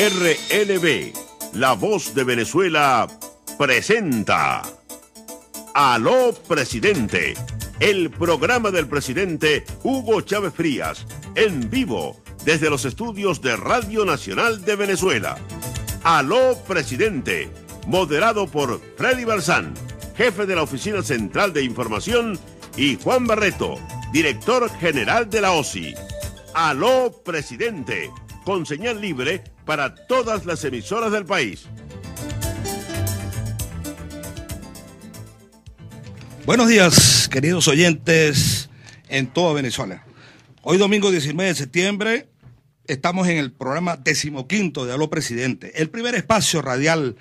RNB, La Voz de Venezuela, presenta Aló Presidente, el programa del presidente Hugo Chávez Frías, en vivo desde los estudios de Radio Nacional de Venezuela. Aló Presidente, moderado por Freddy Barzán, jefe de la Oficina Central de Información, y Juan Barreto, director general de la OSI. Aló Presidente con señal libre para todas las emisoras del país. Buenos días, queridos oyentes en toda Venezuela. Hoy domingo 19 de septiembre estamos en el programa decimoquinto de Aló Presidente, el primer espacio radial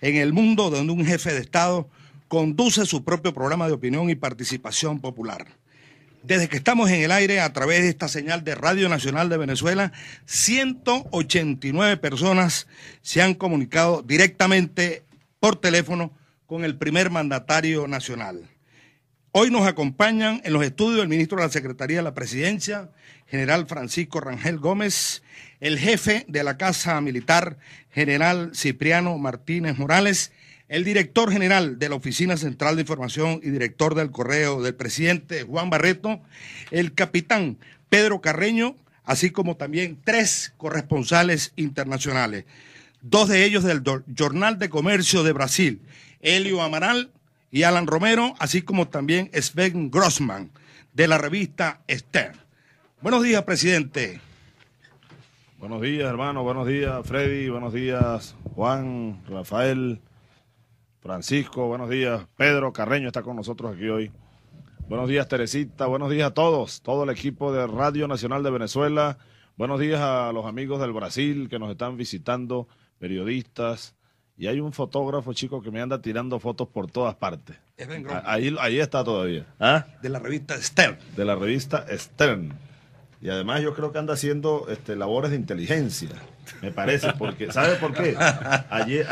en el mundo donde un jefe de Estado conduce su propio programa de opinión y participación popular desde que estamos en el aire a través de esta señal de Radio Nacional de Venezuela, 189 personas se han comunicado directamente por teléfono con el primer mandatario nacional. Hoy nos acompañan en los estudios el ministro de la Secretaría de la Presidencia, general Francisco Rangel Gómez, el jefe de la Casa Militar, general Cipriano Martínez Morales, el director general de la Oficina Central de Información y director del Correo del presidente Juan Barreto, el capitán Pedro Carreño, así como también tres corresponsales internacionales, dos de ellos del Jornal de Comercio de Brasil, Elio Amaral y Alan Romero, así como también Sven Grossman de la revista Esther. Buenos días, presidente. Buenos días, hermano. Buenos días, Freddy. Buenos días, Juan, Rafael. Francisco, buenos días. Pedro Carreño está con nosotros aquí hoy. Buenos días, Teresita. Buenos días a todos, todo el equipo de Radio Nacional de Venezuela. Buenos días a los amigos del Brasil que nos están visitando, periodistas. Y hay un fotógrafo, chico, que me anda tirando fotos por todas partes. ahí, está todavía. ¿Ah? De la revista Stern. De la revista Stern y además yo creo que anda haciendo este, labores de inteligencia, me parece, porque ¿sabe por qué? Ayer,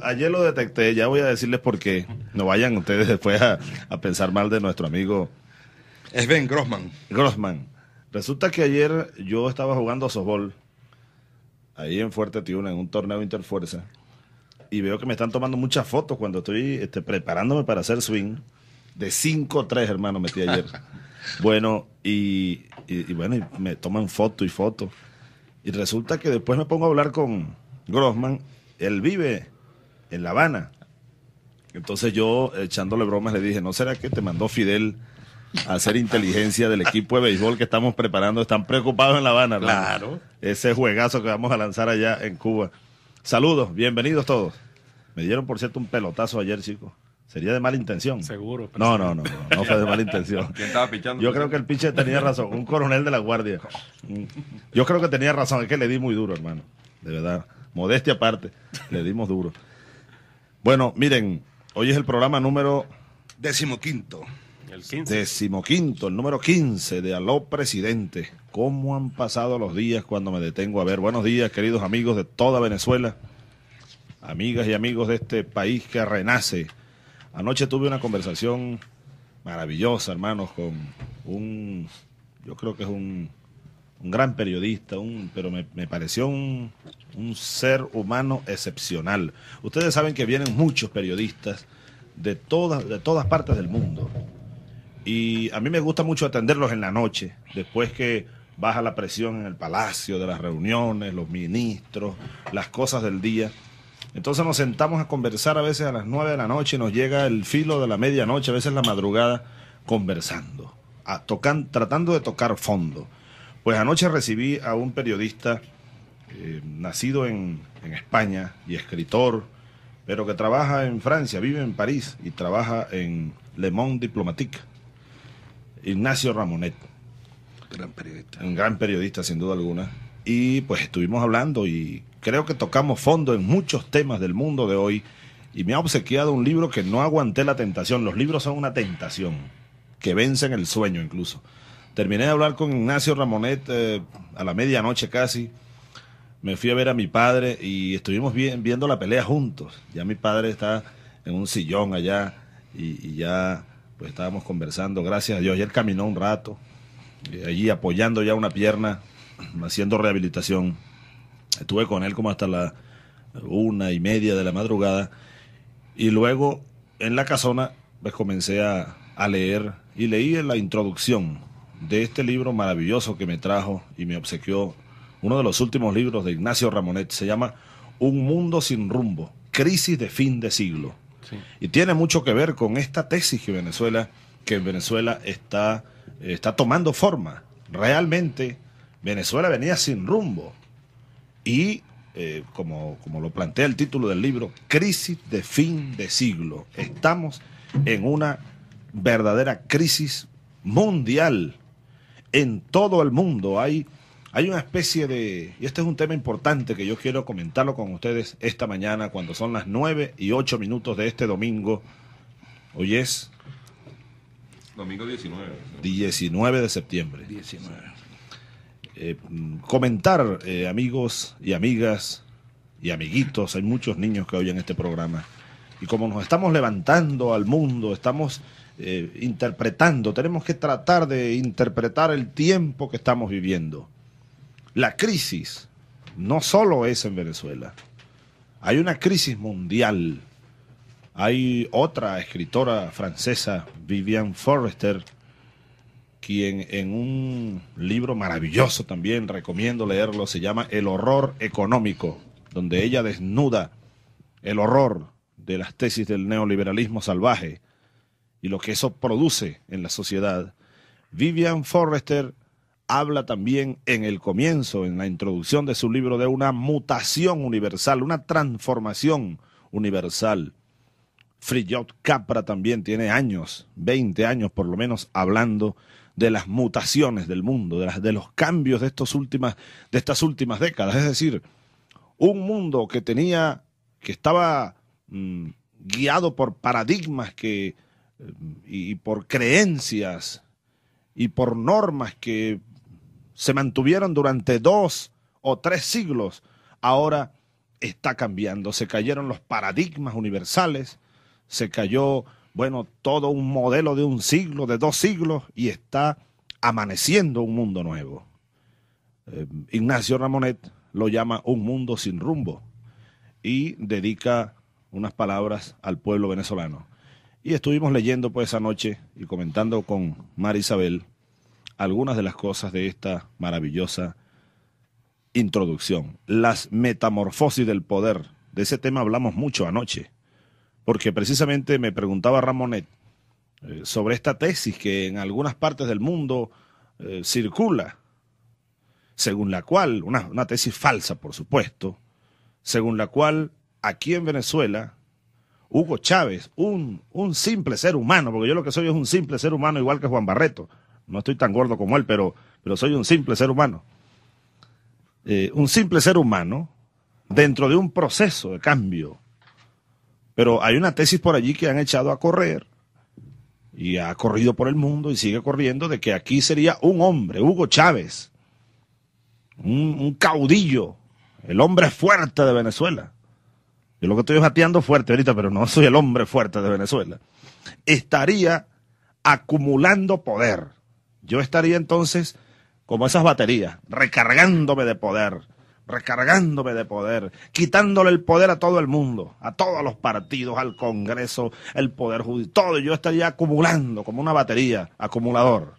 ayer, lo detecté, ya voy a decirles por qué. No vayan ustedes después a, pensar mal de nuestro amigo. Es Ben Grossman. Grossman. Resulta que ayer yo estaba jugando a softball ahí en Fuerte Tiuna, en un torneo Interfuerza, y veo que me están tomando muchas fotos cuando estoy este, preparándome para hacer swing. De 5-3, hermano, metí ayer. Bueno, y, bueno, y me toman foto y foto. Y resulta que después me pongo a hablar con Grossman. Él vive en La Habana. Entonces yo, echándole bromas, le dije, ¿no será que te mandó Fidel a hacer inteligencia del equipo de béisbol que estamos preparando? Están preocupados en La Habana. Claro. Ese juegazo que vamos a lanzar allá en Cuba. Saludos, bienvenidos todos. Me dieron, por cierto, un pelotazo ayer, chicos. Sería de mala intención. Seguro. No, no, no, no, fue de mala intención. Yo creo que el pinche tenía razón, un coronel de la guardia. Yo creo que tenía razón, es que le di muy duro, hermano. De verdad, modestia aparte, le dimos duro. Bueno, miren, hoy es el programa número... Decimoquinto. El décimo Decimoquinto, el número quince de Aló Presidente. ¿Cómo han pasado los días cuando me detengo a ver? Buenos días, queridos amigos de toda Venezuela, amigas y amigos de este país que renace Anoche tuve una conversación maravillosa, hermanos, con un, yo creo que es un, un gran periodista, un, pero me, me pareció un, un, ser humano excepcional. Ustedes saben que vienen muchos periodistas de todas, de todas partes del mundo. Y a mí me gusta mucho atenderlos en la noche, después que baja la presión en el palacio, de las reuniones, los ministros, las cosas del día. Entonces nos sentamos a conversar a veces a las 9 de la noche, nos llega el filo de la medianoche, a veces la madrugada, conversando, a tratando de tocar fondo. Pues anoche recibí a un periodista eh, nacido en, España y escritor, pero que trabaja en Francia, vive en París y trabaja en Le Monde Diplomatique, Ignacio Ramonet. Un gran periodista, sin duda alguna y pues estuvimos hablando y creo que tocamos fondo en muchos temas del mundo de hoy y me ha obsequiado un libro que no aguanté la tentación. Los libros son una tentación que vencen el sueño incluso. Terminé de hablar con Ignacio Ramonet eh, a la medianoche casi. Me fui a ver a mi padre y estuvimos viendo la pelea juntos. Ya mi padre está en un sillón allá y, ya pues estábamos conversando. Gracias a Dios. Ayer caminó un rato, eh, allí apoyando ya una pierna haciendo rehabilitación. Estuve con él como hasta la una y media de la madrugada. Y luego en la casona, pues comencé a, leer y leí la introducción de este libro maravilloso que me trajo y me obsequió uno de los últimos libros de Ignacio Ramonet. Se llama Un mundo sin rumbo, crisis de fin de siglo. Y tiene mucho que ver con esta tesis que Venezuela, que Venezuela está, está tomando forma. Realmente Venezuela venía sin rumbo y, eh, como, lo plantea el título del libro, crisis de fin de siglo. Estamos en una verdadera crisis mundial. En todo el mundo hay, hay una especie de... Y este es un tema importante que yo quiero comentarlo con ustedes esta mañana cuando son las 9 y 8 minutos de este domingo. Hoy es... Domingo 19. 19 de septiembre. 19. Eh, comentar, eh, amigos y amigas y amiguitos, hay muchos niños que oyen este programa. Y como nos estamos levantando al mundo, estamos eh, interpretando, tenemos que tratar de interpretar el tiempo que estamos viviendo. La crisis no solo es en Venezuela, hay una crisis mundial. Hay otra escritora francesa, Vivian Forrester, y en un libro maravilloso también recomiendo leerlo, se llama El horror económico, donde ella desnuda el horror de las tesis del neoliberalismo salvaje y lo que eso produce en la sociedad. Vivian Forrester habla también en el comienzo, en la introducción de su libro, de una mutación universal, una transformación universal. Frijot Capra también tiene años, 20 años por lo menos, hablando de las mutaciones del mundo, de, las, de los cambios de, estos últimas, de estas últimas décadas. Es decir, un mundo que tenía, que estaba mm, guiado por paradigmas que, eh, y por creencias y por normas que se mantuvieron durante dos o tres siglos, ahora está cambiando. Se cayeron los paradigmas universales, se cayó bueno, todo un modelo de un siglo, de dos siglos, y está amaneciendo un mundo nuevo. Eh, Ignacio Ramonet lo llama un mundo sin rumbo y dedica unas palabras al pueblo venezolano. Y estuvimos leyendo pues anoche y comentando con Marisabel Isabel algunas de las cosas de esta maravillosa introducción. Las metamorfosis del poder. De ese tema hablamos mucho anoche porque precisamente me preguntaba Ramonet eh, sobre esta tesis que en algunas partes del mundo eh, circula, según la cual, una, tesis falsa por supuesto, según la cual aquí en Venezuela Hugo Chávez, un, un, simple ser humano, porque yo lo que soy es un simple ser humano igual que Juan Barreto. No estoy tan gordo como él, pero, pero soy un simple ser humano. Eh, un simple ser humano dentro de un proceso de cambio pero hay una tesis por allí que han echado a correr y ha corrido por el mundo y sigue corriendo de que aquí sería un hombre, Hugo Chávez, un, caudillo, el hombre fuerte de Venezuela. Yo lo que estoy bateando fuerte ahorita, pero no soy el hombre fuerte de Venezuela. Estaría acumulando poder. Yo estaría entonces como esas baterías, recargándome de poder recargándome de poder, quitándole el poder a todo el mundo, a todos los partidos, al Congreso, el Poder Judicial, todo. Yo estaría acumulando como una batería, acumulador.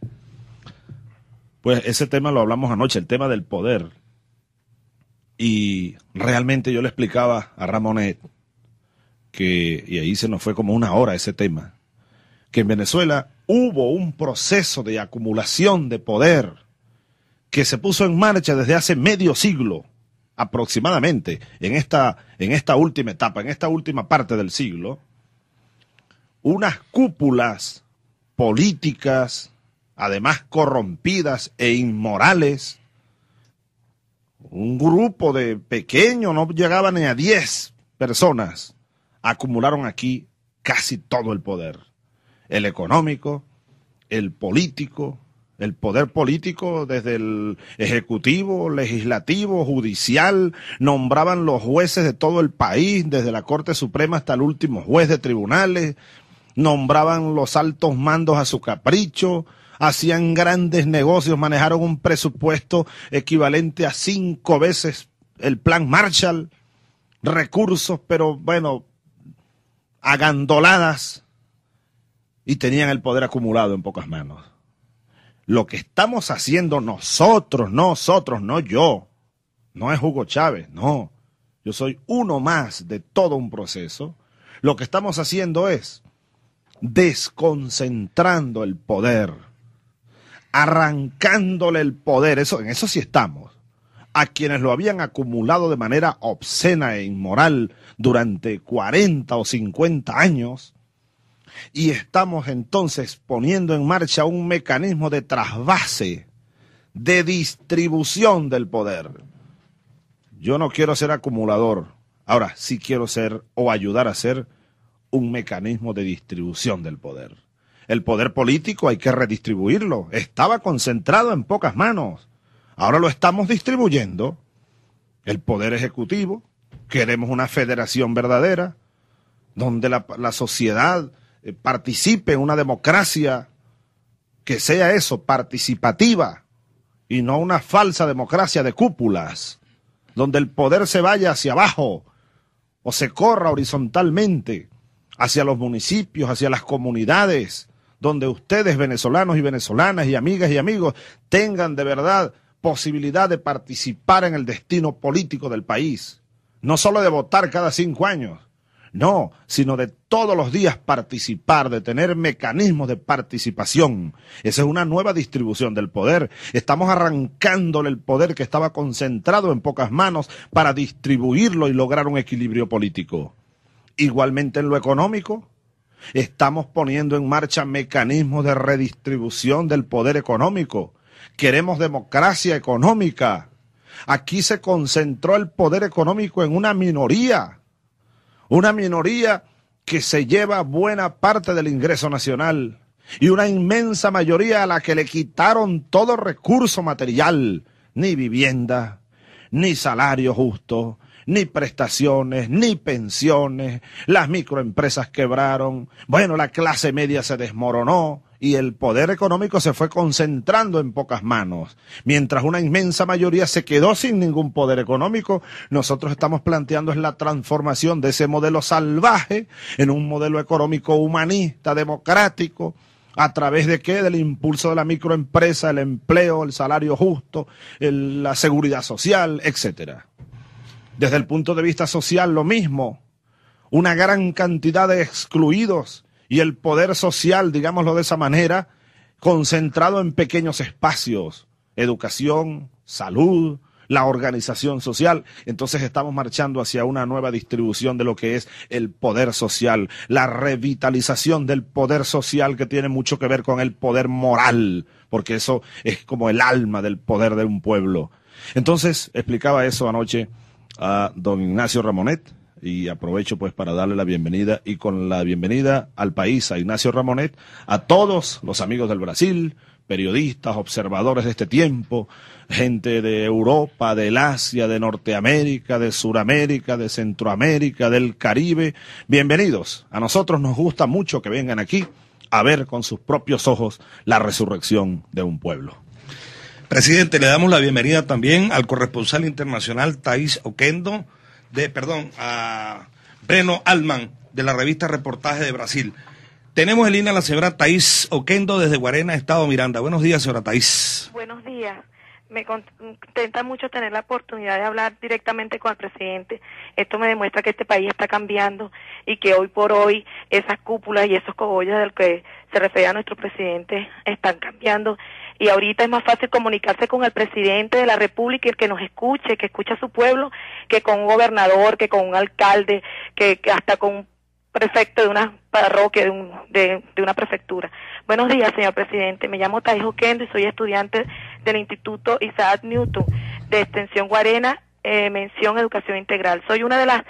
Pues ese tema lo hablamos anoche, el tema del poder. Y realmente yo le explicaba a Ramonet que, y ahí se nos fue como una hora ese tema, que en Venezuela hubo un proceso de acumulación de poder que se puso en marcha desde hace medio siglo aproximadamente en esta, última etapa, en esta última parte del siglo, unas cúpulas políticas, además corrompidas e inmorales, un grupo de pequeño, no llegaban ni a 10 personas, acumularon aquí casi todo el poder, el económico, el político, el poder político desde el ejecutivo, legislativo, judicial, nombraban los jueces de todo el país, desde la Corte Suprema hasta el último juez de tribunales, nombraban los altos mandos a su capricho, hacían grandes negocios, manejaron un presupuesto equivalente a cinco veces el plan Marshall, recursos, pero bueno, agandoladas, y tenían el poder acumulado en pocas manos. Lo que estamos haciendo nosotros, nosotros, no yo, no es Hugo Chávez, no. Yo soy uno más de todo un proceso. Lo que estamos haciendo es desconcentrando el poder, arrancándole el poder, eso, en eso sí estamos, a quienes lo habían acumulado de manera obscena e inmoral durante 40 o 50 años, y estamos entonces poniendo en marcha un mecanismo de trasvase, de distribución del poder. Yo no quiero ser acumulador, ahora sí quiero ser o ayudar a ser un mecanismo de distribución del poder. El poder político hay que redistribuirlo. Estaba concentrado en pocas manos. Ahora lo estamos distribuyendo. El poder ejecutivo. Queremos una federación verdadera donde la, sociedad eh, participe en una democracia que sea eso, participativa, y no una falsa democracia de cúpulas, donde el poder se vaya hacia abajo o se corra horizontalmente hacia los municipios, hacia las comunidades, donde ustedes, venezolanos y venezolanas y amigas y amigos, tengan de verdad posibilidad de participar en el destino político del país. No solo de votar cada cinco años, no, sino de todos los días participar, de tener mecanismos de participación. Esa es una nueva distribución del poder. Estamos arrancándole el poder que estaba concentrado en pocas manos para distribuirlo y lograr un equilibrio político. Igualmente en lo económico, estamos poniendo en marcha mecanismos de redistribución del poder económico. Queremos democracia económica. Aquí se concentró el poder económico en una minoría una minoría que se lleva buena parte del ingreso nacional y una inmensa mayoría a la que le quitaron todo recurso material, ni vivienda, ni salario justo, ni prestaciones, ni pensiones, las microempresas quebraron, bueno, la clase media se desmoronó, y el poder económico se fue concentrando en pocas manos. Mientras una inmensa mayoría se quedó sin ningún poder económico, nosotros estamos planteando la transformación de ese modelo salvaje en un modelo económico humanista, democrático, ¿A través de qué? Del impulso de la microempresa, el empleo, el salario justo, la seguridad social, etcétera. Desde el punto de vista social, lo mismo. Una gran cantidad de excluidos y el poder social, digámoslo de esa manera, concentrado en pequeños espacios, educación, salud, la organización social. Entonces estamos marchando hacia una nueva distribución de lo que es el poder social, la revitalización del poder social que tiene mucho que ver con el poder moral, porque eso es como el alma del poder de un pueblo. Entonces explicaba eso anoche a don Ignacio Ramonet, y aprovecho pues para darle la bienvenida y con la bienvenida al país, a Ignacio Ramonet, a todos los amigos del Brasil, periodistas, observadores de este tiempo, gente de Europa, del Asia, de Norteamérica, de Suramérica, de Centroamérica, del Caribe. Bienvenidos. A nosotros nos gusta mucho que vengan aquí a ver con sus propios ojos la resurrección de un pueblo. Presidente, le damos la bienvenida también al corresponsal internacional Thais Oquendo de, perdón, a Breno Alman de la revista Reportaje de Brasil. Tenemos el línea a la señora Thais Oquendo desde Guarena, Estado Miranda. Buenos días, señora Thais. Buenos días me contenta mucho tener la oportunidad de hablar directamente con el presidente. Esto me demuestra que este país está cambiando y que hoy por hoy esas cúpulas y esos cogollos del que se refería nuestro presidente están cambiando. Y ahorita es más fácil comunicarse con el presidente de la República y el que nos escuche, que escuche a su pueblo, que con un gobernador, que con un alcalde, que, hasta con prefecto de una parroquia, de, de, una prefectura. Buenos días, señor presidente. Me llamo Taijo Kendi, y soy estudiante del Instituto Isaac Newton de Extensión Guarena, eh, mención Educación Integral. Soy una de las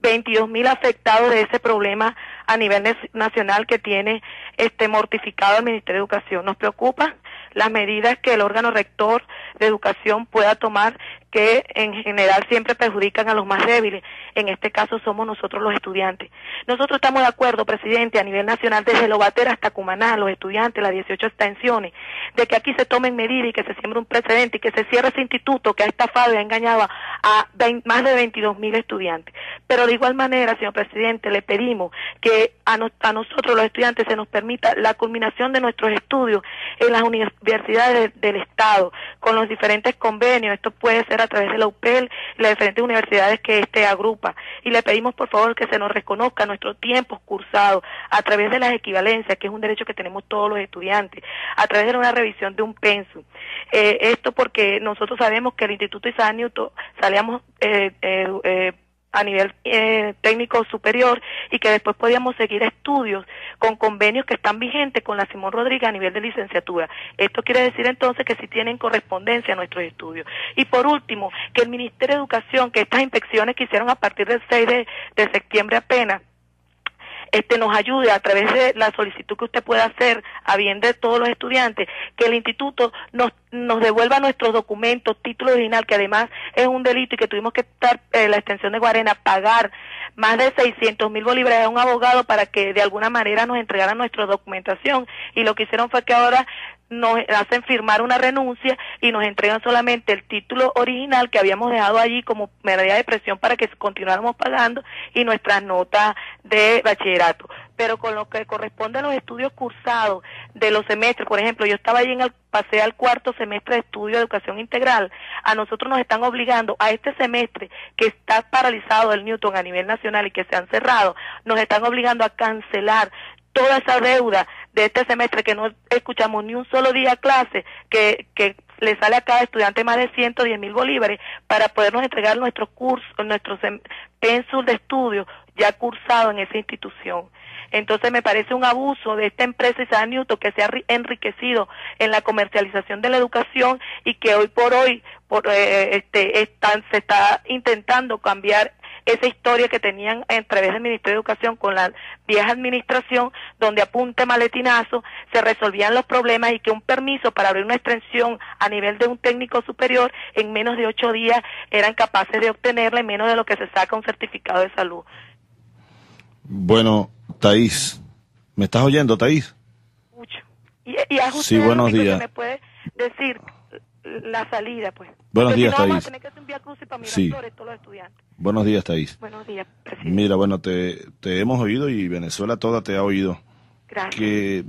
22 mil afectados de ese problema a nivel nacional que tiene este mortificado el Ministerio de Educación. Nos preocupa las medidas que el órgano rector de educación pueda tomar que en general siempre perjudican a los más débiles. En este caso somos nosotros los estudiantes. Nosotros estamos de acuerdo, presidente, a nivel nacional, desde Lobatera hasta Cumaná, los estudiantes, las 18 extensiones, de que aquí se tomen medidas y que se siembre un precedente y que se cierre ese instituto que ha estafado y ha engañado a más de 22 mil estudiantes. Pero de igual manera, señor presidente, le pedimos que a, nosotros los estudiantes se nos permita la culminación de nuestros estudios en las universidades del, del Estado, con los diferentes convenios. Esto puede ser a través de la UPEL y las diferentes universidades que este agrupa. Y le pedimos, por favor, que se nos reconozca nuestros tiempos cursados a través de las equivalencias, que es un derecho que tenemos todos los estudiantes, a través de una revisión de un pensum. Eh, esto porque nosotros sabemos que el Instituto Isaac Newton salíamos eh, eh, eh a nivel eh, técnico superior y que después podíamos seguir estudios con convenios que están vigentes con la Simón Rodríguez a nivel de licenciatura. Esto quiere decir entonces que sí tienen correspondencia a nuestros estudios. Y por último, que el Ministerio de Educación, que estas inspecciones que hicieron a partir del 6 de, de septiembre apenas, este nos ayude a través de la solicitud que usted pueda hacer a bien de todos los estudiantes, que el instituto nos, nos devuelva nuestros documentos, título original, que además es un delito y que tuvimos que estar, en eh, la extensión de Guarena, pagar más de seiscientos mil bolívares a un abogado para que de alguna manera nos entregaran nuestra documentación y lo que hicieron fue que ahora nos hacen firmar una renuncia y nos entregan solamente el título original que habíamos dejado allí como medida de presión para que continuáramos pagando y nuestras notas de bachillerato. Pero con lo que corresponde a los estudios cursados de los semestres, por ejemplo, yo estaba allí en el pasé al cuarto semestre de estudio de educación integral, a nosotros nos están obligando a este semestre que está paralizado el Newton a nivel nacional y que se han cerrado, nos están obligando a cancelar toda esa deuda de este semestre que no escuchamos ni un solo día clase, que, que le sale a cada estudiante más de 110 mil bolívares para podernos entregar nuestros cursos, nuestros pensos de estudio ya cursado en esa institución. Entonces me parece un abuso de esta empresa San Newton que se ha enriquecido en la comercialización de la educación y que hoy por hoy por, eh, este, están, se está intentando cambiar esa historia que tenían a través del Ministerio de Educación con la vieja administración, donde apunte maletinazo se resolvían los problemas y que un permiso para abrir una extensión a nivel de un técnico superior en menos de ocho días eran capaces de obtenerla en menos de lo que se saca un certificado de salud. Bueno, Thaís, ¿me estás oyendo, Taís? Mucho. Y, y sí, buenos días. me puede decir la salida, pues. Buenos días, si sí. estudiantes. Buenos días, Thais. Buenos días, Mira, bueno, te, hemos oído y Venezuela toda te ha oído. Gracias. Que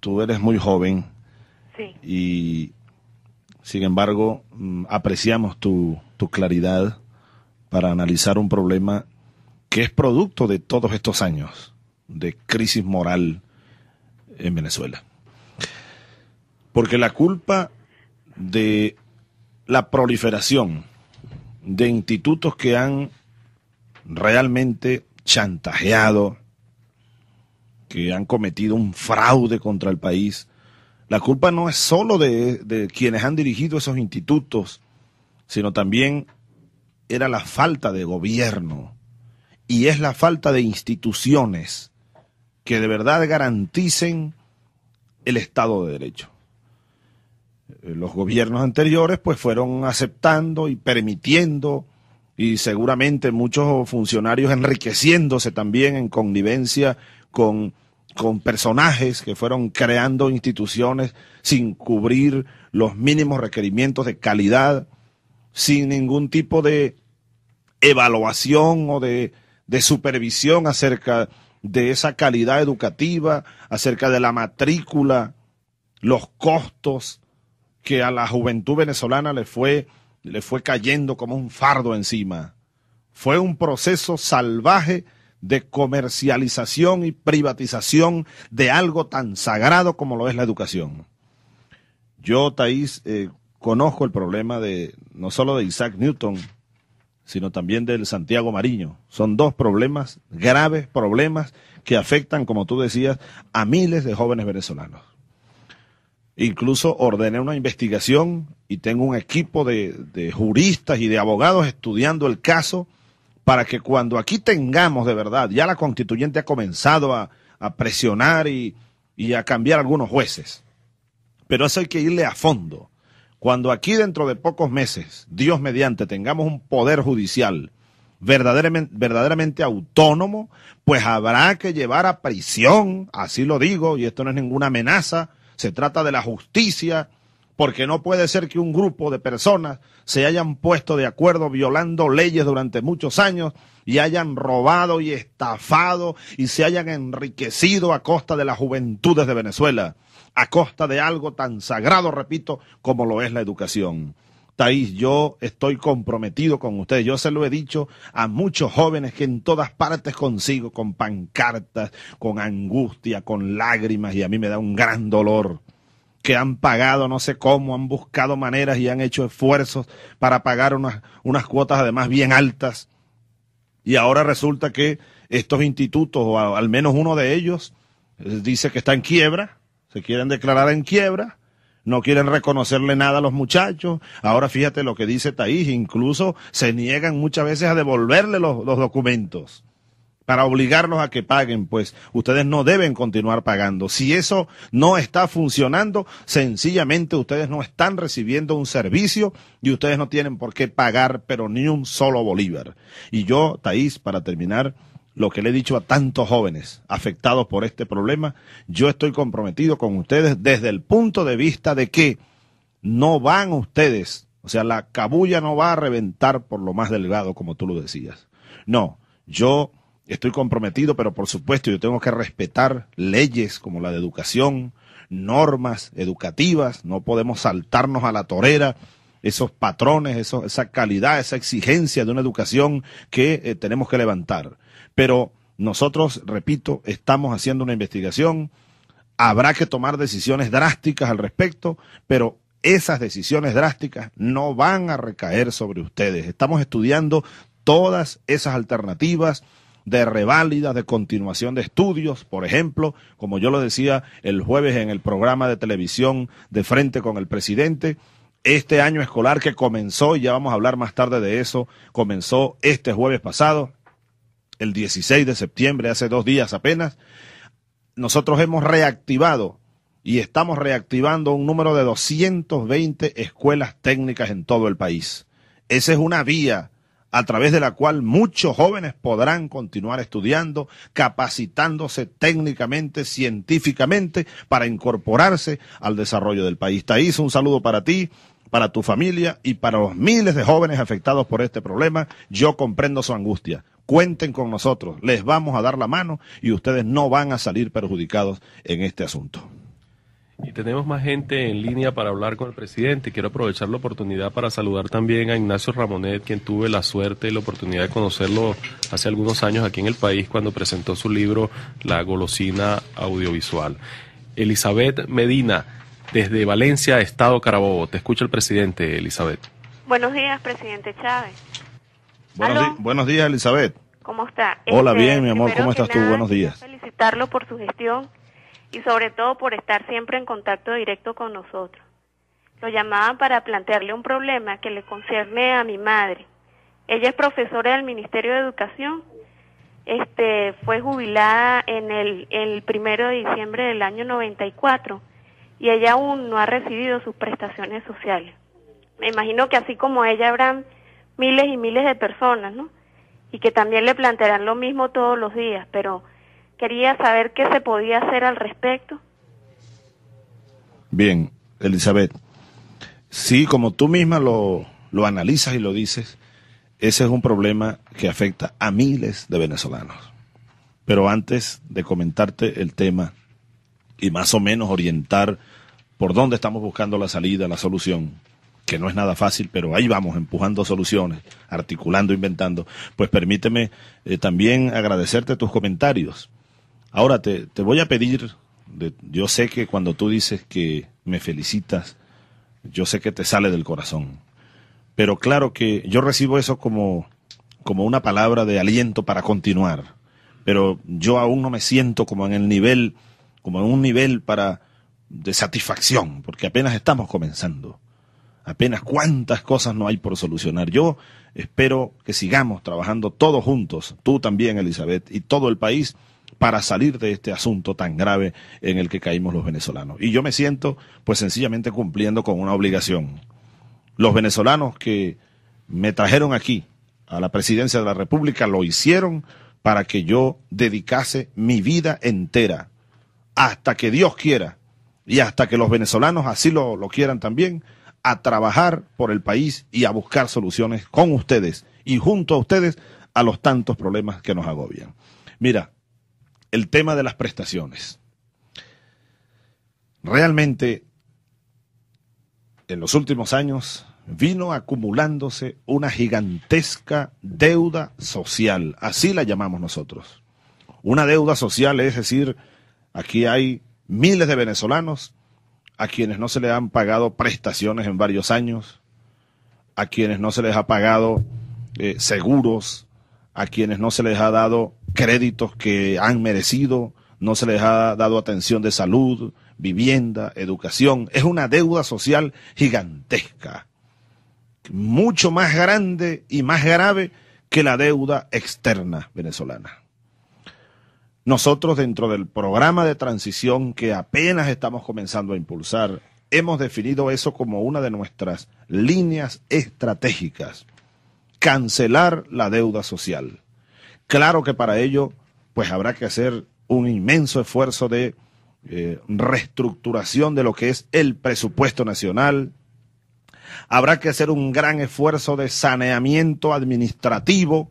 tú eres muy joven. Sí. Y sin embargo, mm, apreciamos tu, tu claridad para analizar un problema que es producto de todos estos años de crisis moral en Venezuela. Porque la culpa de la proliferación de institutos que han realmente chantajeado, que han cometido un fraude contra el país. La culpa no es solo de, de quienes han dirigido esos institutos, sino también era la falta de gobierno y es la falta de instituciones que de verdad garanticen el Estado de Derecho. Eh, los gobiernos anteriores pues fueron aceptando y permitiendo y seguramente muchos funcionarios enriqueciéndose también en connivencia con, personajes que fueron creando instituciones sin cubrir los mínimos requerimientos de calidad, sin ningún tipo de evaluación o de supervisión acerca de esa calidad educativa, acerca de la matrícula, los costos, que a la juventud venezolana le fue, le fue cayendo como un fardo encima. Fue un proceso salvaje de comercialización y privatización de algo tan sagrado como lo es la educación. Yo, Taís, eh, conozco el problema de no solo de Isaac Newton, sino también del Santiago Mariño. Son dos problemas, graves problemas, que afectan, como tú decías, a miles de jóvenes venezolanos incluso ordené una investigación y tengo un equipo de, juristas y de abogados estudiando el caso para que cuando aquí tengamos de verdad, ya la constituyente ha comenzado a, presionar y, y a cambiar algunos jueces, pero eso hay que irle a fondo. Cuando aquí dentro de pocos meses, Dios mediante, tengamos un poder judicial, Verdaderamente, verdaderamente, autónomo, pues habrá que llevar a prisión, así lo digo, y esto no es ninguna amenaza, se trata de la justicia, porque no puede ser que un grupo de personas se hayan puesto de acuerdo violando leyes durante muchos años y hayan robado y estafado y se hayan enriquecido a costa de las juventudes de Venezuela, a costa de algo tan sagrado, repito, como lo es la educación. Taís, yo estoy comprometido con ustedes. Yo se lo he dicho a muchos jóvenes que en todas partes consigo, con pancartas, con angustia, con lágrimas, y a mí me da un gran dolor que han pagado no sé cómo, han buscado maneras y han hecho esfuerzos para pagar unas, unas cuotas además bien altas. Y ahora resulta que estos institutos, o al menos uno de ellos, eh, dice que está en quiebra, se quieren declarar en quiebra, no quieren reconocerle nada a los muchachos. Ahora fíjate lo que dice Taís, incluso se niegan muchas veces a devolverle los, documentos para obligarlos a que paguen, pues ustedes no deben continuar pagando. Si eso no está funcionando, sencillamente ustedes no están recibiendo un servicio y ustedes no tienen por qué pagar, pero ni un solo bolívar. Y yo, Taís, para terminar, lo que le he dicho a tantos jóvenes afectados por este problema, yo estoy comprometido con ustedes desde el punto de vista de que no van ustedes, o sea, la cabulla no va a reventar por lo más delgado, como tú lo decías. No, yo estoy comprometido, pero por supuesto yo tengo que respetar leyes como la de educación, normas educativas, no podemos saltarnos a la torera esos patrones, esa calidad, esa exigencia de una educación que eh, tenemos que levantar. Pero nosotros, repito, estamos haciendo una investigación, habrá que tomar decisiones drásticas al respecto, pero esas decisiones drásticas no van a recaer sobre ustedes. Estamos estudiando todas esas alternativas de reválidas, de continuación de estudios, por ejemplo, como yo lo decía el jueves en el programa de televisión de frente con el presidente, este año escolar que comenzó, y ya vamos a hablar más tarde de eso, comenzó este jueves pasado, el 16 de septiembre, hace dos días apenas, nosotros hemos reactivado y estamos reactivando un número de 220 escuelas técnicas en todo el país. Esa es una vía a través de la cual muchos jóvenes podrán continuar estudiando, capacitándose técnicamente, científicamente, para incorporarse al desarrollo del país. Taís, un saludo para ti, para tu familia y para los miles de jóvenes afectados por este problema. Yo comprendo su angustia. Cuenten con nosotros, les vamos a dar la mano y ustedes no van a salir perjudicados en este asunto. Y tenemos más gente en línea para hablar con el presidente. Quiero aprovechar la oportunidad para saludar también a Ignacio Ramonet, quien tuve la suerte y la oportunidad de conocerlo hace algunos años aquí en el país cuando presentó su libro La golosina audiovisual. Elizabeth Medina. Desde Valencia, Estado Carabobo. Te escucha el presidente, Elizabeth. Buenos días, presidente Chávez. Buenos, buenos días, Elizabeth. ¿Cómo está? Hola, este, bien, mi amor. ¿Cómo estás tú? Buenos días. Felicitarlo por su gestión y sobre todo por estar siempre en contacto directo con nosotros. Lo llamaba para plantearle un problema que le concierne a mi madre. Ella es profesora del Ministerio de Educación. Este, fue jubilada en el, el primero de diciembre del año 94 y ella aún no ha recibido sus prestaciones sociales. Me imagino que así como ella habrán miles y miles de personas, ¿no? Y que también le plantearán lo mismo todos los días, pero quería saber qué se podía hacer al respecto. Bien, Elizabeth, sí, como tú misma lo, lo analizas y lo dices, ese es un problema que afecta a miles de venezolanos. Pero antes de comentarte el tema y más o menos orientar por dónde estamos buscando la salida, la solución, que no es nada fácil, pero ahí vamos, empujando soluciones, articulando, inventando, pues permíteme eh, también agradecerte tus comentarios. Ahora te, voy a pedir, yo sé que cuando tú dices que me felicitas, yo sé que te sale del corazón, pero claro que yo recibo eso como, como una palabra de aliento para continuar, pero yo aún no me siento como en el nivel, como en un nivel para de satisfacción, porque apenas estamos comenzando. Apenas cuántas cosas no hay por solucionar. Yo espero que sigamos trabajando todos juntos, tú también, Elizabeth, y todo el país, para salir de este asunto tan grave en el que caímos los venezolanos. Y yo me siento, pues sencillamente cumpliendo con una obligación. Los venezolanos que me trajeron aquí a la presidencia de la República lo hicieron para que yo dedicase mi vida entera, hasta que Dios quiera, y hasta que los venezolanos así lo, quieran también, a trabajar por el país y a buscar soluciones con ustedes y junto a ustedes a los tantos problemas que nos agobian. Mira, el tema de las prestaciones. Realmente, en los últimos años vino acumulándose una gigantesca deuda social, así la llamamos nosotros. Una deuda social, es decir, aquí hay miles de venezolanos a quienes no se les han pagado prestaciones en varios años, a quienes no se les ha pagado eh, seguros, a quienes no se les ha dado créditos que han merecido, no se les ha dado atención de salud, vivienda, educación. Es una deuda social gigantesca, mucho más grande y más grave que la deuda externa venezolana. Nosotros dentro del programa de transición que apenas estamos comenzando a impulsar, hemos definido eso como una de nuestras líneas estratégicas, cancelar la deuda social. Claro que para ello, pues habrá que hacer un inmenso esfuerzo de eh, reestructuración de lo que es el presupuesto nacional. Habrá que hacer un gran esfuerzo de saneamiento administrativo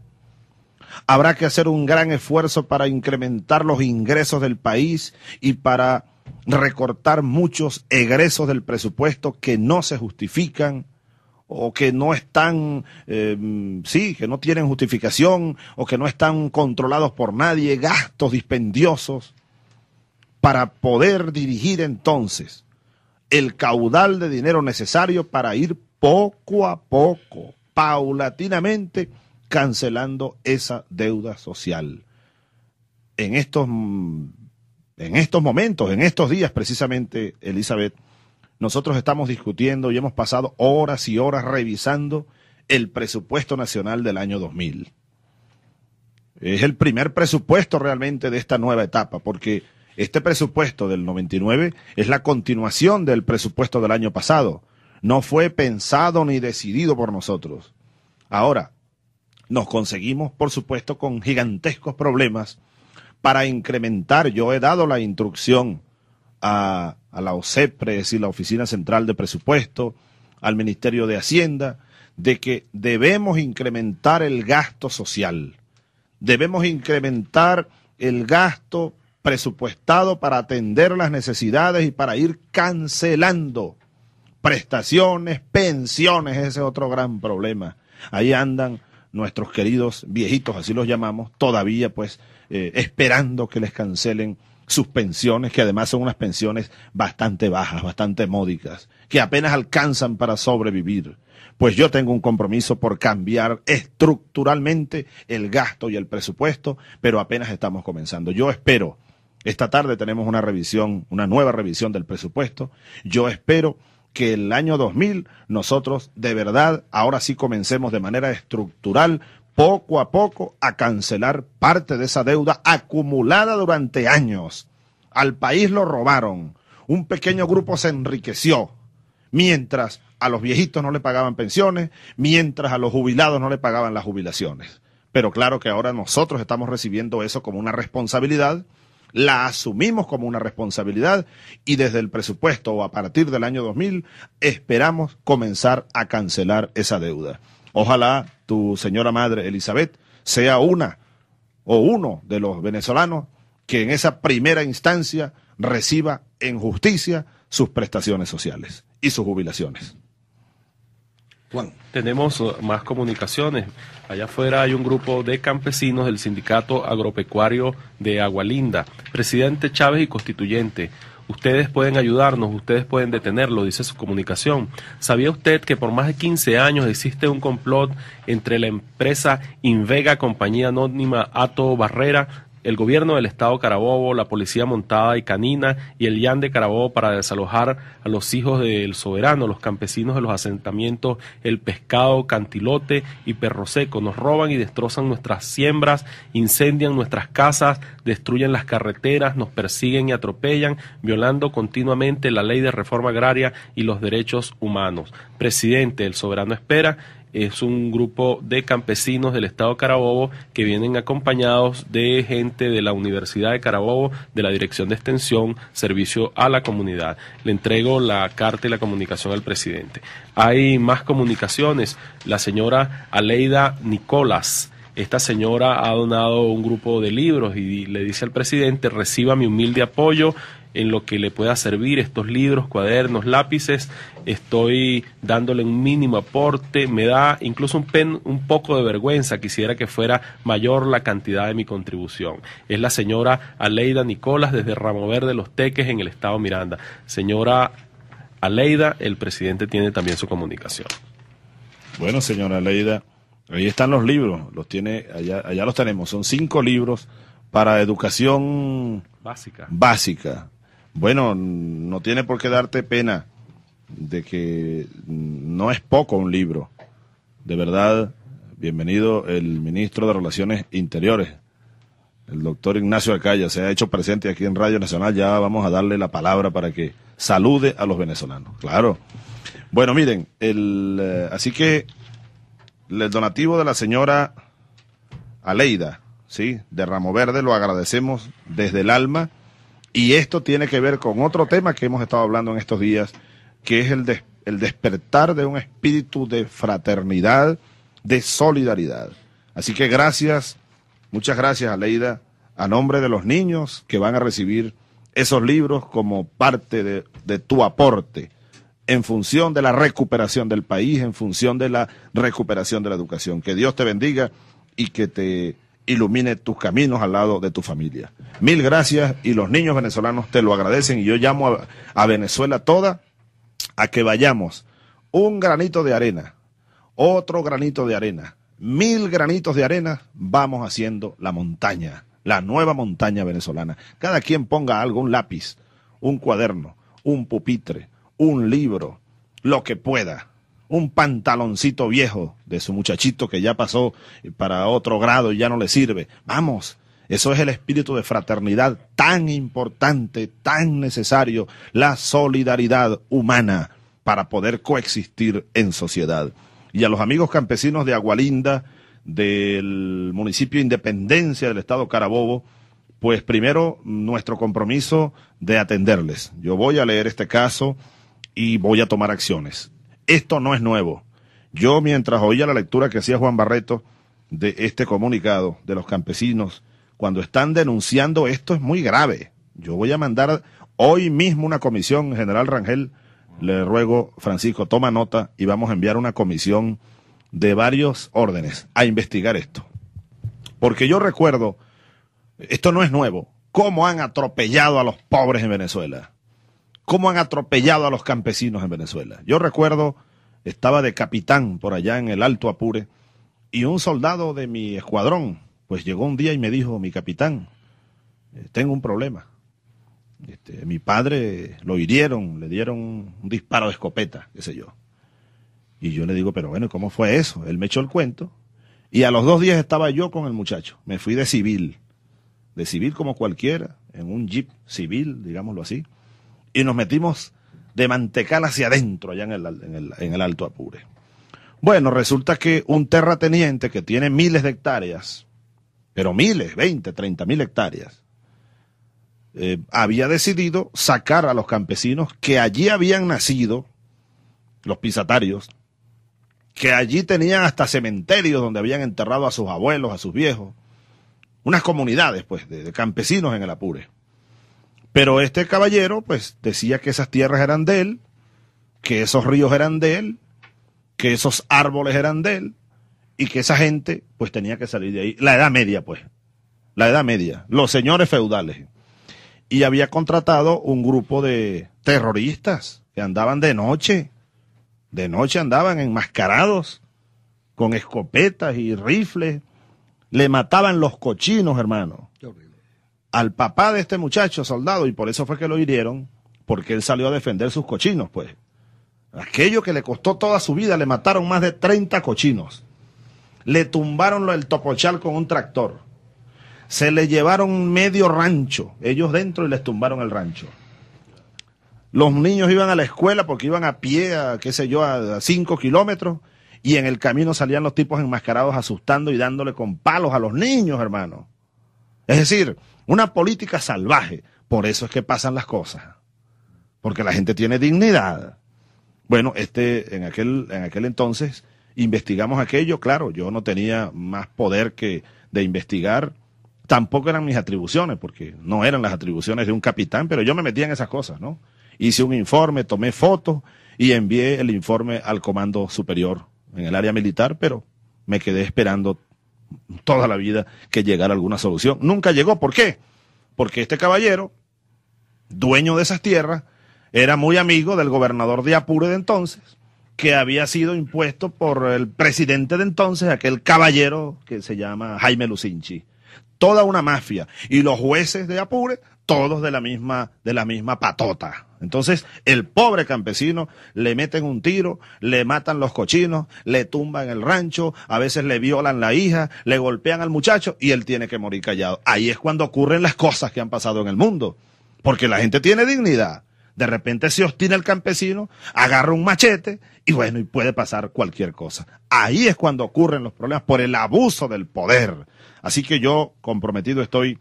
Habrá que hacer un gran esfuerzo para incrementar los ingresos del país y para recortar muchos egresos del presupuesto que no se justifican o que no están, em, sí, que no tienen justificación o que no están controlados por nadie, gastos dispendiosos, para poder dirigir entonces el caudal de dinero necesario para ir poco a poco, paulatinamente, cancelando esa deuda social. En estos, mm, en estos momentos, en estos días precisamente, Elizabeth, nosotros estamos discutiendo y hemos pasado horas y horas revisando el presupuesto nacional del año 2000. Es el primer presupuesto realmente de esta nueva etapa, porque este presupuesto del 99 es la continuación del presupuesto del año pasado. No fue pensado ni decidido por nosotros. Ahora, nos conseguimos, por supuesto, con gigantescos problemas para incrementar. Yo he dado la instrucción a, la OCEPRES es decir, la Oficina Central de Presupuesto, al Ministerio de Hacienda, de que debemos incrementar el gasto social. Debemos incrementar el gasto presupuestado para atender las necesidades y para ir cancelando prestaciones, pensiones, ese es otro gran problema. Ahí andan nuestros queridos viejitos, así los llamamos, todavía pues eh, esperando que les cancelen sus pensiones, que además son unas pensiones bastante bajas, bastante módicas, que apenas alcanzan para sobrevivir. Pues yo tengo un compromiso por cambiar estructuralmente el gasto y el presupuesto, pero apenas estamos comenzando. Yo espero, esta tarde tenemos una revisión, una nueva revisión del presupuesto, yo espero que el año 2000 nosotros de verdad ahora sí comencemos de manera estructural poco a poco a cancelar parte de esa deuda acumulada durante años. Al país lo robaron, un pequeño grupo se enriqueció, mientras a los viejitos no le pagaban pensiones, mientras a los jubilados no le pagaban las jubilaciones. Pero claro que ahora nosotros estamos recibiendo eso como una responsabilidad la asumimos como una responsabilidad y desde el presupuesto o a partir del año 2000 esperamos comenzar a cancelar esa deuda. Ojalá tu señora madre Elizabeth sea una o uno de los venezolanos que en esa primera instancia reciba en justicia sus prestaciones sociales y sus jubilaciones. Tenemos uh, más comunicaciones. Allá afuera hay un grupo de campesinos del Sindicato Agropecuario de Agualinda. Presidente Chávez y constituyente. Ustedes pueden ayudarnos, ustedes pueden detenerlo, dice su comunicación. ¿Sabía usted que por más de 15 años existe un complot entre la empresa Invega, compañía anónima Ato Barrera, el gobierno del estado Carabobo, la policía montada y canina y el YAN de Carabobo para desalojar a los hijos del soberano, los campesinos de los asentamientos, el pescado, cantilote y perro seco. Nos roban y destrozan nuestras siembras, incendian nuestras casas, destruyen las carreteras, nos persiguen y atropellan, violando continuamente la ley de reforma agraria y los derechos humanos. Presidente, el soberano espera es un grupo de campesinos del estado Carabobo que vienen acompañados de gente de la Universidad de Carabobo, de la Dirección de Extensión, Servicio a la Comunidad. Le entrego la carta y la comunicación al presidente. Hay más comunicaciones. La señora Aleida Nicolás. Esta señora ha donado un grupo de libros y le dice al presidente, reciba mi humilde apoyo en lo que le pueda servir estos libros, cuadernos, lápices. Estoy dándole un mínimo aporte, me da incluso un, pen, un poco de vergüenza, quisiera que fuera mayor la cantidad de mi contribución. Es la señora Aleida Nicolás desde Ramo Verde Los Teques en el estado Miranda. Señora Aleida, el presidente tiene también su comunicación. Bueno, señora Aleida, ahí están los libros, los tiene allá, allá los tenemos, son cinco libros para educación básica. básica. Bueno, no tiene por qué darte pena de que no es poco un libro. De verdad, bienvenido el ministro de Relaciones Interiores, el doctor Ignacio Acaya, se ha hecho presente aquí en Radio Nacional. Ya vamos a darle la palabra para que salude a los venezolanos. Claro. Bueno, miren, el, eh, así que el donativo de la señora Aleida, ¿sí? De Ramo Verde, lo agradecemos desde el alma y esto tiene que ver con otro tema que hemos estado hablando en estos días, que es el, el despertar de un espíritu de fraternidad, de solidaridad. Así que gracias, muchas gracias Aleida, a nombre de los niños que van a recibir esos libros como parte de tu aporte en función de la recuperación del país, en función de la recuperación de la educación. Que Dios te bendiga y que te ilumine tus caminos al lado de tu familia. Mil gracias y los niños venezolanos te lo agradecen y yo llamo a, Venezuela toda a que vayamos un granito de arena, otro granito de arena, mil granitos de arena, vamos haciendo la montaña, la nueva montaña venezolana. Cada quien ponga algo, un lápiz, un cuaderno, un pupitre, un libro, lo que pueda un pantaloncito viejo de su muchachito que ya pasó para otro grado y ya no le sirve. Vamos, eso es el espíritu de fraternidad tan importante, tan necesario, la solidaridad humana para poder coexistir en sociedad. Y a los amigos campesinos de Agualinda, del municipio Independencia del Estado Carabobo, pues primero nuestro compromiso de atenderles. Yo voy a leer este caso y voy a tomar acciones esto no es nuevo. Yo mientras oía la lectura que hacía Juan Barreto de este comunicado de los campesinos, cuando están denunciando esto es muy grave. Yo voy a mandar hoy mismo una comisión, General Rangel, le ruego, Francisco, toma nota y vamos a enviar una comisión de varios órdenes a investigar esto. Porque yo recuerdo, esto no es nuevo, cómo han atropellado a los pobres en Venezuela cómo han atropellado a los campesinos en Venezuela. Yo recuerdo, estaba de capitán por allá en el Alto Apure, y un soldado de mi escuadrón, pues llegó un día y me dijo, mi capitán, eh, tengo un problema. Este, mi padre lo hirieron, le dieron un disparo de escopeta, qué sé yo. Y yo le digo, pero bueno, ¿cómo fue eso? Él me echó el cuento. Y a los dos días estaba yo con el muchacho. Me fui de civil, de civil como cualquiera, en un jeep civil, digámoslo así y nos metimos de mantecal hacia adentro, allá en el, en el, Alto Apure. Bueno, resulta que un terrateniente que tiene miles de hectáreas, pero miles, 20, 30 mil hectáreas, eh, había decidido sacar a los campesinos que allí habían nacido, los pisatarios, que allí tenían hasta cementerios donde habían enterrado a sus abuelos, a sus viejos, unas comunidades, pues, de campesinos en el Apure. Pero este caballero, pues, decía que esas tierras eran de él, que esos ríos eran de él, que esos árboles eran de él, y que esa gente, pues, tenía que salir de ahí. La Edad Media, pues. La Edad Media. Los señores feudales. Y había contratado un grupo de terroristas que andaban de noche. De noche andaban enmascarados, con escopetas y rifles. Le mataban los cochinos, hermano al papá de este muchacho soldado y por eso fue que lo hirieron, porque él salió a defender sus cochinos, pues. Aquello que le costó toda su vida, le mataron más de 30 cochinos. Le tumbaron el topochal con un tractor. Se le llevaron medio rancho, ellos dentro y les tumbaron el rancho. Los niños iban a la escuela porque iban a pie, a, qué sé yo, a 5 kilómetros y en el camino salían los tipos enmascarados asustando y dándole con palos a los niños, hermano. Es decir, una política salvaje. Por eso es que pasan las cosas. Porque la gente tiene dignidad. Bueno, este, en aquel, en aquel entonces investigamos aquello, claro, yo no tenía más poder que de investigar, tampoco eran mis atribuciones, porque no eran las atribuciones de un capitán, pero yo me metía en esas cosas, ¿no? Hice un informe, tomé fotos y envié el informe al Comando Superior en el área militar, pero me quedé esperando toda la vida que llegara alguna solución. Nunca llegó. ¿Por qué? Porque este caballero, dueño de esas tierras, era muy amigo del gobernador de Apure de entonces, que había sido impuesto por el presidente de entonces, aquel caballero que se llama Jaime Lucinchi. Toda una mafia. Y los jueces de Apure todos de la misma, de la misma patota. Entonces, el pobre campesino le meten un tiro, le matan los cochinos, le tumban el rancho, a veces le violan la hija, le golpean al muchacho y él tiene que morir callado. Ahí es cuando ocurren las cosas que han pasado en el mundo, porque la gente tiene dignidad. De repente se obstina el campesino, agarra un machete y bueno, y puede pasar cualquier cosa. Ahí es cuando ocurren los problemas por el abuso del poder. Así que yo comprometido estoy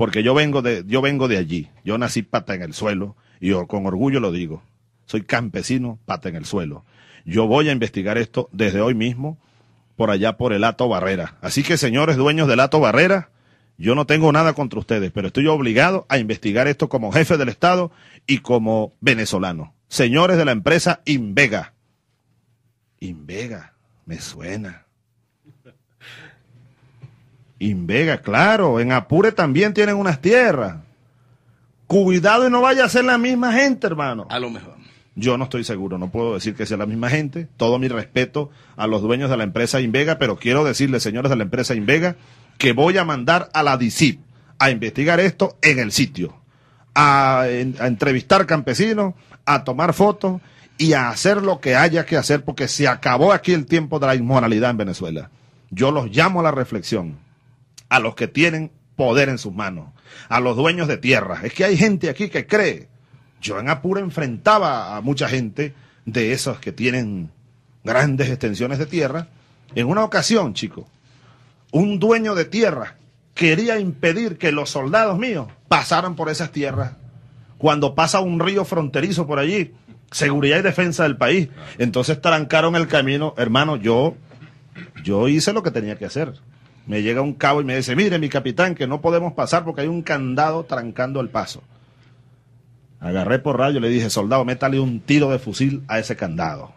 porque yo vengo de, yo vengo de allí, yo nací pata en el suelo, y con orgullo lo digo, soy campesino, pata en el suelo. Yo voy a investigar esto desde hoy mismo, por allá por el Ato Barrera. Así que, señores dueños del Ato Barrera, yo no tengo nada contra ustedes, pero estoy obligado a investigar esto como jefe del Estado y como venezolano. Señores de la empresa Invega. Invega, me suena. Invega, claro, en Apure también tienen unas tierras. Cuidado y no vaya a ser la misma gente, hermano. A lo mejor. Yo no estoy seguro, no puedo decir que sea la misma gente. Todo mi respeto a los dueños de la empresa Invega, pero quiero decirles, señores de la empresa Invega, que voy a mandar a la DICIP a investigar esto en el sitio, a entrevistar campesinos, a tomar fotos y a hacer lo que haya que hacer, porque se acabó aquí el tiempo de la inmoralidad en Venezuela. Yo los llamo a la reflexión a los que tienen poder en sus manos, a los dueños de tierras. Es que hay gente aquí que cree. Yo en Apura enfrentaba a mucha gente de esos que tienen grandes extensiones de tierra. En una ocasión, chico, un dueño de tierra quería impedir que los soldados míos pasaran por esas tierras. Cuando pasa un río fronterizo por allí, seguridad y defensa del país. Entonces trancaron el camino, hermano, yo, yo hice lo que tenía que hacer me llega un cabo y me dice, mire mi capitán, que no podemos pasar porque hay un candado trancando el paso. Agarré por rayo y le dije, soldado, métale un tiro de fusil a ese candado.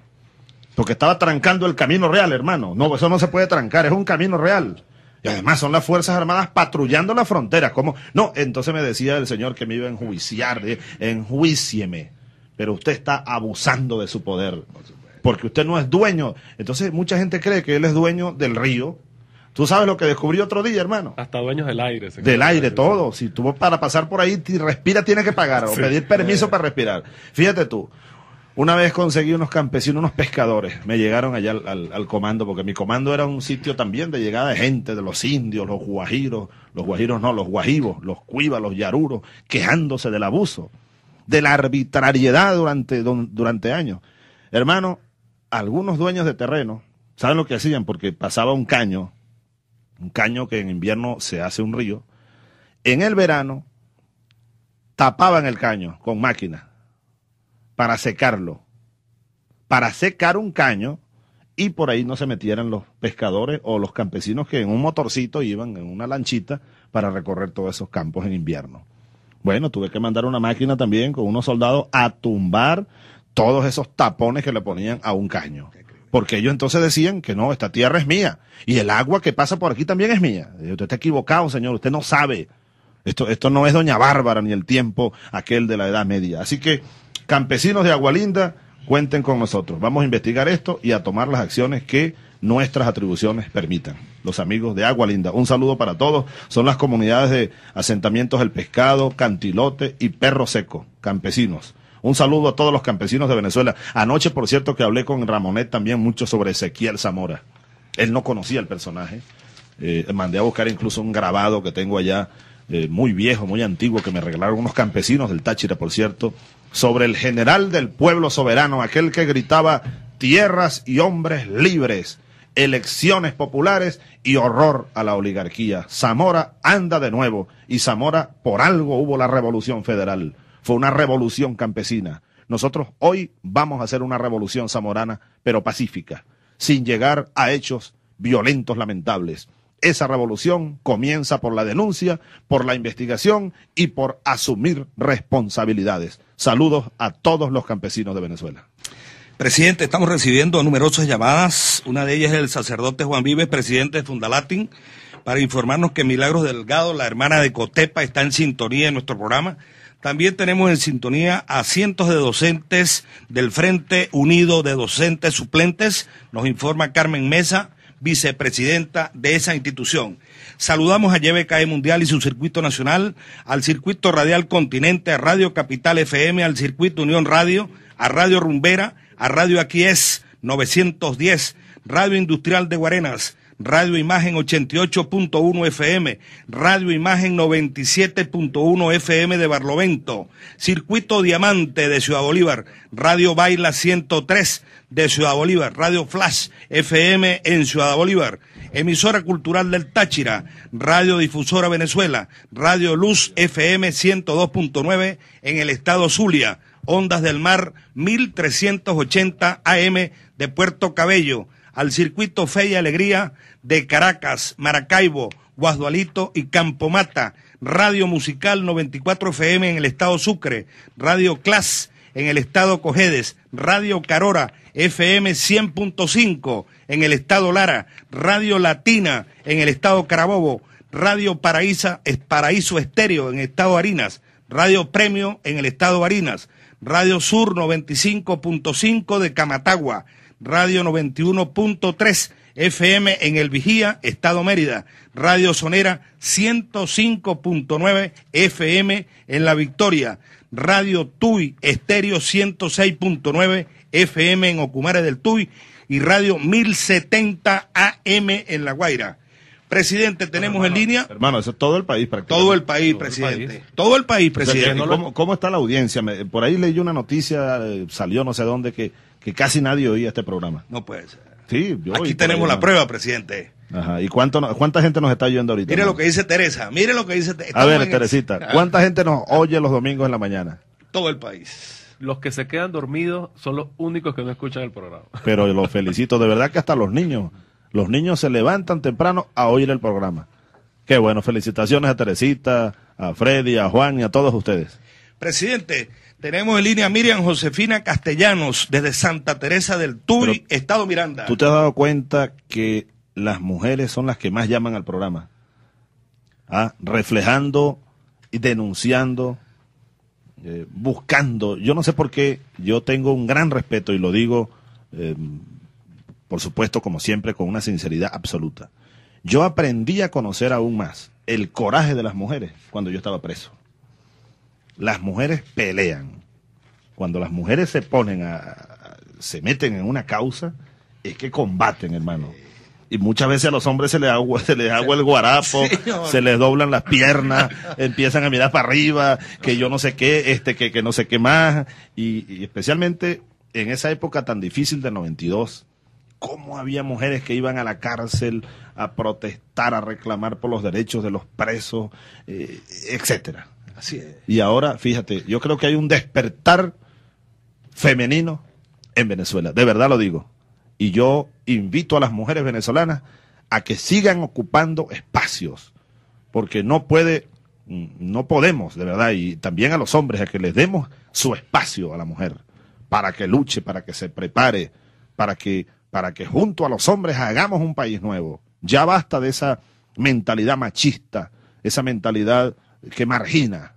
Porque estaba trancando el camino real, hermano. No, eso no se puede trancar, es un camino real. Y además son las Fuerzas Armadas patrullando la frontera. como No, entonces me decía el señor que me iba a enjuiciar, enjuicieme. Pero usted está abusando de su poder. Porque usted no es dueño. Entonces mucha gente cree que él es dueño del río, Tú sabes lo que descubrí otro día, hermano. Hasta dueños del aire. del aire, todo. Si tú para pasar por ahí, y respira, tienes que pagar o pedir permiso para respirar. Fíjate tú. Una vez conseguí unos campesinos, unos pescadores, me llegaron allá al, comando, porque mi comando era un sitio también de llegada de gente, de los indios, los guajiros, los guajiros no, los guajivos, los cuivas, los yaruros, quejándose del abuso, de la arbitrariedad durante, durante años. Hermano, algunos dueños de terreno, ¿saben lo que hacían? Porque pasaba un caño un caño que en invierno se hace un río, en el verano tapaban el caño con máquina para secarlo, para secar un caño y por ahí no se metieran los pescadores o los campesinos que en un motorcito iban en una lanchita para recorrer todos esos campos en invierno. Bueno, tuve que mandar una máquina también con unos soldados a tumbar todos esos tapones que le ponían a un caño porque ellos entonces decían que no, esta tierra es mía y el agua que pasa por aquí también es mía. Usted está equivocado, señor, usted no sabe. Esto, esto no es doña Bárbara ni el tiempo aquel de la Edad Media. Así que, campesinos de Agualinda, cuenten con nosotros. Vamos a investigar esto y a tomar las acciones que nuestras atribuciones permitan. Los amigos de Agua Linda, un saludo para todos. Son las comunidades de asentamientos del Pescado, Cantilote y Perro Seco, campesinos. Un saludo a todos los campesinos de Venezuela. Anoche, por cierto, que hablé con Ramonet también mucho sobre Ezequiel Zamora. Él no conocía el personaje. Eh, mandé a buscar incluso un grabado que tengo allá, eh, muy viejo, muy antiguo, que me regalaron unos campesinos del Táchira, por cierto, sobre el general del pueblo soberano, aquel que gritaba tierras y hombres libres elecciones populares y horror a la oligarquía. Zamora anda de nuevo y Zamora por algo hubo la revolución federal fue una revolución campesina. Nosotros hoy vamos a hacer una revolución zamorana, pero pacífica, sin llegar a hechos violentos lamentables. Esa revolución comienza por la denuncia, por la investigación y por asumir responsabilidades. Saludos a todos los campesinos de Venezuela. Presidente, estamos recibiendo numerosas llamadas. Una de ellas es el sacerdote Juan Vives, presidente de Fundalatin, para informarnos que Milagros Delgado, la hermana de Cotepa, está en sintonía en nuestro programa. También tenemos en sintonía a cientos de docentes del Frente Unido de Docentes Suplentes, nos informa Carmen Mesa, vicepresidenta de esa institución. Saludamos a YBKE Mundial y su circuito nacional, al circuito radial Continente, a Radio Capital FM, al circuito Unión Radio, a Radio Rumbera, a Radio Aquí es 910, Radio Industrial de Guarenas, Radio Imagen 88.1 FM, Radio Imagen 97.1 FM de Barlovento, Circuito Diamante de Ciudad Bolívar, Radio Baila 103 de Ciudad Bolívar, Radio Flash FM en Ciudad Bolívar, Emisora Cultural del Táchira, Radio Difusora Venezuela, Radio Luz FM 102.9 en el estado Zulia, Ondas del Mar 1380 AM de Puerto Cabello, al circuito Fe y Alegría de Caracas, Maracaibo, Guasdualito y Campomata, Radio Musical 94 FM en el estado Sucre, Radio Clas en el estado Cojedes, Radio Carora FM 100.5 en el estado Lara, Radio Latina en el estado Carabobo, Radio Paraíso, Paraíso Estéreo en el estado Harinas, Radio Premio en el estado Harinas, Radio Sur 95.5 de Camatagua, Radio 91.3 FM en El Vigía, Estado Mérida, Radio Sonera 105.9 FM en La Victoria, Radio Tuy Estéreo 106.9 FM en Ocumare del Tuy y Radio 1070 AM en La Guaira. Presidente, tenemos en línea. Hermano, eso es todo el país prácticamente. Todo el país, presidente. Todo el país, presidente. ¿cómo, está la audiencia? por ahí leí una noticia, eh, salió no sé dónde, que, que casi nadie oía este programa. No puede ser. Aquí tenemos la prueba, presidente. ¿Y cuánto, cuánta gente nos está oyendo ahorita? Mire lo que dice Teresa, mire lo que dice A ver, Teresita, ¿cuánta gente nos oye los domingos en la mañana? Todo el país los que se quedan dormidos son los únicos que no escuchan el programa. Pero los felicito, de verdad que hasta los niños, los niños se levantan temprano a oír el programa. Qué bueno, felicitaciones a Teresita, a Freddy, a Juan y a todos ustedes. Presidente, tenemos en línea a Miriam Josefina Castellanos desde Santa Teresa del Tuy, Estado Miranda. ¿Tú te has dado cuenta que las mujeres son las que más llaman al programa? ¿Ah? Reflejando y denunciando, eh, buscando. Yo no sé por qué, yo tengo un gran respeto y lo digo, eh, por supuesto, como siempre, con una sinceridad absoluta. Yo aprendí a conocer aún más el coraje de las mujeres cuando yo estaba preso las mujeres pelean. Cuando las mujeres se ponen a, se meten en una causa, es que combaten, hermano. Y muchas veces a los hombres se les agua, se agua el guarapo, se les doblan las piernas, empiezan a mirar para arriba, que yo no sé qué, este, que, no sé qué más. Y, especialmente en esa época tan difícil del 92, cómo había mujeres que iban a la cárcel a protestar, a reclamar por los derechos de los presos, eh, etcétera. Y ahora, fíjate, yo creo que hay un despertar femenino en Venezuela, de verdad lo digo. Y yo invito a las mujeres venezolanas a que sigan ocupando espacios, porque no puede, no podemos, de verdad, y también a los hombres, a que les demos su espacio a la mujer, para que luche, para que se prepare, para que, para que junto a los hombres hagamos un país nuevo. Ya basta de esa mentalidad machista, esa mentalidad que margina,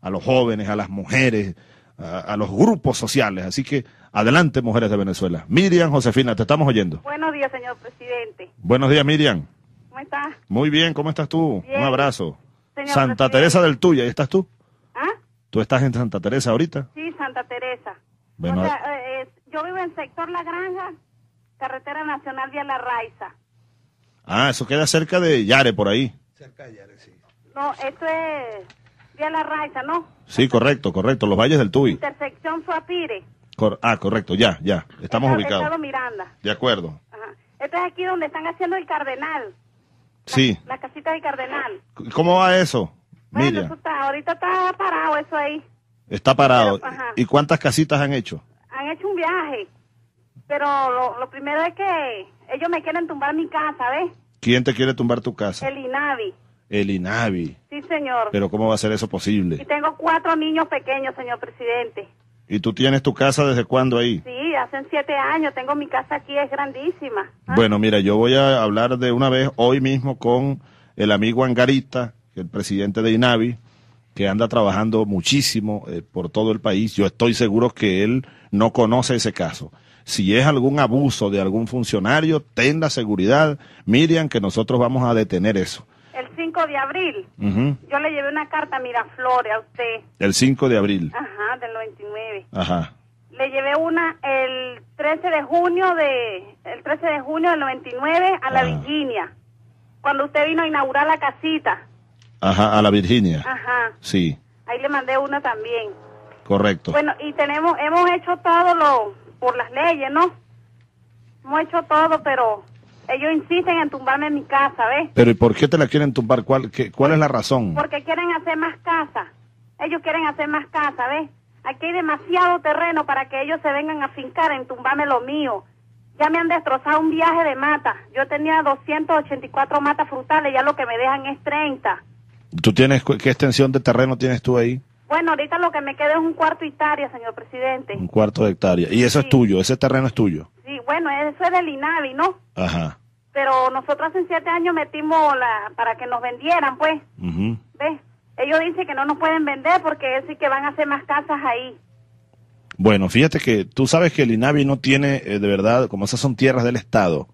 a los jóvenes, a las mujeres, a, los grupos sociales. Así que adelante, mujeres de Venezuela. Miriam, Josefina, te estamos oyendo. Buenos días, señor presidente. Buenos días, Miriam. ¿Cómo estás? Muy bien, ¿cómo estás tú? Un abrazo. Santa Teresa del Tuya, ¿y estás tú? ¿Ah? ¿Tú estás en Santa Teresa ahorita? Sí, Santa Teresa. Bueno, eh, yo vivo en sector La Granja, carretera nacional de La Raiza. Ah, eso queda cerca de Yare, por ahí. Cerca de Yare, sí. No, esto es la ¿no? Sí, correcto, correcto. Los valles del Tuy. Intersección Suapire. ah, correcto, ya, ya. Estamos ubicados. Miranda. De acuerdo. Ajá. es aquí donde están haciendo el Cardenal. sí. La casita del Cardenal. ¿Cómo va eso? Bueno, está, ahorita está parado eso ahí. Está parado. ¿Y cuántas casitas han hecho? Han hecho un viaje. Pero lo, lo primero es que ellos me quieren tumbar mi casa, ¿ves? ¿Quién te quiere tumbar tu casa? El INAVI el INAVI. Sí, señor. Pero ¿cómo va a ser eso posible? Y tengo cuatro niños pequeños, señor presidente. ¿Y tú tienes tu casa desde cuándo ahí? Sí, hace siete años. Tengo mi casa aquí, es grandísima. ¿Ah? Bueno, mira, yo voy a hablar de una vez hoy mismo con el amigo Angarita, el presidente de INAVI, que anda trabajando muchísimo eh, por todo el país. Yo estoy seguro que él no conoce ese caso. Si es algún abuso de algún funcionario, tenga seguridad, Miriam, que nosotros vamos a detener eso el 5 de abril. Yo le llevé una carta a Miraflores a usted. El 5 de abril. Ajá, del 99. Ajá. Le llevé una el 13 de junio de el 13 de junio del 99 a la ah. Virginia. Cuando usted vino a inaugurar la casita. Ajá, a la Virginia. Ajá. Sí. Ahí le mandé una también. Correcto. Bueno, y tenemos hemos hecho todo lo por las leyes, ¿no? Hemos hecho todo, pero ellos insisten en tumbarme en mi casa, ¿ves? Pero ¿y por qué te la quieren tumbar? ¿Cuál, cuál es la razón? Porque quieren hacer más casa. Ellos quieren hacer más casa, ¿ves? Aquí hay demasiado terreno para que ellos se vengan a fincar en tumbarme lo mío. Ya me han destrozado un viaje de mata. Yo tenía 284 matas frutales, ya lo que me dejan es 30. ¿Tú tienes qué extensión de terreno tienes tú ahí? Bueno, ahorita lo que me queda es un cuarto de hectárea, señor presidente. Un cuarto de hectárea. ¿Y eso es tuyo? ¿Ese terreno es tuyo? bueno, eso eh, es del INAVI, ¿no? Ajá. Pero nosotros en siete años metimos la, para que nos vendieran, pues. Ellos dicen que no nos pueden vender porque es que van a hacer más casas ahí. Bueno, fíjate que tú sabes que el INAVI no tiene, eh, de verdad, como esas son tierras del Estado,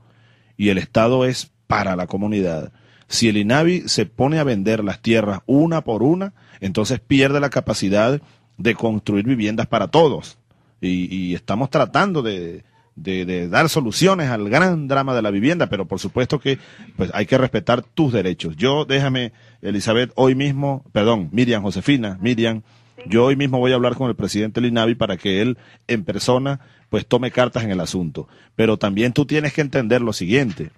y el Estado es para la comunidad. Si el INAVI se pone a vender las tierras una por una, entonces pierde la capacidad de construir viviendas para todos. y estamos tratando de, de, dar soluciones al gran drama de la vivienda, pero por supuesto que pues, hay que respetar tus derechos. Yo, déjame, Elizabeth, hoy mismo, perdón, Miriam, Josefina, Miriam, yo hoy mismo voy a hablar con el presidente Linavi para que él en persona pues tome cartas en el asunto. Pero también tú tienes que entender lo siguiente,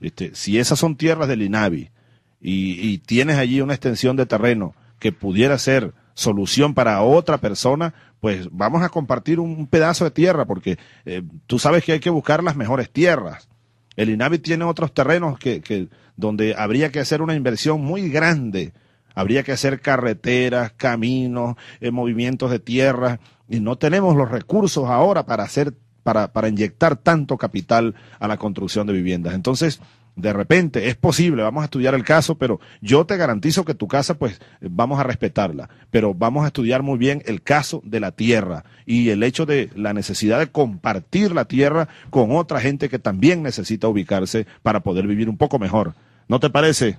este, si esas son tierras del Linavi y tienes allí una extensión de terreno que pudiera ser solución para otra persona, pues vamos a compartir un, pedazo de tierra, porque eh, tú sabes que hay que buscar las mejores tierras. El INAVI tiene otros terrenos que, que, donde habría que hacer una inversión muy grande. Habría que hacer carreteras, caminos, eh, movimientos de tierra, y no tenemos los recursos ahora para hacer para, para inyectar tanto capital a la construcción de viviendas. Entonces, de repente, es posible, vamos a estudiar el caso, pero yo te garantizo que tu casa, pues vamos a respetarla, pero vamos a estudiar muy bien el caso de la tierra y el hecho de la necesidad de compartir la tierra con otra gente que también necesita ubicarse para poder vivir un poco mejor. ¿No te parece?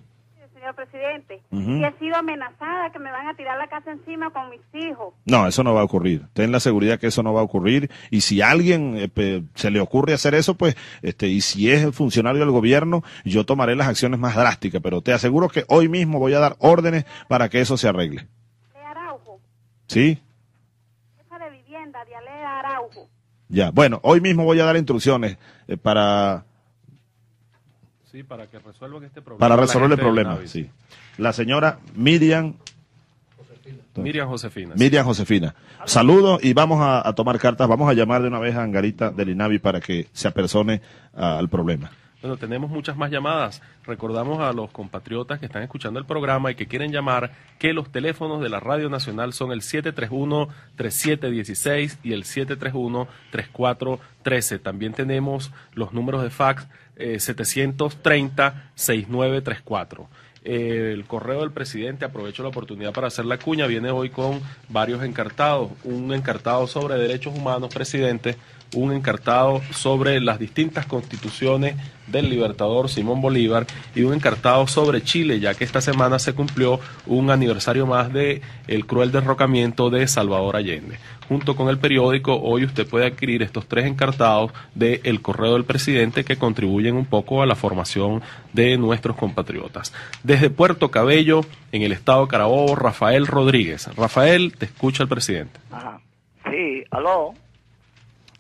presidente, y he sido amenazada que me van a tirar la casa encima con mis hijos. No, eso no va a ocurrir. Ten la seguridad que eso no va a ocurrir. Y si alguien eh, se le ocurre hacer eso, pues, este, y si es funcionario del gobierno, yo tomaré las acciones más drásticas. Pero te aseguro que hoy mismo voy a dar órdenes para que eso se arregle. ¿De Araujo? Sí. de vivienda, de Araujo. Ya, bueno, hoy mismo voy a dar instrucciones eh, para Sí, para que resuelvan este problema. Para resolver el problema, sí. La señora Miriam Miriam Josefina. Miriam Josefina. Saludos y vamos a, tomar cartas. Vamos a llamar de una vez a Angarita del INAVI para que se apersone ah, al problema. Bueno, tenemos muchas más llamadas. Recordamos a los compatriotas que están escuchando el programa y que quieren llamar que los teléfonos de la Radio Nacional son el 731-3716 y el 731-3413. También tenemos los números de fax 730-6934. Eh, eh, el correo del presidente, aprovecho la oportunidad para hacer la cuña, viene hoy con varios encartados, un encartado sobre derechos humanos, presidente, un encartado sobre las distintas constituciones del libertador Simón Bolívar y un encartado sobre Chile, ya que esta semana se cumplió un aniversario más de el cruel derrocamiento de Salvador Allende. Junto con el periódico, hoy usted puede adquirir estos tres encartados de El Correo del Presidente que contribuyen un poco a la formación de nuestros compatriotas. Desde Puerto Cabello, en el estado de Carabobo, Rafael Rodríguez. Rafael, te escucha el presidente. Sí, aló.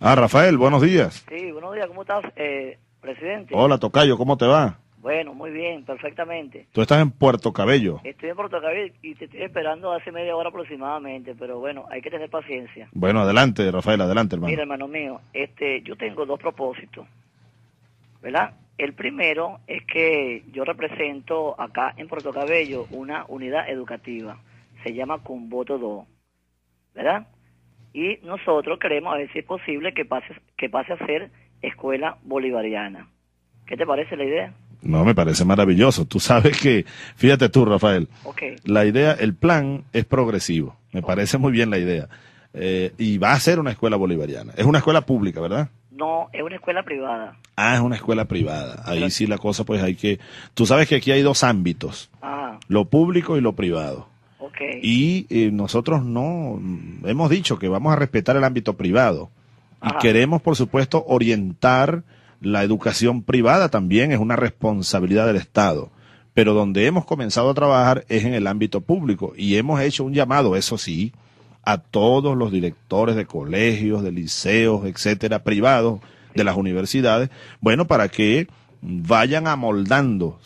Ah, Rafael, buenos días. Sí, buenos días, ¿cómo estás, eh, presidente? Hola, Tocayo, ¿cómo te va? Bueno, muy bien, perfectamente. Tú estás en Puerto Cabello. Estoy en Puerto Cabello y te estoy esperando hace media hora aproximadamente, pero bueno, hay que tener paciencia. Bueno, adelante, Rafael, adelante, hermano. Mira, hermano mío, este, yo tengo dos propósitos, ¿verdad? El primero es que yo represento acá en Puerto Cabello una unidad educativa, se llama Cumboto 2, ¿verdad? y nosotros queremos a ver si es posible que pase, que pase a ser escuela bolivariana. ¿Qué te parece la idea? No, me parece maravilloso. Tú sabes que, fíjate tú, Rafael, la idea, el plan es progresivo. Me parece muy bien la idea. Eh, y va a ser una escuela bolivariana. Es una escuela pública, ¿verdad? No, es una escuela privada. Ah, es una escuela privada. Ahí sí la cosa, pues hay que... Tú sabes que aquí hay dos ámbitos. Ah. Lo público y lo privado. Y eh, nosotros no hemos dicho que vamos a respetar el ámbito privado y queremos, por supuesto, orientar la educación privada también es una responsabilidad del Estado. Pero donde hemos comenzado a trabajar es en el ámbito público y hemos hecho un llamado, eso sí, a todos los directores de colegios, de liceos, etcétera, privados, de las universidades, bueno, para que vayan amoldando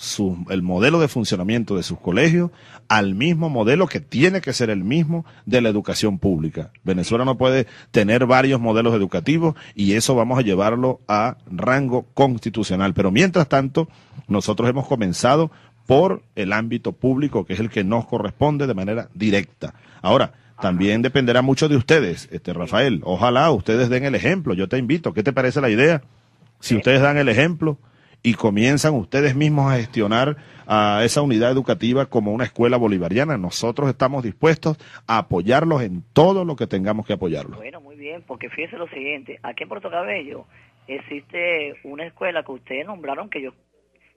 el modelo de funcionamiento de sus colegios al mismo modelo que tiene que ser el mismo de la educación pública. Venezuela no puede tener varios modelos educativos y eso vamos a llevarlo a rango constitucional. Pero mientras tanto, nosotros hemos comenzado por el ámbito público, que es el que nos corresponde de manera directa. Ahora, también dependerá mucho de ustedes, este Rafael. Ojalá ustedes den el ejemplo. Yo te invito. ¿Qué te parece la idea? Si ustedes dan el ejemplo, y comienzan ustedes mismos a gestionar a esa unidad educativa como una escuela bolivariana. Nosotros estamos dispuestos a apoyarlos en todo lo que tengamos que apoyarlos. Bueno, muy bien, porque fíjese lo siguiente, aquí en Puerto Cabello existe una escuela que ustedes nombraron que ellos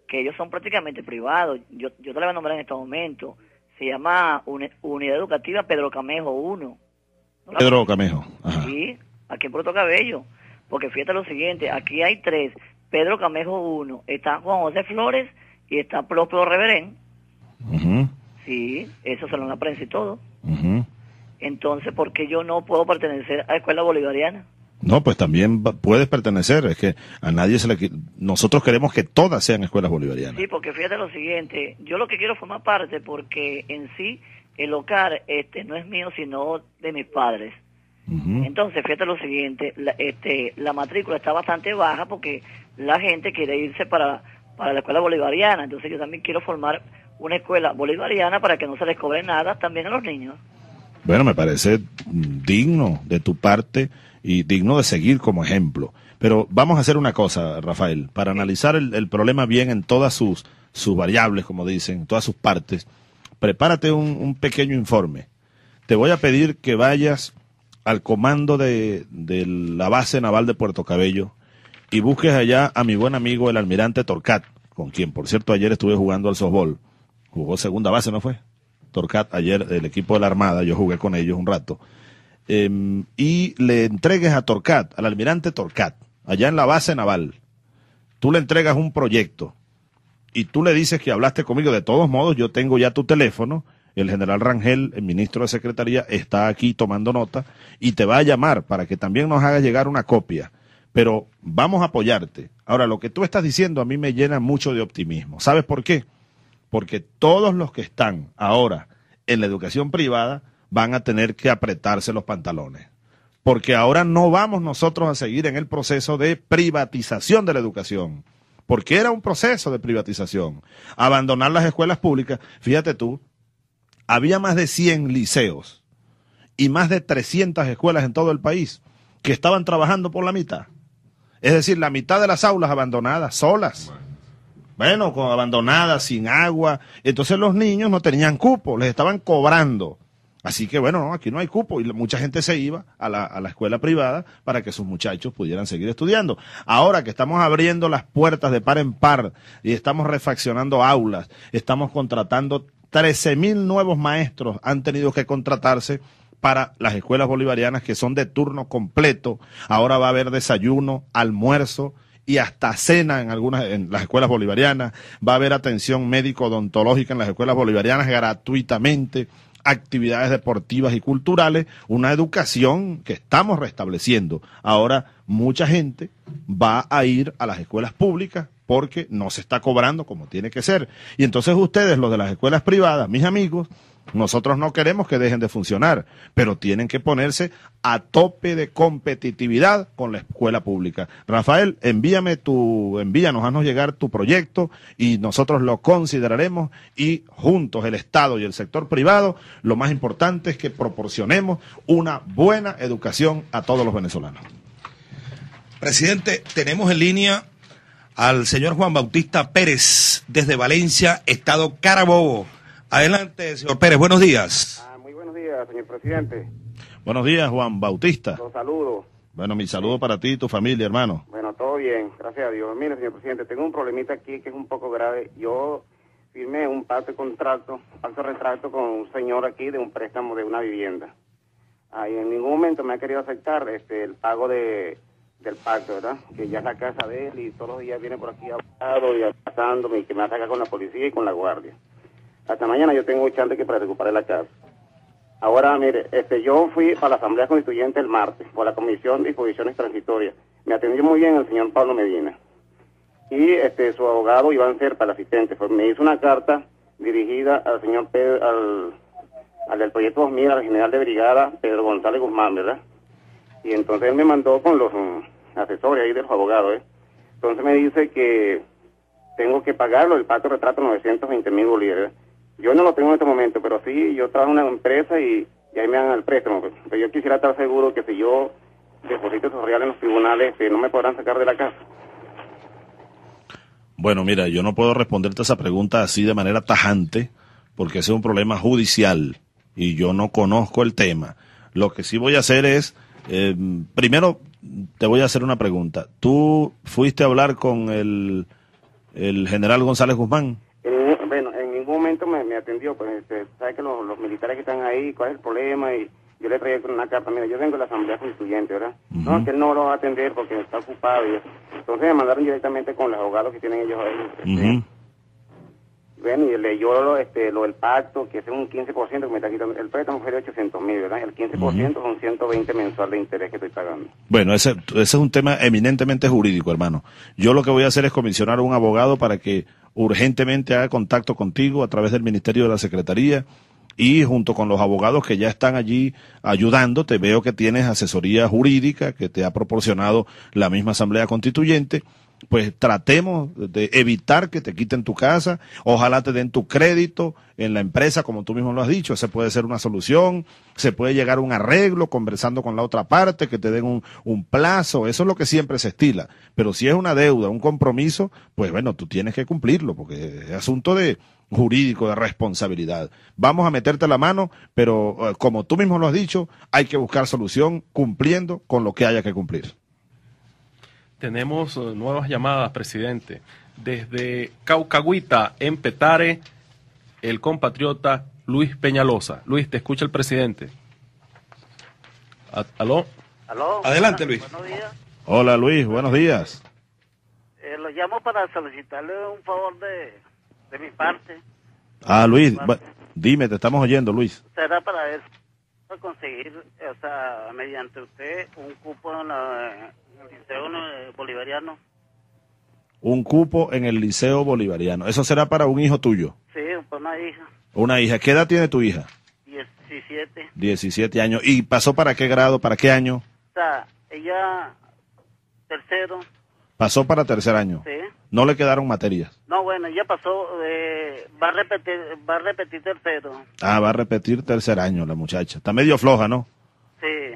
que ellos son prácticamente privados. Yo, yo te la voy a nombrar en este momento. Se llama Unidad Educativa Pedro Camejo 1. Pedro Camejo. Ajá. Sí, aquí en Puerto Cabello. Porque fíjate lo siguiente, aquí hay tres. Pedro Camejo uno, está Juan José Flores y está Propio Reverén. Sí, eso se lo en la prensa y todo. Entonces, ¿por qué yo no puedo pertenecer a la escuela bolivariana? No, pues también puedes pertenecer, es que a nadie se le... Nosotros queremos que todas sean escuelas bolivarianas. Sí, porque fíjate lo siguiente, yo lo que quiero formar parte porque en sí el hogar este, no es mío sino de mis padres. Entonces, fíjate lo siguiente, este, la matrícula está bastante baja porque la gente quiere irse para, la escuela bolivariana. Entonces yo también quiero formar una escuela bolivariana para que no se les cobre nada también a los niños. Bueno, me parece digno de tu parte y digno de seguir como ejemplo. Pero vamos a hacer una cosa, Rafael, para analizar el, problema bien en todas sus, sus variables, como dicen, en todas sus partes. Prepárate un, un, pequeño informe. Te voy a pedir que vayas al comando de la base naval de Puerto Cabello y busques allá a mi buen amigo el almirante Torcat, con quien por cierto ayer estuve jugando al softball. Jugó segunda base, ¿no fue? Torcat, ayer el equipo de la Armada, yo jugué con ellos un rato. Em, y le entregues a Torcat, al almirante Torcat, allá en la base naval. Tú le entregas un proyecto y tú le dices que hablaste conmigo. De todos modos, yo tengo ya tu teléfono. El general Rangel, el ministro de Secretaría, está aquí tomando nota y te va a llamar para que también nos haga llegar una copia pero vamos a apoyarte. Ahora, lo que tú estás diciendo a mí me llena mucho de optimismo. ¿Sabes por qué? Porque todos los que están ahora en la educación privada van a tener que apretarse los pantalones. Porque ahora no vamos nosotros a seguir en el proceso de privatización de la educación. Porque era un proceso de privatización. Abandonar las escuelas públicas. Fíjate tú, había más de 100 liceos y más de 300 escuelas en todo el país que estaban trabajando por la mitad. Es decir, la mitad de las aulas abandonadas, solas. Bueno, con, abandonadas, sin agua. Entonces los niños no tenían cupo, les estaban cobrando. Así que bueno, aquí no hay cupo y mucha gente se iba a la, a la, escuela privada para que sus muchachos pudieran seguir estudiando. Ahora que estamos abriendo las puertas de par en par y estamos refaccionando aulas, estamos contratando 13 mil nuevos maestros, han tenido que contratarse para las escuelas bolivarianas que son de turno completo. Ahora va a haber desayuno, almuerzo y hasta cena en algunas en las escuelas bolivarianas. Va a haber atención médico odontológica en las escuelas bolivarianas gratuitamente actividades deportivas y culturales, una educación que estamos restableciendo. Ahora mucha gente va a ir a las escuelas públicas porque no se está cobrando como tiene que ser. Y entonces ustedes, los de las escuelas privadas, mis amigos, nosotros no queremos que dejen de funcionar, pero tienen que ponerse a tope de competitividad con la escuela pública. Rafael, envíame tu, envíanos, haznos llegar tu proyecto y nosotros lo consideraremos y juntos el Estado y el sector privado, lo más importante es que proporcionemos una buena educación a todos los venezolanos. Presidente, tenemos en línea al señor Juan Bautista Pérez desde Valencia, Estado Carabobo. Adelante, señor Pérez, buenos días. Ah, muy buenos días, señor presidente. Buenos días, Juan Bautista. Los saludos. Bueno, mi saludo para ti y tu familia, hermano. Bueno, todo bien, gracias a Dios. Mire, señor presidente, tengo un problemita aquí que es un poco grave. Yo firmé un pacto de contrato, pacto de retrato con un señor aquí de un préstamo de una vivienda. Ah, en ningún momento me ha querido aceptar este, el pago del pacto, ¿verdad? Que ya es la casa de él y todos los días viene por aquí abogado y abrazándome y que me ataca con la policía y con la guardia. Hasta mañana yo tengo un que para recuperar la casa. Ahora, mire, este, yo fui a la Asamblea Constituyente el martes por la Comisión de Disposiciones Transitorias. Me atendió muy bien el señor Pablo Medina. Y este, su abogado Iván Serpa, el asistente, me hizo una carta dirigida al señor Pedro, al, del proyecto 2000, al general de brigada Pedro González Guzmán, ¿verdad? Y entonces él me mandó con los mm, asesores ahí de los abogados, ¿eh? Entonces me dice que tengo que pagarlo, el pacto de retrato 920 mil bolívares. Yo no lo tengo en este momento, pero sí, yo trabajo en una empresa y, ahí me dan el préstamo. Pues. Pero yo quisiera estar seguro que si yo deposito esos reales en los tribunales, que no me podrán sacar de la casa. Bueno, mira, yo no puedo responderte esa pregunta así de manera tajante, porque ese es un problema judicial y yo no conozco el tema. Lo que sí voy a hacer es, eh, primero te voy a hacer una pregunta. ¿Tú fuiste a hablar con el general González Guzmán? me, atendió, pues, este, sabe que los, militares que están ahí, cuál es el problema, y yo le traía una carta, mira, yo vengo de la Asamblea Constituyente, ¿verdad? No, que él no lo va a atender porque está ocupado y Entonces me mandaron directamente con los abogados que tienen ellos ahí. Este, y leyó lo, este, lo del pacto, que es un 15% que me está quitando. El préstamo fue de 800 mil, ¿verdad? El 15% uh ciento son 120 mensual de interés que estoy pagando. Bueno, ese, ese es un tema eminentemente jurídico, hermano. Yo lo que voy a hacer es comisionar a un abogado para que urgentemente haga contacto contigo a través del Ministerio de la Secretaría y junto con los abogados que ya están allí ayudándote, veo que tienes asesoría jurídica que te ha proporcionado la misma Asamblea Constituyente pues tratemos de evitar que te quiten tu casa, ojalá te den tu crédito en la empresa, como tú mismo lo has dicho, se puede ser una solución, se puede llegar a un arreglo conversando con la otra parte, que te den un, plazo, eso es lo que siempre se estila, pero si es una deuda, un compromiso, pues bueno, tú tienes que cumplirlo, porque es asunto de, jurídico de responsabilidad. Vamos a meterte la mano, pero eh, como tú mismo lo has dicho, hay que buscar solución cumpliendo con lo que haya que cumplir. Tenemos eh, nuevas llamadas, presidente. Desde Caucagüita, en Petare, el compatriota Luis Peñalosa. Luis, te escucha el presidente. ¿Aló? ¿Aló? Adelante, Luis. Buenos días. Hola, Luis. Buenos días. Eh, lo llamo para solicitarle un favor de, mi parte. Ah, Luis, dime, te estamos oyendo, Luis. Será para conseguir, o sea, mediante usted, un cupo en la, Liceo eh, Bolivariano. Un cupo en el Liceo Bolivariano. ¿Eso será para un hijo tuyo? Sí, para una hija. Una ¿Qué edad tiene tu hija? 17. años. ¿Y pasó para qué grado? ¿Para qué año? ella tercero. ¿Pasó para tercer año? Sí. ¿No le quedaron materias? No, bueno, ella pasó, eh, va, a repetir, va a repetir tercero. Ah, va a repetir tercer año la muchacha. Está medio floja, ¿no?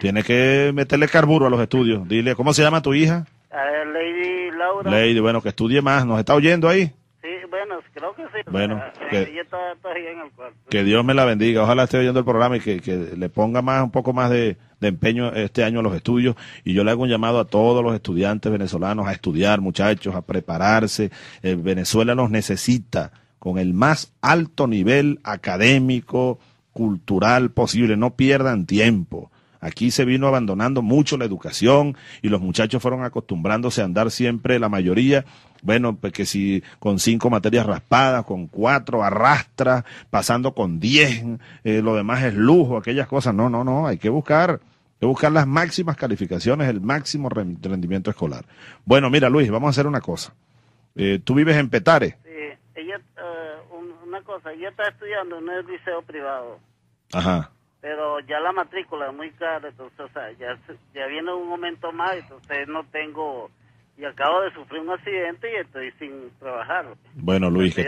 tiene que meterle carburo a los estudios. Dile, ¿cómo se llama tu hija? Lady Laura. Lady, bueno, que estudie más. ¿Nos está oyendo ahí? Sí, bueno, creo que sí. Bueno, que, en el cuarto. que Dios me la bendiga. Ojalá esté oyendo el programa y que, le ponga más un poco más de, empeño este año a los estudios. Y yo le hago un llamado a todos los estudiantes venezolanos a estudiar, muchachos, a prepararse. Eh, Venezuela nos necesita con el más alto nivel académico, cultural posible. No pierdan tiempo. Aquí se vino abandonando mucho la educación y los muchachos fueron acostumbrándose a andar siempre, la mayoría, bueno, pues que si con cinco materias raspadas, con cuatro, arrastra, pasando con diez, eh, lo demás es lujo, aquellas cosas. No, no, no, hay que buscar. Hay que buscar las máximas calificaciones, el máximo rendimiento escolar. Bueno, mira, Luis, vamos a hacer una cosa. Eh, ¿Tú vives en Petare? Sí, ella, eh, una cosa, ella está estudiando en el liceo privado. Ajá pero ya la matrícula es muy cara, entonces, o sea, ya, ya viene un momento más, entonces no tengo, y acabo de sufrir un accidente y estoy sin trabajar. Bueno, Luis, que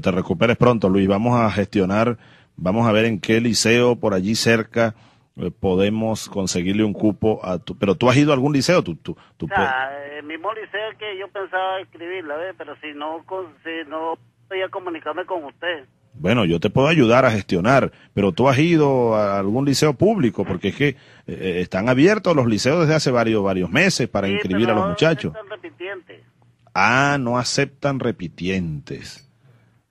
te, recuperes pronto, Luis, vamos a gestionar, vamos a ver en qué liceo por allí cerca eh, podemos conseguirle un cupo a tu... Pero tú has ido a algún liceo, tú... tú, el mismo liceo que yo pensaba la vez pero si no, si no podía comunicarme con usted. Bueno, yo te puedo ayudar a gestionar, pero tú has ido a algún liceo público, porque es que eh, eh, están abiertos los liceos desde hace varios varios meses para inscribir a los muchachos. No aceptan repitientes. Ah, no aceptan repitientes.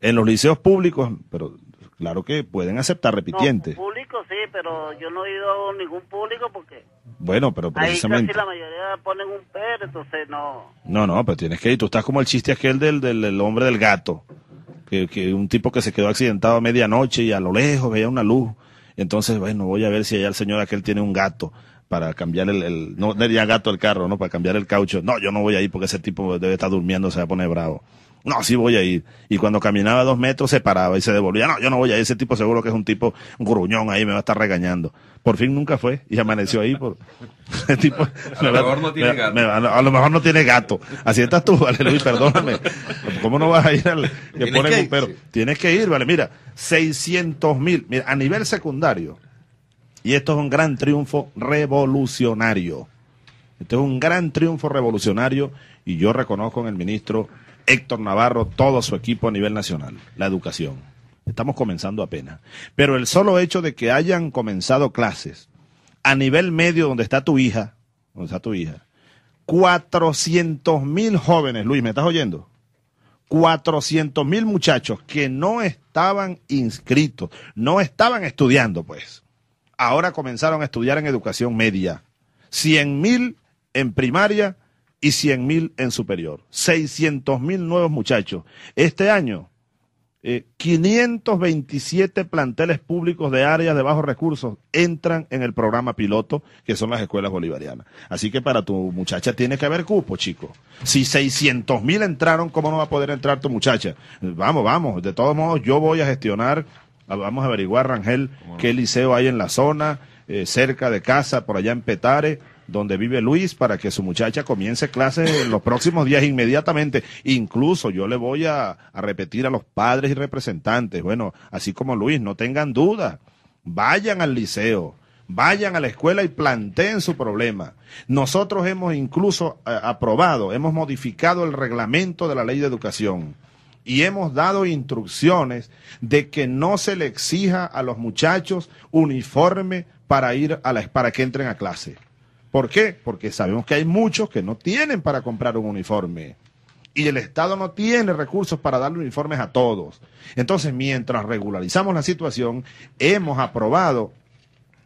En los liceos públicos, pero claro que pueden aceptar repitientes. No, público sí, pero yo no he ido a ningún público porque bueno, pero precisamente. Ahí casi la mayoría ponen un perro, entonces no. No, no, pero tienes que ir. Tú estás como el chiste aquel del, del hombre del gato que, un tipo que se quedó accidentado a medianoche y a lo lejos veía una luz. Entonces, bueno, voy a ver si allá el señor aquel tiene un gato para cambiar el, el no tenía gato el carro, ¿no? Para cambiar el caucho. No, yo no voy ahí porque ese tipo debe estar durmiendo, se va a poner bravo no, sí voy a ir. Y cuando caminaba dos metros se paraba y se devolvía, no, yo no voy a ir, ese tipo seguro que es un tipo gruñón ahí, me va a estar regañando. Por fin nunca fue y amaneció ahí. Por... a lo mejor no tiene gato. Así estás tú, vale Luis, perdóname. ¿Cómo no vas a ir al que ir, Tienes que ir, vale, mira, 600 mil, mira, a nivel secundario. Y esto es un gran triunfo revolucionario. Esto es un gran triunfo revolucionario y yo reconozco en el ministro Héctor Navarro, todo su equipo a nivel nacional, la educación. Estamos comenzando apenas. Pero el solo hecho de que hayan comenzado clases a nivel medio donde está tu hija, donde está tu hija, 400 mil jóvenes, Luis, ¿me estás oyendo? 400 mil muchachos que no estaban inscritos, no estaban estudiando, pues. Ahora comenzaron a estudiar en educación media. 100 mil en primaria y mil en superior. mil nuevos muchachos. Este año, eh, quinientos 527 planteles públicos de áreas de bajos recursos entran en el programa piloto, que son las escuelas bolivarianas. Así que para tu muchacha tiene que haber cupo, chico. Si 600 mil entraron, ¿cómo no va a poder entrar tu muchacha? Vamos, vamos. De todos modos, yo voy a gestionar, ah, vamos a averiguar, Rangel, qué liceo hay en la zona, eh, cerca de casa, por allá en Petare donde vive Luis para que su muchacha comience clases en los próximos días inmediatamente. Incluso yo le voy a, repetir a los padres y representantes, bueno, así como Luis, no tengan duda, vayan al liceo vayan a la escuela y planteen su problema. Nosotros hemos incluso eh, aprobado, hemos modificado el reglamento de la ley de educación y hemos dado instrucciones de que no se le exija a los muchachos uniforme para ir a la, para que entren a clase. ¿Por qué? Porque sabemos que hay muchos que no tienen para comprar un uniforme. Y el Estado no tiene recursos para darle uniformes a todos. Entonces, mientras regularizamos la situación, hemos aprobado,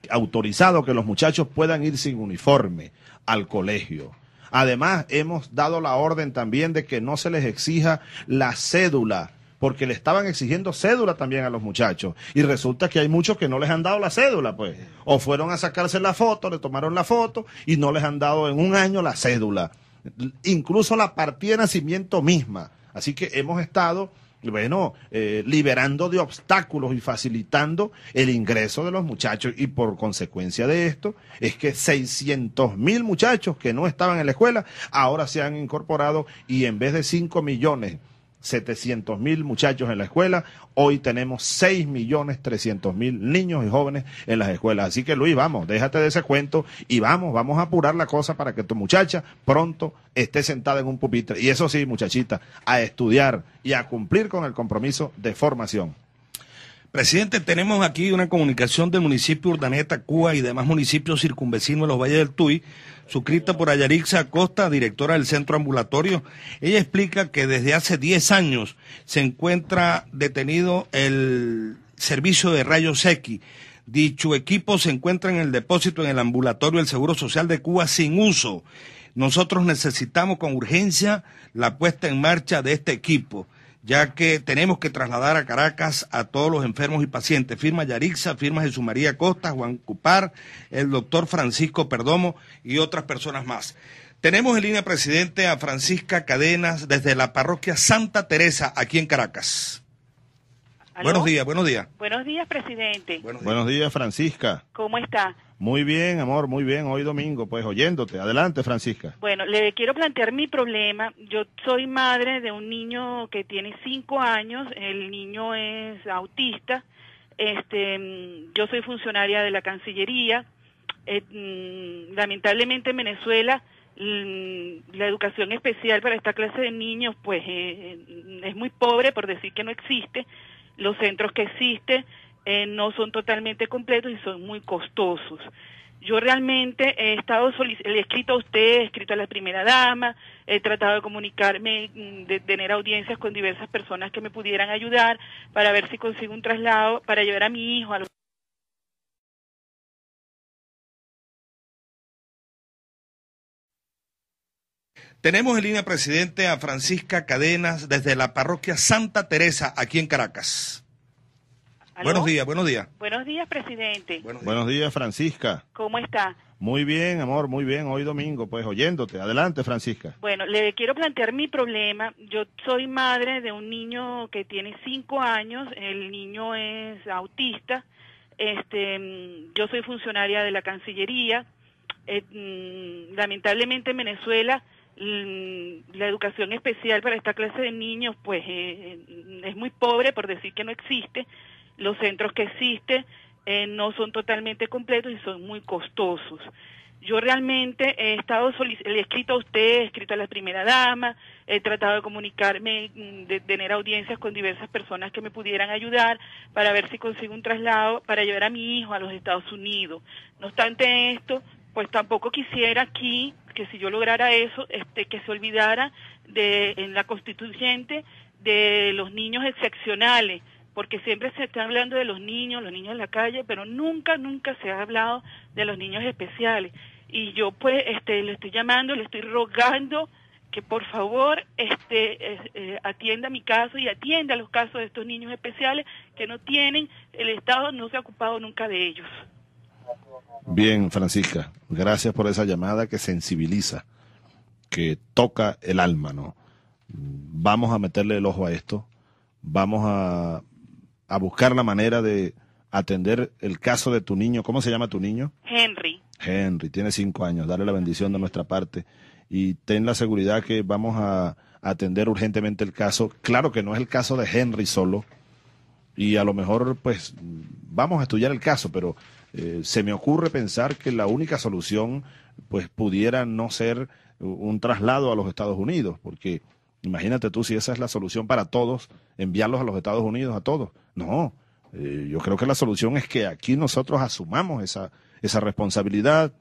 autorizado que los muchachos puedan ir sin uniforme al colegio. Además, hemos dado la orden también de que no se les exija la cédula porque le estaban exigiendo cédula también a los muchachos. Y resulta que hay muchos que no les han dado la cédula, pues. O fueron a sacarse la foto, le tomaron la foto y no les han dado en un año la cédula. Incluso la partida de nacimiento misma. Así que hemos estado bueno, eh, liberando de obstáculos y facilitando el ingreso de los muchachos. Y por consecuencia de esto es que 600 mil muchachos que no estaban en la escuela ahora se han incorporado y en vez de 5 millones 700 mil muchachos en la escuela. Hoy tenemos 6 millones 300 mil niños y jóvenes en las escuelas. Así que Luis, vamos, déjate de ese cuento y vamos, vamos a apurar la cosa para que tu muchacha pronto esté sentada en un pupitre. Y eso sí, muchachita, a estudiar y a cumplir con el compromiso de formación. Presidente, tenemos aquí una comunicación del municipio Urdaneta, Cuba y demás municipios circunvecinos de los Valles del Tuy, suscrita por Ayarixa Acosta, directora del centro ambulatorio. Ella explica que desde hace 10 años se encuentra detenido el servicio de rayos X. Dicho equipo se encuentra en el depósito en el ambulatorio del Seguro Social de Cuba sin uso. Nosotros necesitamos con urgencia la puesta en marcha de este equipo ya que tenemos que trasladar a Caracas a todos los enfermos y pacientes. Firma Yarixa, firma Jesús María Costa, Juan Cupar, el doctor Francisco Perdomo y otras personas más. Tenemos en línea, presidente, a Francisca Cadenas desde la parroquia Santa Teresa, aquí en Caracas. Buenos días, buenos días. Buenos días, presidente. buenos días, Francisca. ¿Cómo está? Muy bien, amor, muy bien. Hoy domingo, pues oyéndote. Adelante, Francisca. Bueno, le quiero plantear mi problema. Yo soy madre de un niño que tiene cinco años. El niño es autista. Este, mm, yo soy funcionaria de la Cancillería. Eh, mm, lamentablemente en Venezuela mm, la educación especial para esta clase de niños pues eh, eh, es muy pobre por decir que no existe los centros que existen eh, no son totalmente completos y son muy costosos. Yo realmente he estado le he escrito a usted, he escrito a la primera dama, he tratado de comunicarme, mm, de tener audiencias con diversas personas que me pudieran ayudar para ver si consigo un traslado para llevar a mi hijo a Tenemos en línea, presidente, a Francisca Cadenas desde la parroquia Santa Teresa, aquí en Caracas. Buenos días, buenos días. Buenos días, presidente. Buenos días. buenos días. Francisca. ¿Cómo está? Muy bien, amor, muy bien. Hoy domingo, pues oyéndote. Adelante, Francisca. Bueno, le quiero plantear mi problema. Yo soy madre de un niño que tiene cinco años. El niño es autista. Este, mm, yo soy funcionaria de la Cancillería. Eh, mm, lamentablemente en Venezuela mm, la educación especial para esta clase de niños pues eh, eh, es muy pobre por decir que no existe los centros que existen eh, no son totalmente completos y son muy costosos. Yo realmente he estado le he escrito a usted, he escrito a la primera dama, he tratado de comunicarme, mm, de tener audiencias con diversas personas que me pudieran ayudar para ver si consigo un traslado para llevar a mi hijo a los Estados Unidos. No obstante esto, pues tampoco quisiera aquí que si yo lograra eso, este, que se olvidara de en la constituyente de los niños excepcionales porque siempre se está hablando de los niños, los niños en la calle, pero nunca, nunca se ha hablado de los niños especiales. Y yo pues este, le estoy llamando, le estoy rogando que por favor este, eh, atienda mi caso y atienda los casos de estos niños especiales que no tienen, el Estado no se ha ocupado nunca de ellos. Bien, Francisca, gracias por esa llamada que sensibiliza, que toca el alma, ¿no? Vamos a meterle el ojo a esto, vamos a a buscar la manera de atender el caso de tu niño. ¿Cómo se llama tu niño? Henry. Henry, tiene cinco años. Dale la bendición de nuestra parte y ten la seguridad que vamos a atender urgentemente el caso. Claro que no es el caso de Henry solo y a lo mejor pues vamos a estudiar el caso, pero eh, se me ocurre pensar que la única solución pues pudiera no ser un traslado a los Estados Unidos, porque Imagínate tú si esa es la solución para todos, enviarlos a los Estados Unidos, a todos. No, eh, yo creo que la solución es que aquí nosotros asumamos esa, esa responsabilidad,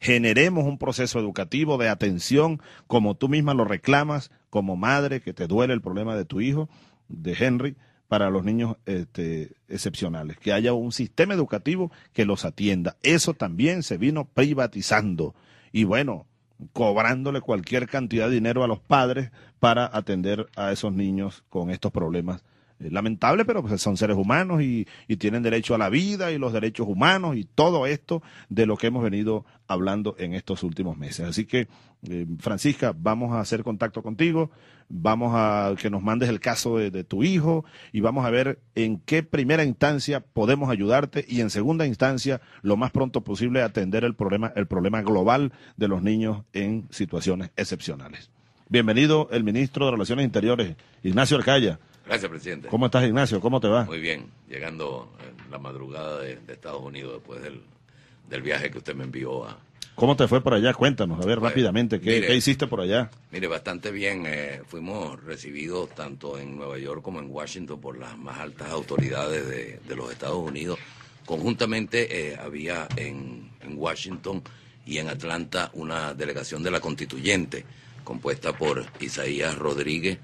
generemos un proceso educativo de atención, como tú misma lo reclamas, como madre, que te duele el problema de tu hijo, de Henry, para los niños este, excepcionales, que haya un sistema educativo que los atienda. Eso también se vino privatizando. Y bueno, cobrándole cualquier cantidad de dinero a los padres para atender a esos niños con estos problemas eh, lamentable, pero pues, son seres humanos y, tienen derecho a la vida y los derechos humanos y todo esto de lo que hemos venido hablando en estos últimos meses. Así que, eh, Francisca, vamos a hacer contacto contigo, vamos a que nos mandes el caso de, tu hijo y vamos a ver en qué primera instancia podemos ayudarte y en segunda instancia, lo más pronto posible, atender el problema, el problema global de los niños en situaciones excepcionales. Bienvenido el ministro de Relaciones Interiores, Ignacio Arcaya. Gracias, presidente. ¿Cómo estás, Ignacio? ¿Cómo te va? Muy bien, llegando eh, la madrugada de, Estados Unidos después del, viaje que usted me envió a... ¿Cómo te fue por allá? Cuéntanos, a ver rápidamente, ¿qué, hiciste por allá? Mire, bastante bien. Eh, fuimos recibidos tanto en Nueva York como en Washington por las más altas autoridades de, los Estados Unidos. Conjuntamente eh, había en Washington y en Atlanta una delegación de la constituyente compuesta por Isaías Rodríguez,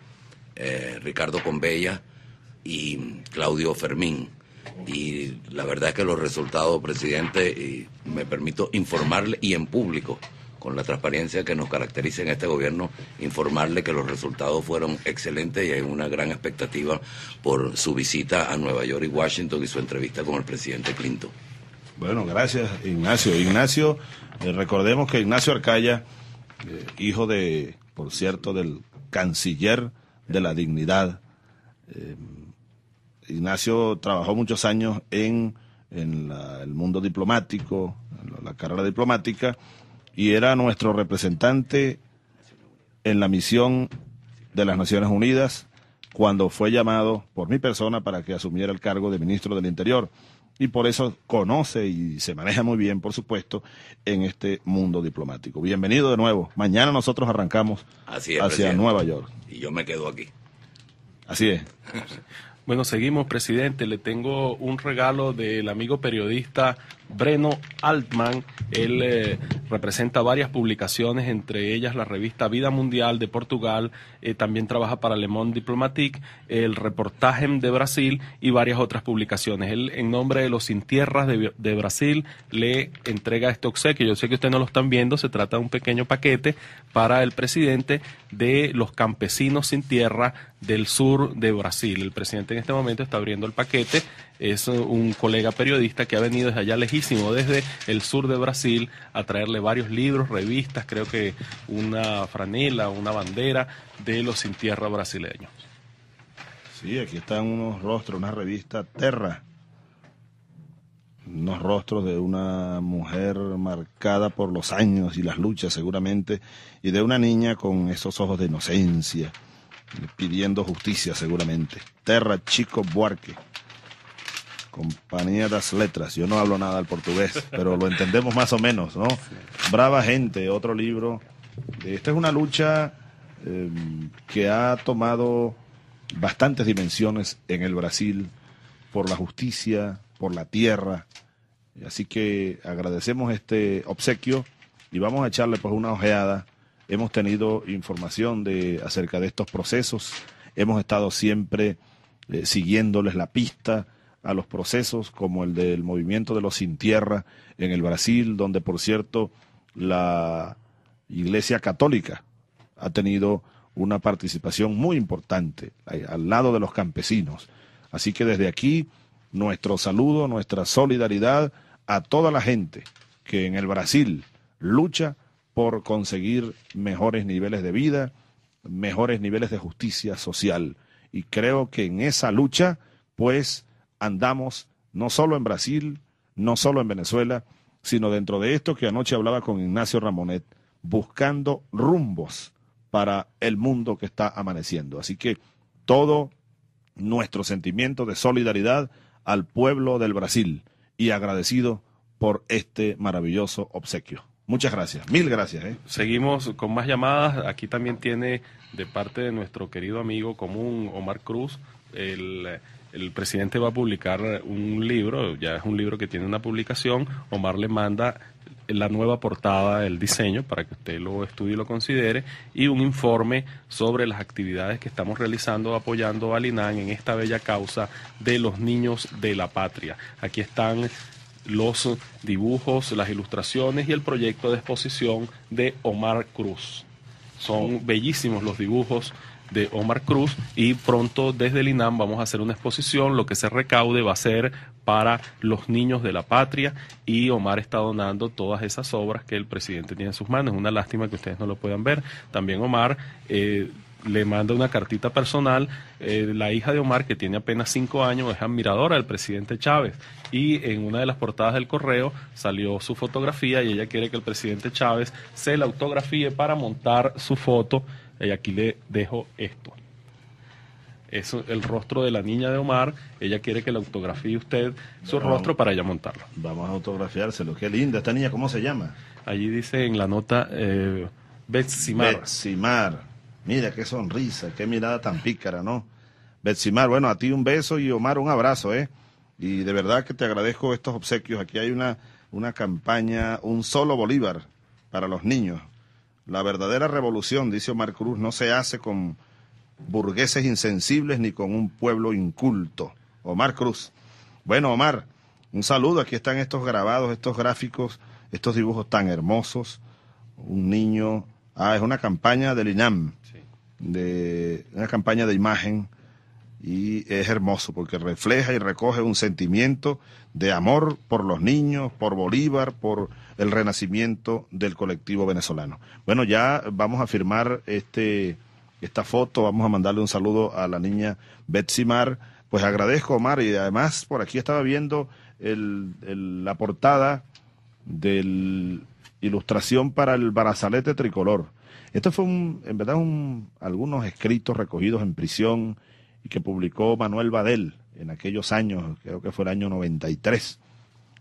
eh, Ricardo Conbella y Claudio Fermín. Y la verdad es que los resultados, presidente, y me permito informarle y en público, con la transparencia que nos caracteriza en este gobierno, informarle que los resultados fueron excelentes y hay una gran expectativa por su visita a Nueva York y Washington y su entrevista con el presidente Clinton. Bueno, gracias Ignacio. Ignacio, eh, recordemos que Ignacio Arcaya, eh, hijo de, por cierto, del canciller de la dignidad. Eh, Ignacio trabajó muchos años en, en el mundo diplomático, en la carrera diplomática, y era nuestro representante en la misión de las Naciones Unidas cuando fue llamado por mi persona para que asumiera el cargo de ministro del Interior y por eso conoce y se maneja muy bien, por supuesto, en este mundo diplomático. Bienvenido de nuevo. Mañana nosotros arrancamos hacia Nueva York. Y yo me quedo aquí. Así es. bueno, seguimos, presidente. Le tengo un regalo del amigo periodista Breno Altman. Él eh, representa varias publicaciones, entre ellas la revista Vida Mundial de Portugal, eh, también trabaja para Le Monde Diplomatique, el reportaje de Brasil y varias otras publicaciones. Él, en nombre de los Sin Tierras de, Brasil, le entrega este obsequio. Yo sé que ustedes no lo están viendo, se trata de un pequeño paquete para el presidente de los campesinos sin tierra del sur de Brasil. El presidente en este momento está abriendo el paquete, es un colega periodista que ha venido desde allá legítimo desde el sur de Brasil a traerle varios libros, revistas, creo que una franela, una bandera de los sin tierra brasileños. Sí, aquí están unos rostros, una revista Terra, unos rostros de una mujer marcada por los años y las luchas seguramente, y de una niña con esos ojos de inocencia, pidiendo justicia seguramente. Terra Chico Buarque. Compañía Letras. Yo no hablo nada al portugués, pero lo entendemos más o menos, ¿no? Brava Gente, otro libro. Esta es una lucha em, que ha tomado bastantes dimensiones en el Brasil por la justicia, por la tierra. Así que agradecemos este obsequio y vamos a echarle pues una ojeada. Hemos tenido información de acerca de estos procesos, hemos estado siempre eh, siguiéndoles la pista a los procesos como el del movimiento de los sin tierra en el Brasil, donde por cierto la Iglesia Católica ha tenido una participación muy importante al lado de los campesinos. Así que desde aquí nuestro saludo, nuestra solidaridad a toda la gente que en el Brasil lucha por conseguir mejores niveles de vida, mejores niveles de justicia social. Y creo que en esa lucha, pues, andamos no solo en Brasil, no solo en Venezuela, sino dentro de esto que anoche hablaba con Ignacio Ramonet, buscando rumbos para el mundo que está amaneciendo. Así que todo nuestro sentimiento de solidaridad al pueblo del Brasil y agradecido por este maravilloso obsequio. Muchas gracias, mil gracias. ¿eh? Seguimos con más llamadas. Aquí también tiene de parte de nuestro querido amigo común Omar Cruz el el presidente va a publicar un libro, ya es un libro que tiene una publicación, Omar le manda la nueva portada, el diseño, para que usted lo estudie y lo considere, y un informe sobre las actividades que estamos realizando apoyando a Linan en esta bella causa de los niños de la patria. Aquí están los dibujos, las ilustraciones y el proyecto de exposición de Omar Cruz. Son bellísimos los dibujos de Omar Cruz y pronto desde el INAM vamos a hacer una exposición, lo que se recaude va a ser para los niños de la patria y Omar está donando todas esas obras que el presidente tiene en sus manos. Es una lástima que ustedes no lo puedan ver. También Omar... Eh, le manda una cartita personal. Eh, la hija de Omar, que tiene apenas cinco años, es admiradora del presidente Chávez. Y en una de las portadas del correo salió su fotografía y ella quiere que el presidente Chávez se la autografíe para montar su foto y aquí le dejo esto. Es el rostro de la niña de Omar. Ella quiere que le autografíe usted su rostro para ella montarlo. Vamos a autografiárselo. Qué linda. ¿Esta niña cómo se llama? Allí dice en la nota eh, Betsimar. Betsimar. Mira qué sonrisa, qué mirada tan pícara, ¿no? Betsimar, bueno, a ti un beso y Omar un abrazo, ¿eh? Y de verdad que te agradezco estos obsequios. Aquí hay una, una campaña, un solo Bolívar para los niños la verdadera revolución, dice Omar Cruz, no se hace con burgueses insensibles ni con un pueblo inculto. Omar Cruz. Bueno, Omar, un saludo. Aquí están estos grabados, estos gráficos, estos dibujos tan hermosos. Un niño... Ah, es una campaña del INAM, sí. de, una campaña de imagen y es hermoso porque refleja y recoge un sentimiento de amor por los niños, por Bolívar, por el renacimiento del colectivo venezolano. Bueno, ya vamos a firmar este, esta foto, vamos a mandarle un saludo a la niña Betsy Mar. Pues agradezco, Omar, y además por aquí estaba viendo el, la portada de la ilustración para el Barazalete tricolor. Esto fue, en verdad, algunos escritos recogidos en prisión, que publicó Manuel Badel en aquellos años, creo que fue el año 93,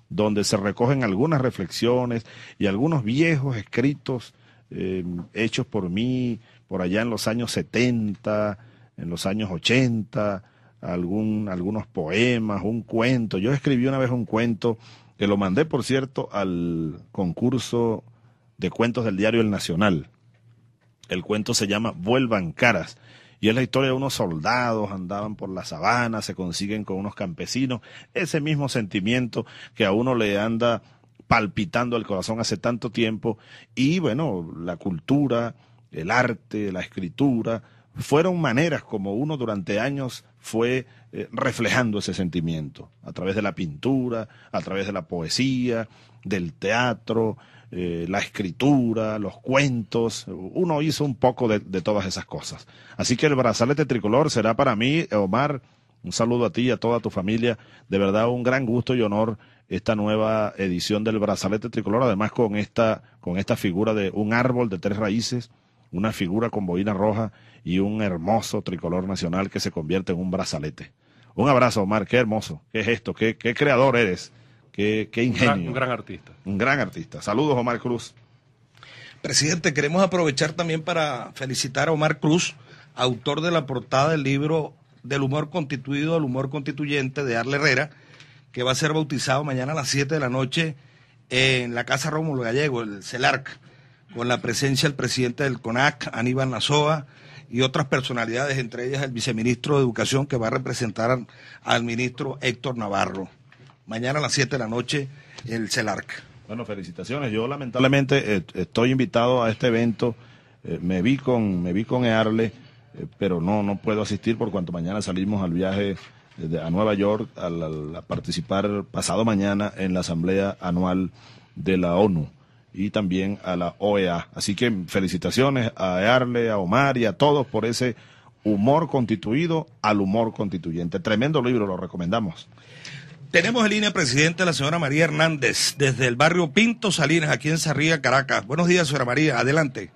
donde se recogen algunas reflexiones y algunos viejos escritos eh, hechos por mí por allá en los años 70, en los años 80, algún, algunos poemas, un cuento. Yo escribí una vez un cuento que lo mandé, por cierto, al concurso de cuentos del diario El Nacional. El cuento se llama Vuelvan Caras y es la historia de unos soldados, andaban por la sabana, se consiguen con unos campesinos, ese mismo sentimiento que a uno le anda palpitando el corazón hace tanto tiempo. Y bueno, la cultura, el arte, la escritura, fueron maneras como uno durante años fue eh, reflejando ese sentimiento, a través de la pintura, a través de la poesía, del teatro, eh, la escritura, los cuentos. Uno hizo un poco de, todas esas cosas. Así que el brazalete tricolor será para mí, Omar, un saludo a ti y a toda tu familia. De verdad, un gran gusto y honor esta nueva edición del brazalete tricolor, además con esta, con esta figura de un árbol de tres raíces una figura con boina roja y un hermoso tricolor nacional que se convierte en un brazalete. Un abrazo, Omar, qué hermoso, qué es esto, qué creador eres. Qué, ingenio. Un gran, artista. Un gran artista. Saludos, Omar Cruz. Presidente, queremos aprovechar también para felicitar a Omar Cruz, autor de la portada del libro Del humor constituido al humor constituyente de Arle Herrera, que va a ser bautizado mañana a las 7 de la noche en la Casa Rómulo Gallego, el CELARC, con la presencia del presidente del CONAC, Aníbal Nazoa, y otras personalidades, entre ellas el viceministro de Educación que va a representar al ministro Héctor Navarro mañana a las 7 de la noche, el CELARC. Bueno, felicitaciones. Yo lamentablemente eh, estoy invitado a este evento. Eh, me vi con me vi con Earle, eh, pero no no puedo asistir por cuanto mañana salimos al viaje a Nueva York a participar pasado mañana en la asamblea anual de la ONU y también a la OEA. Así que felicitaciones a Earle, a Omar y a todos por ese humor constituido al humor constituyente. Tremendo libro, lo recomendamos. Tenemos en línea presidente la señora María Hernández desde el barrio Pinto Salinas, aquí en Sarría, Caracas. Buenos días, señora María. Adelante.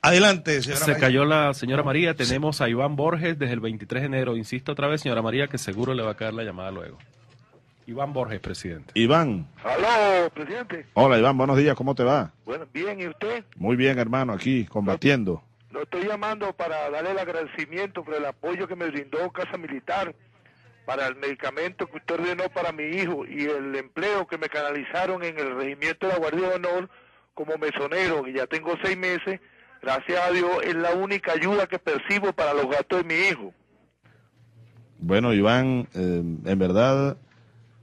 Adelante, señora Se cayó la señora María. Tenemos a Iván Borges desde el 23 de enero. Insisto otra vez, señora María, que seguro le va a caer la llamada luego. Iván Borges, presidente. Iván. Aló, presidente. Hola, Iván. Buenos días. ¿Cómo te va? Bueno, bien. ¿Y usted? Muy bien, hermano. Aquí, combatiendo. lo estoy llamando para darle el agradecimiento por el apoyo que me brindó Casa Militar para el medicamento que usted ordenó para mi hijo y el empleo que me canalizaron en el regimiento de la Guardia de Honor como mesonero, que ya tengo seis meses, gracias a Dios es la única ayuda que percibo para los gastos de mi hijo. Bueno, Iván, eh, en verdad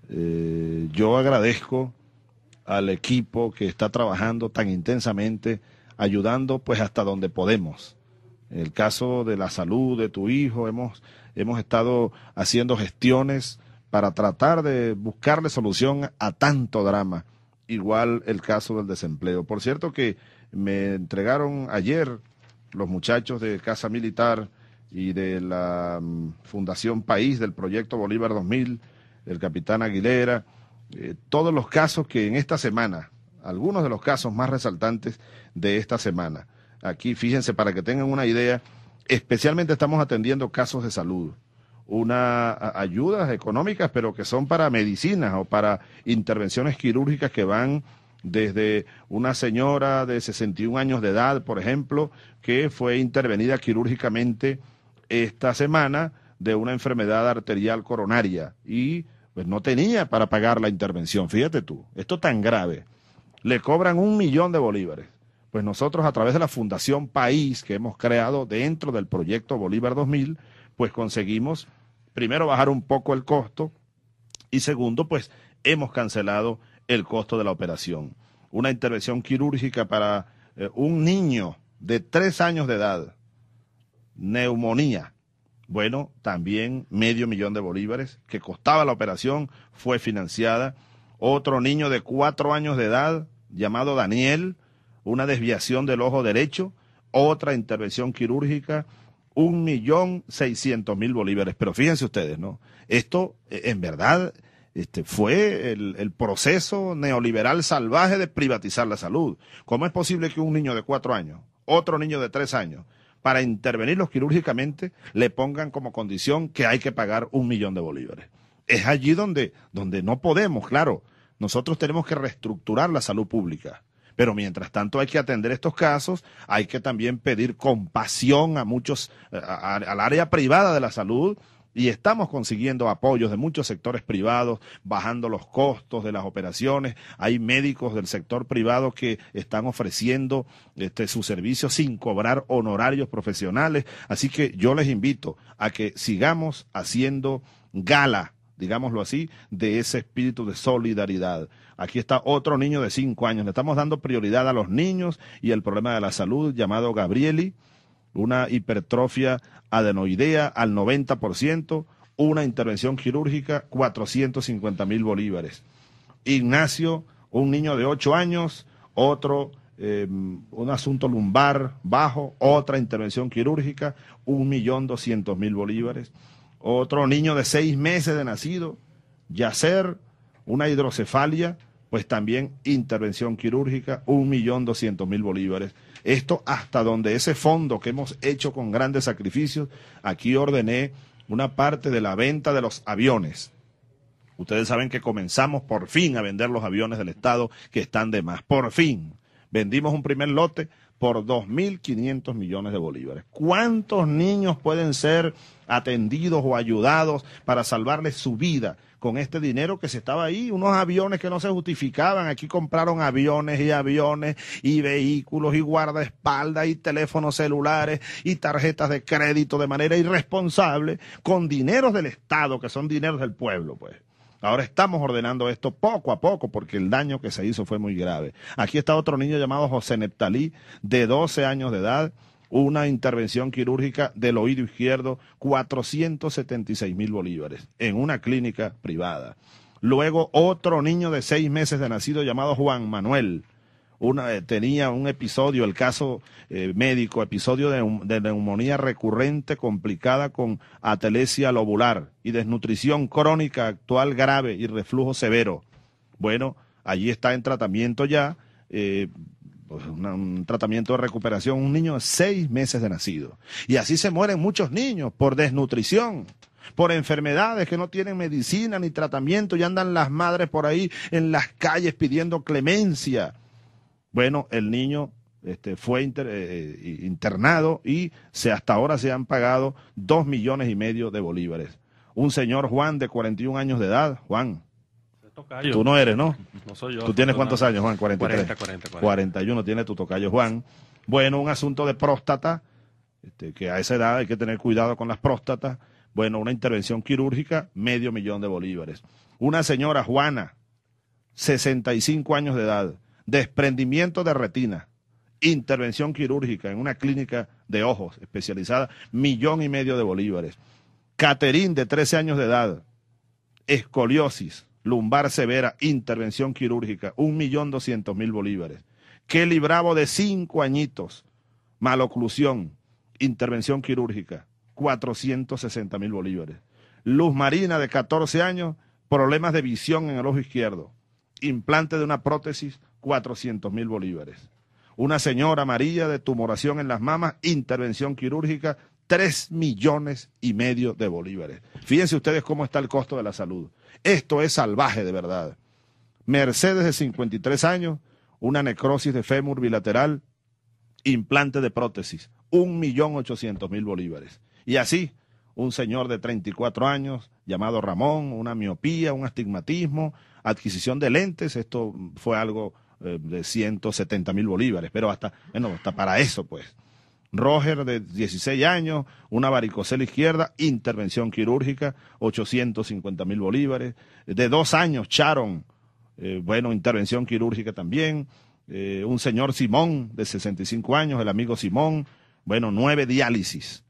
eh, yo agradezco al equipo que está trabajando tan intensamente, ayudando pues hasta donde podemos. En el caso de la salud de tu hijo, hemos hemos estado haciendo gestiones para tratar de buscarle solución a tanto drama. Igual el caso del desempleo. Por cierto que me entregaron ayer los muchachos de Casa Militar y de la mm, Fundación País del proyecto Bolívar 2000, el capitán Aguilera, eh, todos los casos que en esta semana, algunos de los casos más resaltantes de esta semana. Aquí fíjense para que tengan una idea especialmente estamos atendiendo casos de salud, unas ayudas económicas, pero que son para medicinas o para intervenciones quirúrgicas que van desde una señora de 61 años de edad, por ejemplo, que fue intervenida quirúrgicamente esta semana de una enfermedad arterial coronaria y pues no tenía para pagar la intervención. Fíjate tú, esto tan grave. Le cobran un millón de bolívares pues nosotros a través de la Fundación País que hemos creado dentro del proyecto Bolívar 2000, pues conseguimos primero bajar un poco el costo y segundo, pues hemos cancelado el costo de la operación. Una intervención quirúrgica para eh, un niño de tres años de edad, neumonía. Bueno, también medio millón de bolívares que costaba la operación fue financiada. Otro niño de cuatro años de edad llamado Daniel, una desviación del ojo derecho, otra intervención quirúrgica, un millón seiscientos mil bolívares. Pero fíjense ustedes, ¿no? Esto, eh, en verdad, este, fue el, el, proceso neoliberal salvaje de privatizar la salud. ¿Cómo es posible que un niño de cuatro años, otro niño de tres años, para intervenirlos quirúrgicamente, le pongan como condición que hay que pagar un millón de bolívares? Es allí donde, donde no podemos, claro. Nosotros tenemos que reestructurar la salud pública pero mientras tanto hay que atender estos casos, hay que también pedir compasión a muchos, al área privada de la salud, y estamos consiguiendo apoyos de muchos sectores privados, bajando los costos de las operaciones. Hay médicos del sector privado que están ofreciendo este, sus servicio sin cobrar honorarios profesionales. Así que yo les invito a que sigamos haciendo gala digámoslo así, de ese espíritu de solidaridad. Aquí está otro niño de 5 años. Le estamos dando prioridad a los niños y el problema de la salud llamado Gabrieli, una hipertrofia adenoidea al 90%, una intervención quirúrgica, 450 mil bolívares. Ignacio, un niño de 8 años, otro em, un asunto lumbar bajo, otra intervención quirúrgica, un millón doscientos mil bolívares. Otro niño de seis meses de nacido, yacer, una hidrocefalia, pues también intervención quirúrgica, 1.200.000 bolívares. Esto hasta donde ese fondo que hemos hecho con grandes sacrificios, aquí ordené una parte de la venta de los aviones. Ustedes saben que comenzamos por fin a vender los aviones del Estado que están de más. Por fin. Vendimos un primer lote por 2.500 millones de bolívares. ¿Cuántos niños pueden ser atendidos o ayudados para salvarles su vida con este dinero que se estaba ahí, unos aviones que no se justificaban, aquí compraron aviones y aviones y vehículos y guardaespaldas y teléfonos celulares y tarjetas de crédito de manera irresponsable con dineros del Estado, que son dineros del pueblo, pues. Ahora estamos ordenando esto poco a poco porque el daño que se hizo fue muy grave. Aquí está otro niño llamado José Neptalí, de 12 años de edad, una intervención quirúrgica del oído izquierdo, 476 mil bolívares, en una clínica privada. Luego otro niño de seis meses de nacido llamado Juan Manuel. Eh, tenía un episodio, el caso eh, médico, episodio de, neumonía recurrente complicada con atelesia lobular y desnutrición crónica actual grave y reflujo severo. Bueno, allí está en tratamiento ya. Eh, pues, un tratamiento de recuperación, un niño de seis meses de nacido. Y así se mueren muchos niños por desnutrición por enfermedades que no tienen medicina ni tratamiento y andan las madres por ahí en las calles pidiendo clemencia. Bueno, el niño este, fue eh, eh, internado y se, hasta ahora se han pagado dos millones y medio de bolívares. Un señor Juan de 41 años de edad, Juan, Tú no eres, ¿no? No soy yo. ¿Tú tienes cuántos años, Juan? 43. 40, 40, 41 tiene tu tocayo, Juan. Bueno, un asunto de próstata, este, que a esa edad hay que tener cuidado con las próstatas. Bueno, una intervención quirúrgica, medio millón de bolívares. Una señora, Juana, 65 años de edad, desprendimiento de retina, intervención quirúrgica en una clínica de ojos especializada, millón y medio de bolívares. Caterín, de 13 años de edad, escoliosis, lumbar severa, intervención quirúrgica, 1.200.000 bolívares. Kelly Bravo de 5 añitos, maloclusión, intervención quirúrgica, 460.000 bolívares. Luz Marina de 14 años, problemas de visión en el ojo izquierdo, implante de una prótesis, 400.000 bolívares. Una señora amarilla de tumoración en las mamas, intervención quirúrgica, 3 millones y medio de bolívares. Fíjense ustedes cómo está el costo de la salud. Esto es salvaje de verdad. Mercedes de 53 años, una necrosis de fémur bilateral, implante de prótesis, millón mil bolívares. Y así, un señor de 34 años llamado Ramón, una miopía, un astigmatismo, adquisición de lentes, esto fue algo eh, de de 170 mil bolívares, pero hasta, bueno, hasta para eso pues. Roger de 16 años, una varicocela izquierda, intervención quirúrgica, 850 mil bolívares. De dos años, Charon, eh, bueno, intervención quirúrgica también. Eh, un señor Simón, de 65 años, el amigo Simón, bueno, nueve diálisis.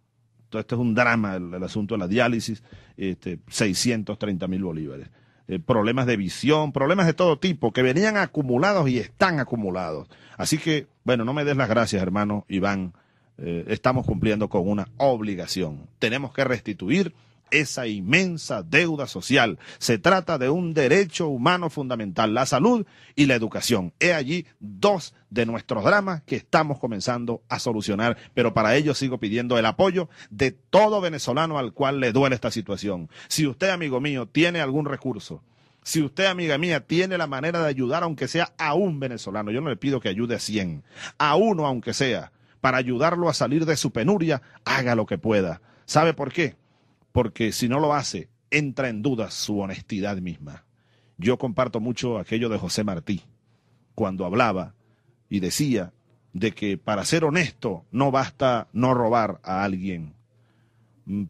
Todo esto es un drama, el, asunto de la diálisis, este, 630 mil bolívares. Eh, problemas de visión, problemas de todo tipo, que venían acumulados y están acumulados. Así que, bueno, no me des las gracias, hermano Iván. Eh, estamos cumpliendo con una obligación. Tenemos que restituir esa inmensa deuda social. Se trata de un derecho humano fundamental, la salud y la educación. He allí dos de nuestros dramas que estamos comenzando a solucionar, pero para ello sigo pidiendo el apoyo de todo venezolano al cual le duele esta situación. Si usted, amigo mío, tiene algún recurso, si usted, amiga mía, tiene la manera de ayudar, aunque sea a un venezolano, yo no le pido que ayude a 100, a uno aunque sea, para ayudarlo a salir de su penuria, haga lo que pueda. ¿Sabe por qué? Porque si no lo hace, entra en duda su honestidad misma. Yo comparto mucho aquello de José Martí, cuando hablaba y decía de que para ser honesto no basta no robar a alguien.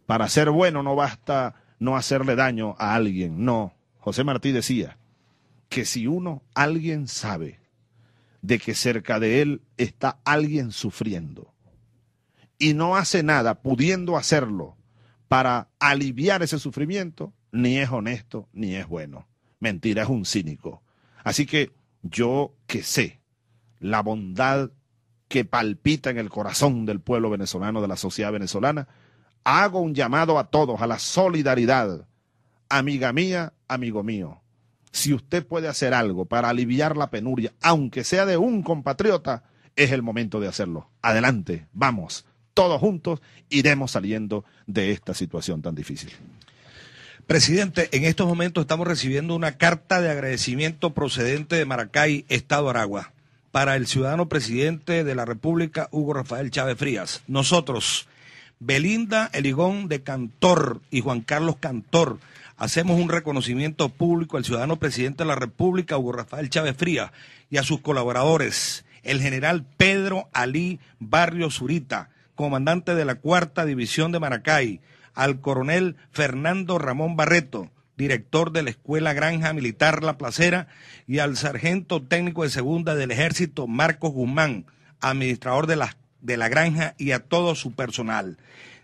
Para ser bueno no basta no hacerle daño a alguien. No, José Martí decía que si uno, alguien sabe de que cerca de él está alguien sufriendo y no hace nada pudiendo hacerlo para aliviar ese sufrimiento, ni es honesto ni es bueno. Mentira, es un cínico. Así que yo que sé la bondad que palpita en el corazón del pueblo venezolano, de la sociedad venezolana, hago un llamado a todos a la solidaridad. Amiga mía, amigo mío, si usted puede hacer algo para aliviar la penuria, aunque sea de un compatriota, es el momento de hacerlo. Adelante, vamos, todos juntos iremos saliendo de esta situación tan difícil. Presidente, en estos momentos estamos recibiendo una carta de agradecimiento procedente de Maracay, Estado Aragua, para el ciudadano presidente de la República, Hugo Rafael Chávez Frías. Nosotros, Belinda Eligón de Cantor y Juan Carlos Cantor, Hacemos un reconocimiento público al ciudadano presidente de la República, Hugo Rafael Chávez Frías, y a sus colaboradores, el general Pedro Alí Barrio Zurita, comandante de la Cuarta División de Maracay, al coronel Fernando Ramón Barreto, director de la Escuela Granja Militar La Placera, y al sargento técnico de segunda del ejército Marcos Guzmán, administrador de la granja y a todo su personal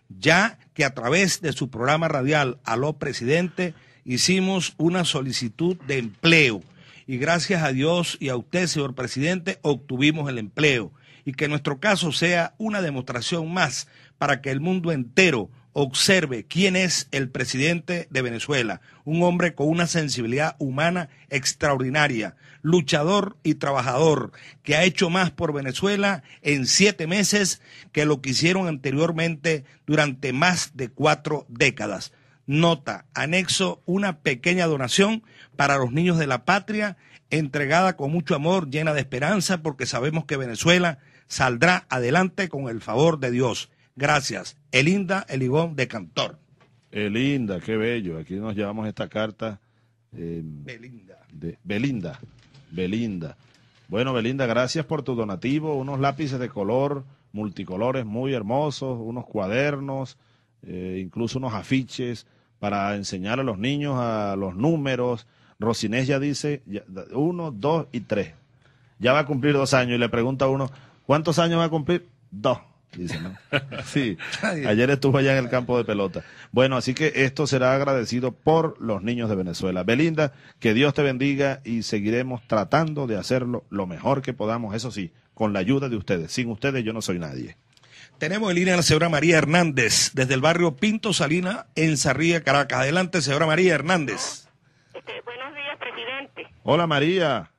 ya que a través de su programa radial Aló Presidente hicimos una solicitud de empleo y gracias a Dios y a usted, señor presidente, obtuvimos el empleo y que nuestro caso sea una demostración más para que el mundo entero observe quién es el presidente de Venezuela, un hombre con una sensibilidad humana extraordinaria, luchador y trabajador que ha hecho más por Venezuela en siete meses que lo que hicieron anteriormente durante más de cuatro décadas. Nota, anexo una pequeña donación para los niños de la patria, entregada con mucho amor, llena de esperanza, porque sabemos que Venezuela saldrá adelante con el favor de Dios. Gracias. Elinda Eligón de Cantor. Elinda, qué bello. Aquí nos llevamos esta carta. Eh, Belinda. Belinda. Belinda. Bueno, Belinda, gracias por tu donativo, unos lápices de color, multicolores muy hermosos, unos cuadernos, eh, incluso unos afiches para enseñar a los niños a los números. Rosinés ya dice uno, dos y tres. Ya va a cumplir dos años y le pregunta a uno, ¿cuántos años va a cumplir? Dos. Sí, ayer estuvo allá en el campo de pelota. Bueno, así que esto será agradecido por los niños de Venezuela. Belinda, que Dios te bendiga y seguiremos tratando de hacerlo lo mejor que podamos, eso sí, con la ayuda de ustedes. Sin ustedes yo no soy nadie. Tenemos en línea a la señora María Hernández, desde el barrio Pinto Salina, en Sarría, Caracas. Adelante, señora María Hernández. Eh, buenos días, presidente. Hola, María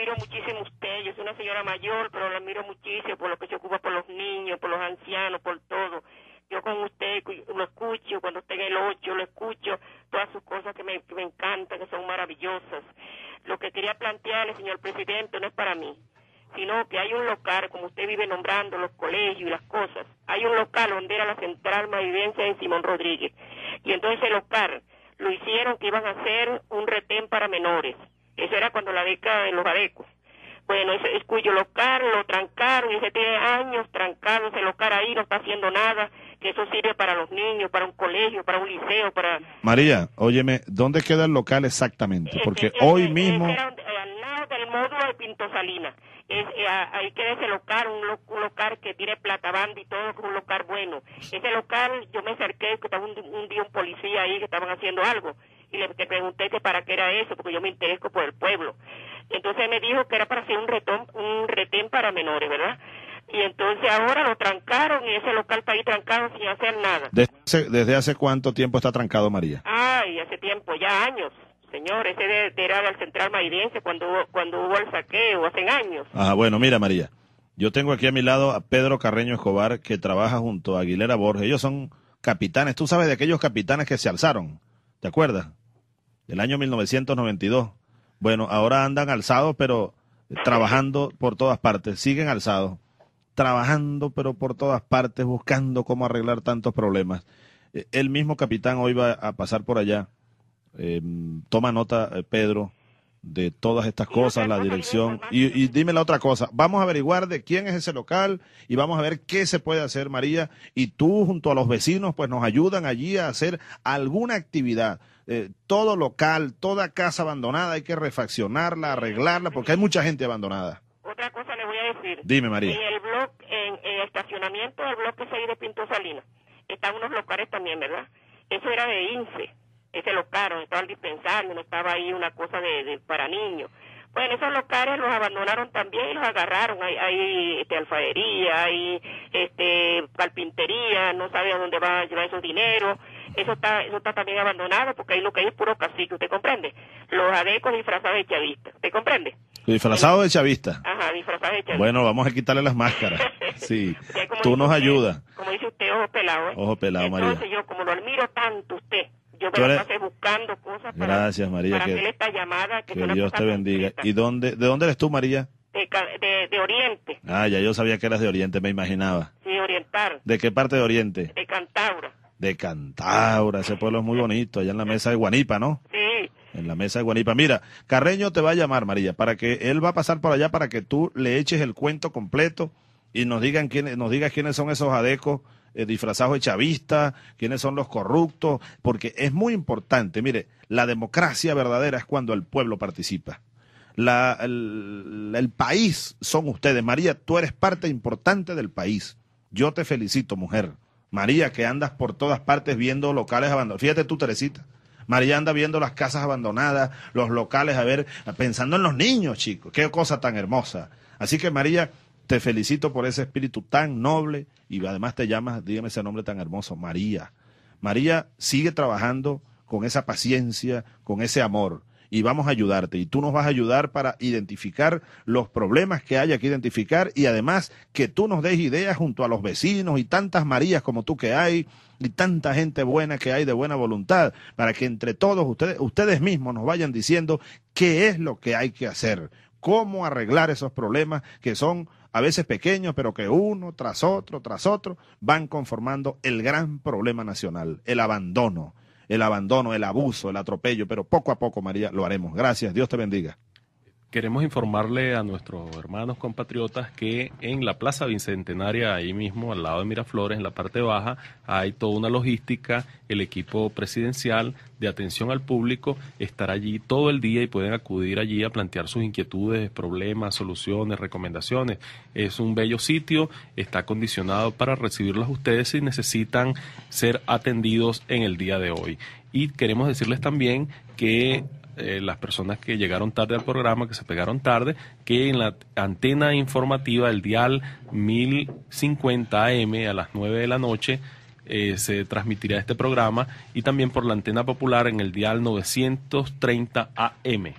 admiro muchísimo usted, yo soy una señora mayor, pero la admiro muchísimo por lo que se ocupa por los niños, por los ancianos, por todo. Yo con usted lo escucho, cuando usted en el ocho lo escucho, todas sus cosas que me, encantan, que son maravillosas. Lo que quería plantearle, señor presidente, no es para mí, sino que hay un local, como usted vive nombrando los colegios y las cosas, hay un local donde era la central vivencia de Simón Rodríguez. Y entonces el local lo hicieron que iban a hacer un retén para menores eso era cuando la beca de los adecos. Bueno, ese, es cuyo local lo trancaron, y se tiene años trancado ese local ahí, no está haciendo nada, que eso sirve para los niños, para un colegio, para un liceo, para... María, óyeme, ¿dónde queda el local exactamente? Porque hoy mismo... Era eh, al lado del módulo de Pintosalina. Es, eh, ahí queda ese local, un, local que tiene platabanda y todo, un local bueno. Ese local, yo me acerqué, que estaba un día un policía ahí que estaban haciendo algo y le, pregunté que para qué era eso, porque yo me intereso por el pueblo. Entonces me dijo que era para hacer un, retón, un retén para menores, ¿verdad? Y entonces ahora lo trancaron y ese local está ahí trancado sin hacer nada. ¿Desde, hace cuánto tiempo está trancado, María? Ay, hace tiempo, ya años señor, ese era del Central Maidense cuando, cuando hubo el saqueo, hace años. Ah, bueno, mira María, yo tengo aquí a mi lado a Pedro Carreño Escobar que trabaja junto a Aguilera Borges, ellos son capitanes, tú sabes de aquellos capitanes que se alzaron, ¿te acuerdas? El año 1992. Bueno, ahora andan alzados, pero trabajando por todas partes, siguen alzados, trabajando, pero por todas partes, buscando cómo arreglar tantos problemas. Eh, el mismo capitán hoy va a pasar por allá. Em, toma nota, eh, Pedro, de todas estas cosas, la dirección. y, dime la otra cosa, vamos a averiguar de quién es ese local y vamos a ver qué se puede hacer, María. Y tú junto a los vecinos, pues nos ayudan allí a hacer alguna actividad. Eh, todo local, toda casa abandonada hay que refaccionarla, arreglarla, porque hay mucha gente abandonada. Otra cosa le voy a decir. Dime, María. En el en, estacionamiento del bloque 6 de Pinto Salinas, están unos locales también, ¿verdad? Eso era de INSE, ese local estaba el dispensario, no estaba ahí una cosa de, para niños. Bueno, esos locales los abandonaron también y los agarraron. Hay, hay este, alfadería, hay este, carpintería, no sabe a dónde va a llevar esos dineros eso está, eso está también abandonado porque ahí lo que hay es puro cacique, ¿usted comprende? Los adecos disfrazados de chavistas, ¿usted comprende? disfrazados de chavista. Ajá, disfrazados de Bueno, vamos a quitarle las máscaras. Sí. Tú nos ayudas. Como dice usted, ojo pelado. ¿eh? Ojo pelado, Entonces, María. yo, como lo admiro tanto usted, yo me lo pasé buscando cosas para, Gracias, María, que, esta llamada. Que, Dios te bendiga. ¿Y dónde, de dónde eres tú, María? De, de, de, Oriente. Ah, ya yo sabía que eras de Oriente, me imaginaba. Sí, Oriental. ¿De qué parte de Oriente? De Cantabria de Cantaura, ese pueblo es muy bonito, allá en la mesa de Guanipa, ¿no? Sí. En la mesa de Guanipa. Mira, Carreño te va a llamar, María, para que él va a pasar por allá para que tú le eches el cuento completo y nos digan quiénes, nos digas quiénes son esos adecos eh, disfrazados de chavistas, quiénes son los corruptos, porque es muy importante. Mire, la democracia verdadera es cuando el pueblo participa. La, el país son ustedes. María, tú eres parte importante del país. Yo te felicito, mujer. María, que andas por todas partes viendo locales abandonados. Fíjate tú, Teresita. María anda viendo las casas abandonadas, los locales, a ver, pensando en los niños, chicos. Qué cosa tan hermosa. Así que, María, te felicito por ese espíritu tan noble y además te llamas, dígame ese nombre tan hermoso, María. María sigue trabajando con esa paciencia, con ese amor y vamos a ayudarte. Y tú nos vas a ayudar para identificar los problemas que haya que identificar y además que tú nos des ideas junto a los vecinos y tantas Marías como tú que hay y tanta gente buena que hay de buena voluntad para que entre todos ustedes, ustedes mismos nos vayan diciendo qué es lo que hay que hacer, cómo arreglar esos problemas que son a veces pequeños, pero que uno tras otro, tras otro, van conformando el gran problema nacional, el abandono, el abandono, el abuso, el atropello, pero poco a poco, María, lo haremos. Gracias, Dios te bendiga. Queremos informarle a nuestros hermanos compatriotas que en la Plaza Bicentenaria, ahí mismo al lado de Miraflores, en la parte baja, hay toda una logística, el equipo presidencial de atención al público estará allí todo el día y pueden acudir allí a plantear sus inquietudes, problemas, soluciones, recomendaciones. Es un bello sitio, está acondicionado para recibirlos ustedes si necesitan ser atendidos en el día de hoy. Y queremos decirles también que eh, las personas que llegaron tarde al programa, que se pegaron tarde, que en la antena informativa del dial 1050 AM a las 9 de la noche eh, se transmitirá este programa y también por la antena popular en el dial 930 AM.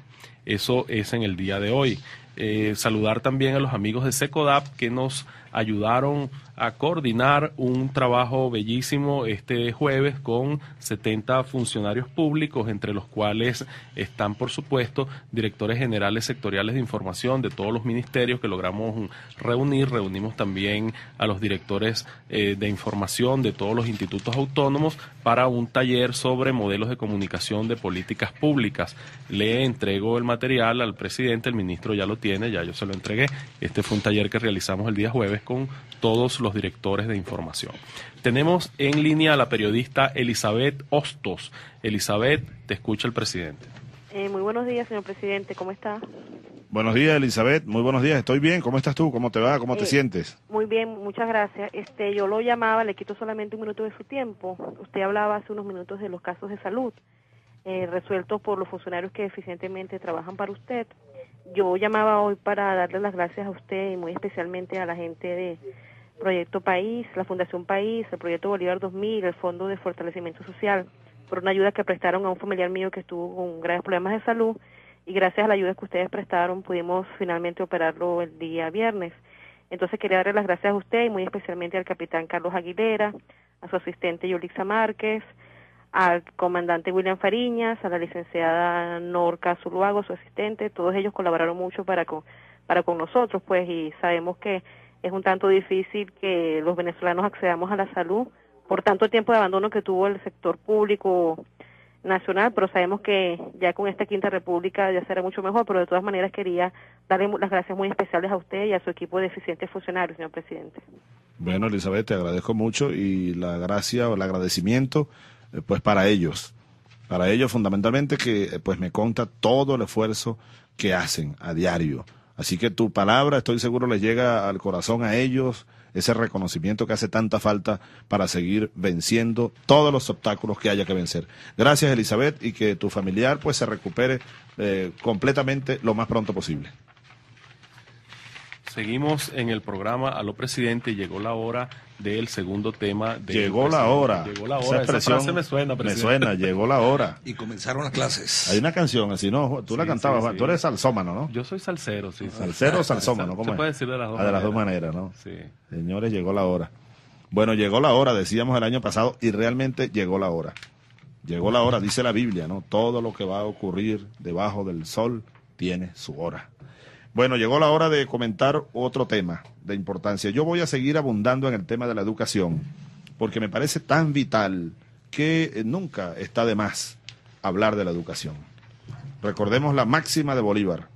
Eso es en el día de hoy. Eh, saludar también a los amigos de Secodap que nos ayudaron a coordinar un trabajo bellísimo este jueves con 70 funcionarios públicos, entre los cuales están, por supuesto, directores generales sectoriales de información de todos los ministerios que logramos reunir. Reunimos también a los directores eh, de información de todos los institutos autónomos para un taller sobre modelos de comunicación de políticas públicas. Le entrego el material al presidente, el ministro ya lo tiene, ya yo se lo entregué. Este fue un taller que realizamos el día jueves con todos los directores de información. Tenemos en línea a la periodista Elizabeth Hostos. Elizabeth, te escucha el presidente. Eh, muy buenos días, señor presidente. ¿Cómo está? Buenos días, Elizabeth. Muy buenos días. Estoy bien. ¿Cómo estás tú? ¿Cómo te va? ¿Cómo te eh, sientes? Muy bien, muchas gracias. Este, yo lo llamaba, le quito solamente un minuto de su tiempo. Usted hablaba hace unos minutos de los casos de salud eh, resueltos por los funcionarios que eficientemente trabajan para usted. Yo llamaba hoy para darle las gracias a usted y muy especialmente a la gente de Proyecto País, la Fundación País, el Proyecto Bolívar 2000, el Fondo de Fortalecimiento Social, por una ayuda que prestaron a un familiar mío que estuvo con graves problemas de salud y gracias a la ayuda que ustedes prestaron pudimos finalmente operarlo el día viernes. Entonces quería darle las gracias a usted y muy especialmente al capitán Carlos Aguilera, a su asistente Yulixa Márquez, al comandante William Fariñas, a la licenciada Norca Zuluago, su asistente, todos ellos colaboraron mucho para con, para con nosotros, pues, y sabemos que es un tanto difícil que los venezolanos accedamos a la salud por tanto tiempo de abandono que tuvo el sector público nacional, pero sabemos que ya con esta Quinta República ya será mucho mejor, pero de todas maneras quería darle las gracias muy especiales a usted y a su equipo de eficientes funcionarios, señor presidente. Bueno, Elizabeth, te agradezco mucho y la gracia o el agradecimiento, eh, pues para ellos, para ellos fundamentalmente que eh, pues me conta todo el esfuerzo que hacen a diario Así que tu palabra, estoy seguro, les llega al corazón a ellos, ese reconocimiento que hace tanta falta para seguir venciendo todos los obstáculos que haya que vencer. Gracias, Elizabeth, y que tu familiar pues se recupere eh, completamente lo más pronto posible. Seguimos en el programa a lo presidente. Llegó la hora del segundo tema. De llegó la hora. Llegó la hora. me suena, Me suena, llegó la hora. Y comenzaron las clases. Hay una canción, así no, tú la cantabas, tú eres salsómano, ¿no? Yo soy salsero, sí. Salsero o salsómano, ¿cómo Se puede decir de las dos maneras. Ah, de las dos maneras, ¿no? Sí. Señores, llegó la hora. Bueno, llegó la hora, decíamos el año pasado, y realmente llegó la hora. Llegó la hora, dice la Biblia, ¿no? Todo lo que va a ocurrir debajo del sol tiene su hora. Bueno, llegó la hora de comentar otro tema de importancia. Yo voy a seguir abundando en el tema de la educación, porque me parece tan vital que eh, nunca está de más hablar de la educación. Recordemos la máxima de Bolívar.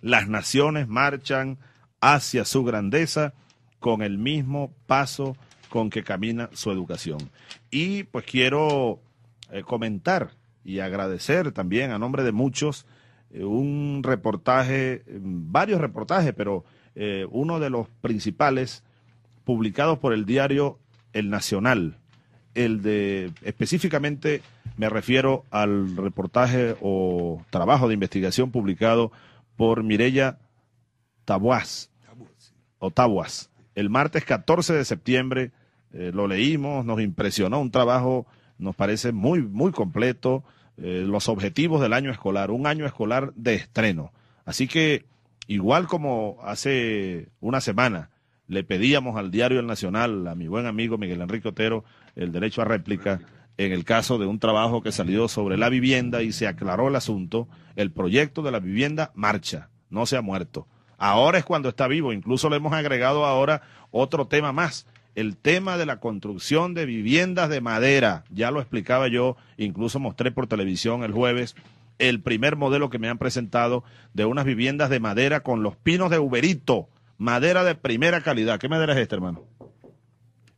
Las naciones marchan hacia su grandeza con el mismo paso con que camina su educación. Y pues quiero eh, comentar y agradecer también a nombre de muchos eh, un reportaje, mm, varios reportajes, pero eh, uno de los principales publicados por el diario El Nacional. El de, específicamente me refiero al reportaje o trabajo de investigación publicado por Mirella Tabuas, o el martes 14 de septiembre. Eh, lo leímos, nos impresionó un trabajo, nos parece muy, muy completo, eh, los objetivos del año escolar, un año escolar de estreno. Así que, igual como hace una semana le pedíamos al diario El Nacional, a mi buen amigo Miguel Enrique Otero, el derecho a réplica, en el caso de un trabajo que salió sobre la vivienda y se aclaró el asunto, el proyecto de la vivienda marcha, no se ha muerto. Ahora es cuando está vivo, incluso le hemos agregado ahora otro tema más, el tema de la construcción de viviendas de madera. Ya lo explicaba yo, incluso mostré por televisión el jueves el primer modelo que me han presentado de unas viviendas de madera con los pinos de Uberito, madera de primera calidad. ¿Qué madera es esta, hermano?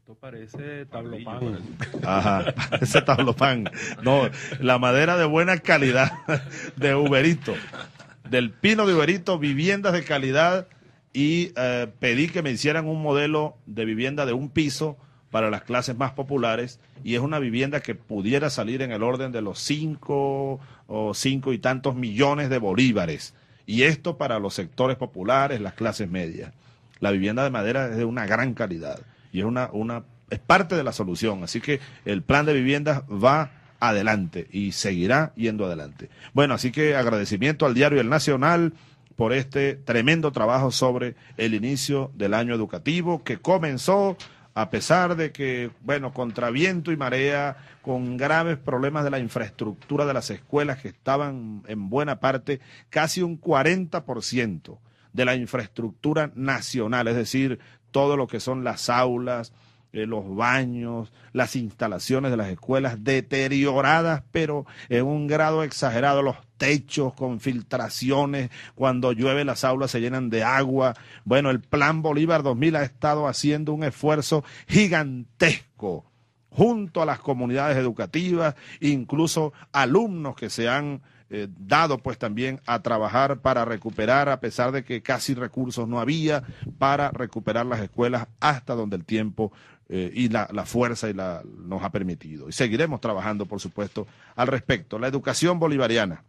Esto parece tablopán. Ajá, parece tablopán. No, la madera de buena calidad de Uberito, del pino de Uberito, viviendas de calidad y eh, pedí que me hicieran un modelo de vivienda de un piso para las clases más populares y es una vivienda que pudiera salir en el orden de los cinco o cinco y tantos millones de bolívares. Y esto para los sectores populares, las clases medias. La vivienda de madera es de una gran calidad y es, una, una, es parte de la solución. Así que el plan de viviendas va adelante y seguirá yendo adelante. Bueno, así que agradecimiento al diario El Nacional por este tremendo trabajo sobre el inicio del año educativo que comenzó a pesar de que, bueno, contra viento y marea, con graves problemas de la infraestructura de las escuelas que estaban en buena parte casi un 40% de la infraestructura nacional, es decir, todo lo que son las aulas, eh, los baños, las instalaciones de las escuelas deterioradas, pero en un grado exagerado, los techos con filtraciones, cuando llueve las aulas se llenan de agua. Bueno, el Plan Bolívar 2000 ha estado haciendo un esfuerzo gigantesco junto a las comunidades educativas, incluso alumnos que se han eh, dado pues también a trabajar para recuperar, a pesar de que casi recursos no había, para recuperar las escuelas hasta donde el tiempo eh, y la, la, fuerza y la, nos ha permitido. Y seguiremos trabajando, por supuesto, al respecto. La educación bolivariana.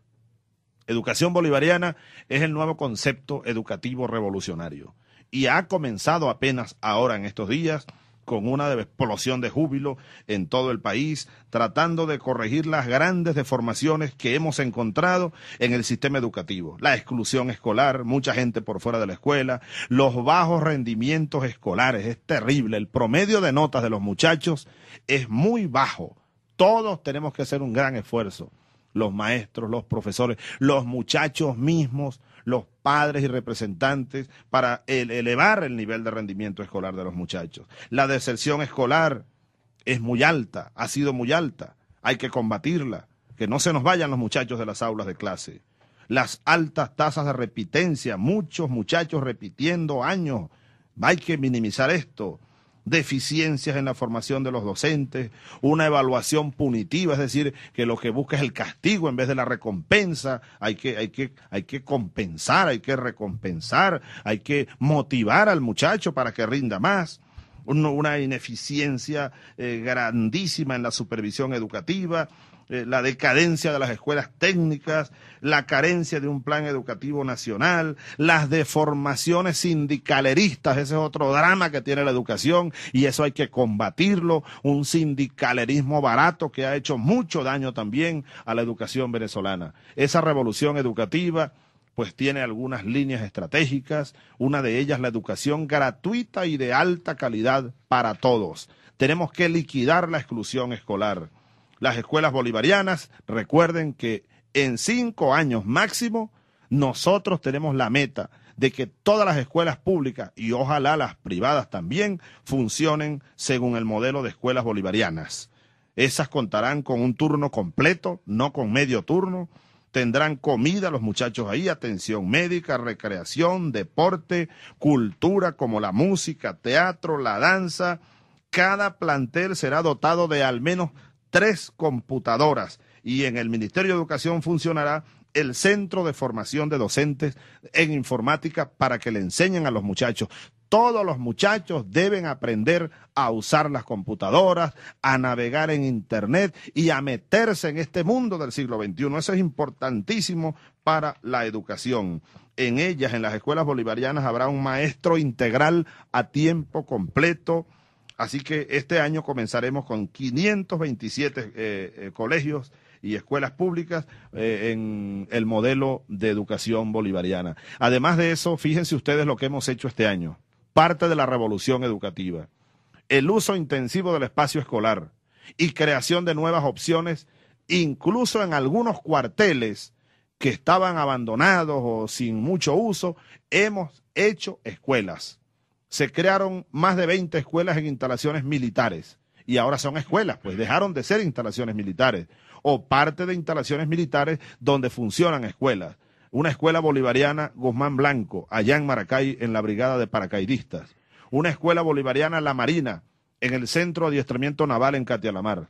Educación bolivariana es el nuevo concepto educativo revolucionario y ha comenzado apenas ahora en estos días con una explosión de júbilo en todo el país, tratando de corregir las grandes deformaciones que hemos encontrado en el sistema educativo. La exclusión escolar, mucha gente por fuera de la escuela, los bajos rendimientos escolares, es terrible. El promedio de notas de los muchachos es muy bajo. Todos tenemos que hacer un gran esfuerzo los maestros, los profesores, los muchachos mismos, los padres y representantes para elevar el nivel de rendimiento escolar de los muchachos. La deserción escolar es muy alta, ha sido muy alta, hay que combatirla, que no se nos vayan los muchachos de las aulas de clase. Las altas tasas de repitencia, muchos muchachos repitiendo años, hay que minimizar esto deficiencias en la formación de los docentes, una evaluación punitiva, es decir, que lo que busca es el castigo en vez de la recompensa, hay que, compensar, hay que recompensar, hay que motivar al muchacho para que rinda más una ineficiencia eh, grandísima en la supervisión educativa, eh, la decadencia de las escuelas técnicas, la carencia de un plan educativo nacional, las deformaciones sindicaleristas, ese es otro drama que tiene la educación y eso hay que combatirlo, un sindicalerismo barato que ha hecho mucho daño también a la educación venezolana. Esa revolución educativa pues tiene algunas líneas estratégicas, una de ellas la educación gratuita y de alta calidad para todos. Tenemos que liquidar la exclusión escolar las escuelas bolivarianas. Recuerden que en cinco años máximo nosotros tenemos la meta de que todas las escuelas públicas y ojalá las privadas también funcionen según el modelo de escuelas bolivarianas. Esas contarán con un turno completo, no con medio turno. Tendrán comida los muchachos ahí, atención médica, recreación, deporte, cultura como la música, teatro, la danza. Cada plantel será dotado de al menos tres computadoras y en el Ministerio de Educación funcionará el Centro de Formación de Docentes en Informática para que le enseñen a los muchachos. Todos los muchachos deben aprender a usar las computadoras, a navegar en Internet y a meterse en este mundo del siglo XXI. Eso es importantísimo para la educación. En ellas, en las escuelas bolivarianas, habrá un maestro integral a tiempo completo Así que este año comenzaremos con 527 eh, eh, colegios y escuelas públicas eh, en el modelo de educación bolivariana. Además de eso, fíjense ustedes lo que hemos hecho este año, parte de la revolución educativa, el uso intensivo del espacio escolar y creación de nuevas opciones, incluso en algunos cuarteles que estaban abandonados o sin mucho uso, hemos hecho escuelas se crearon más de 20 escuelas en instalaciones militares y ahora son escuelas, pues dejaron de ser instalaciones militares o parte de instalaciones militares donde funcionan escuelas. Una escuela bolivariana Guzmán Blanco, allá en Maracay, en la brigada de paracaidistas. Una escuela bolivariana La Marina, en el centro de adiestramiento naval en Catialamar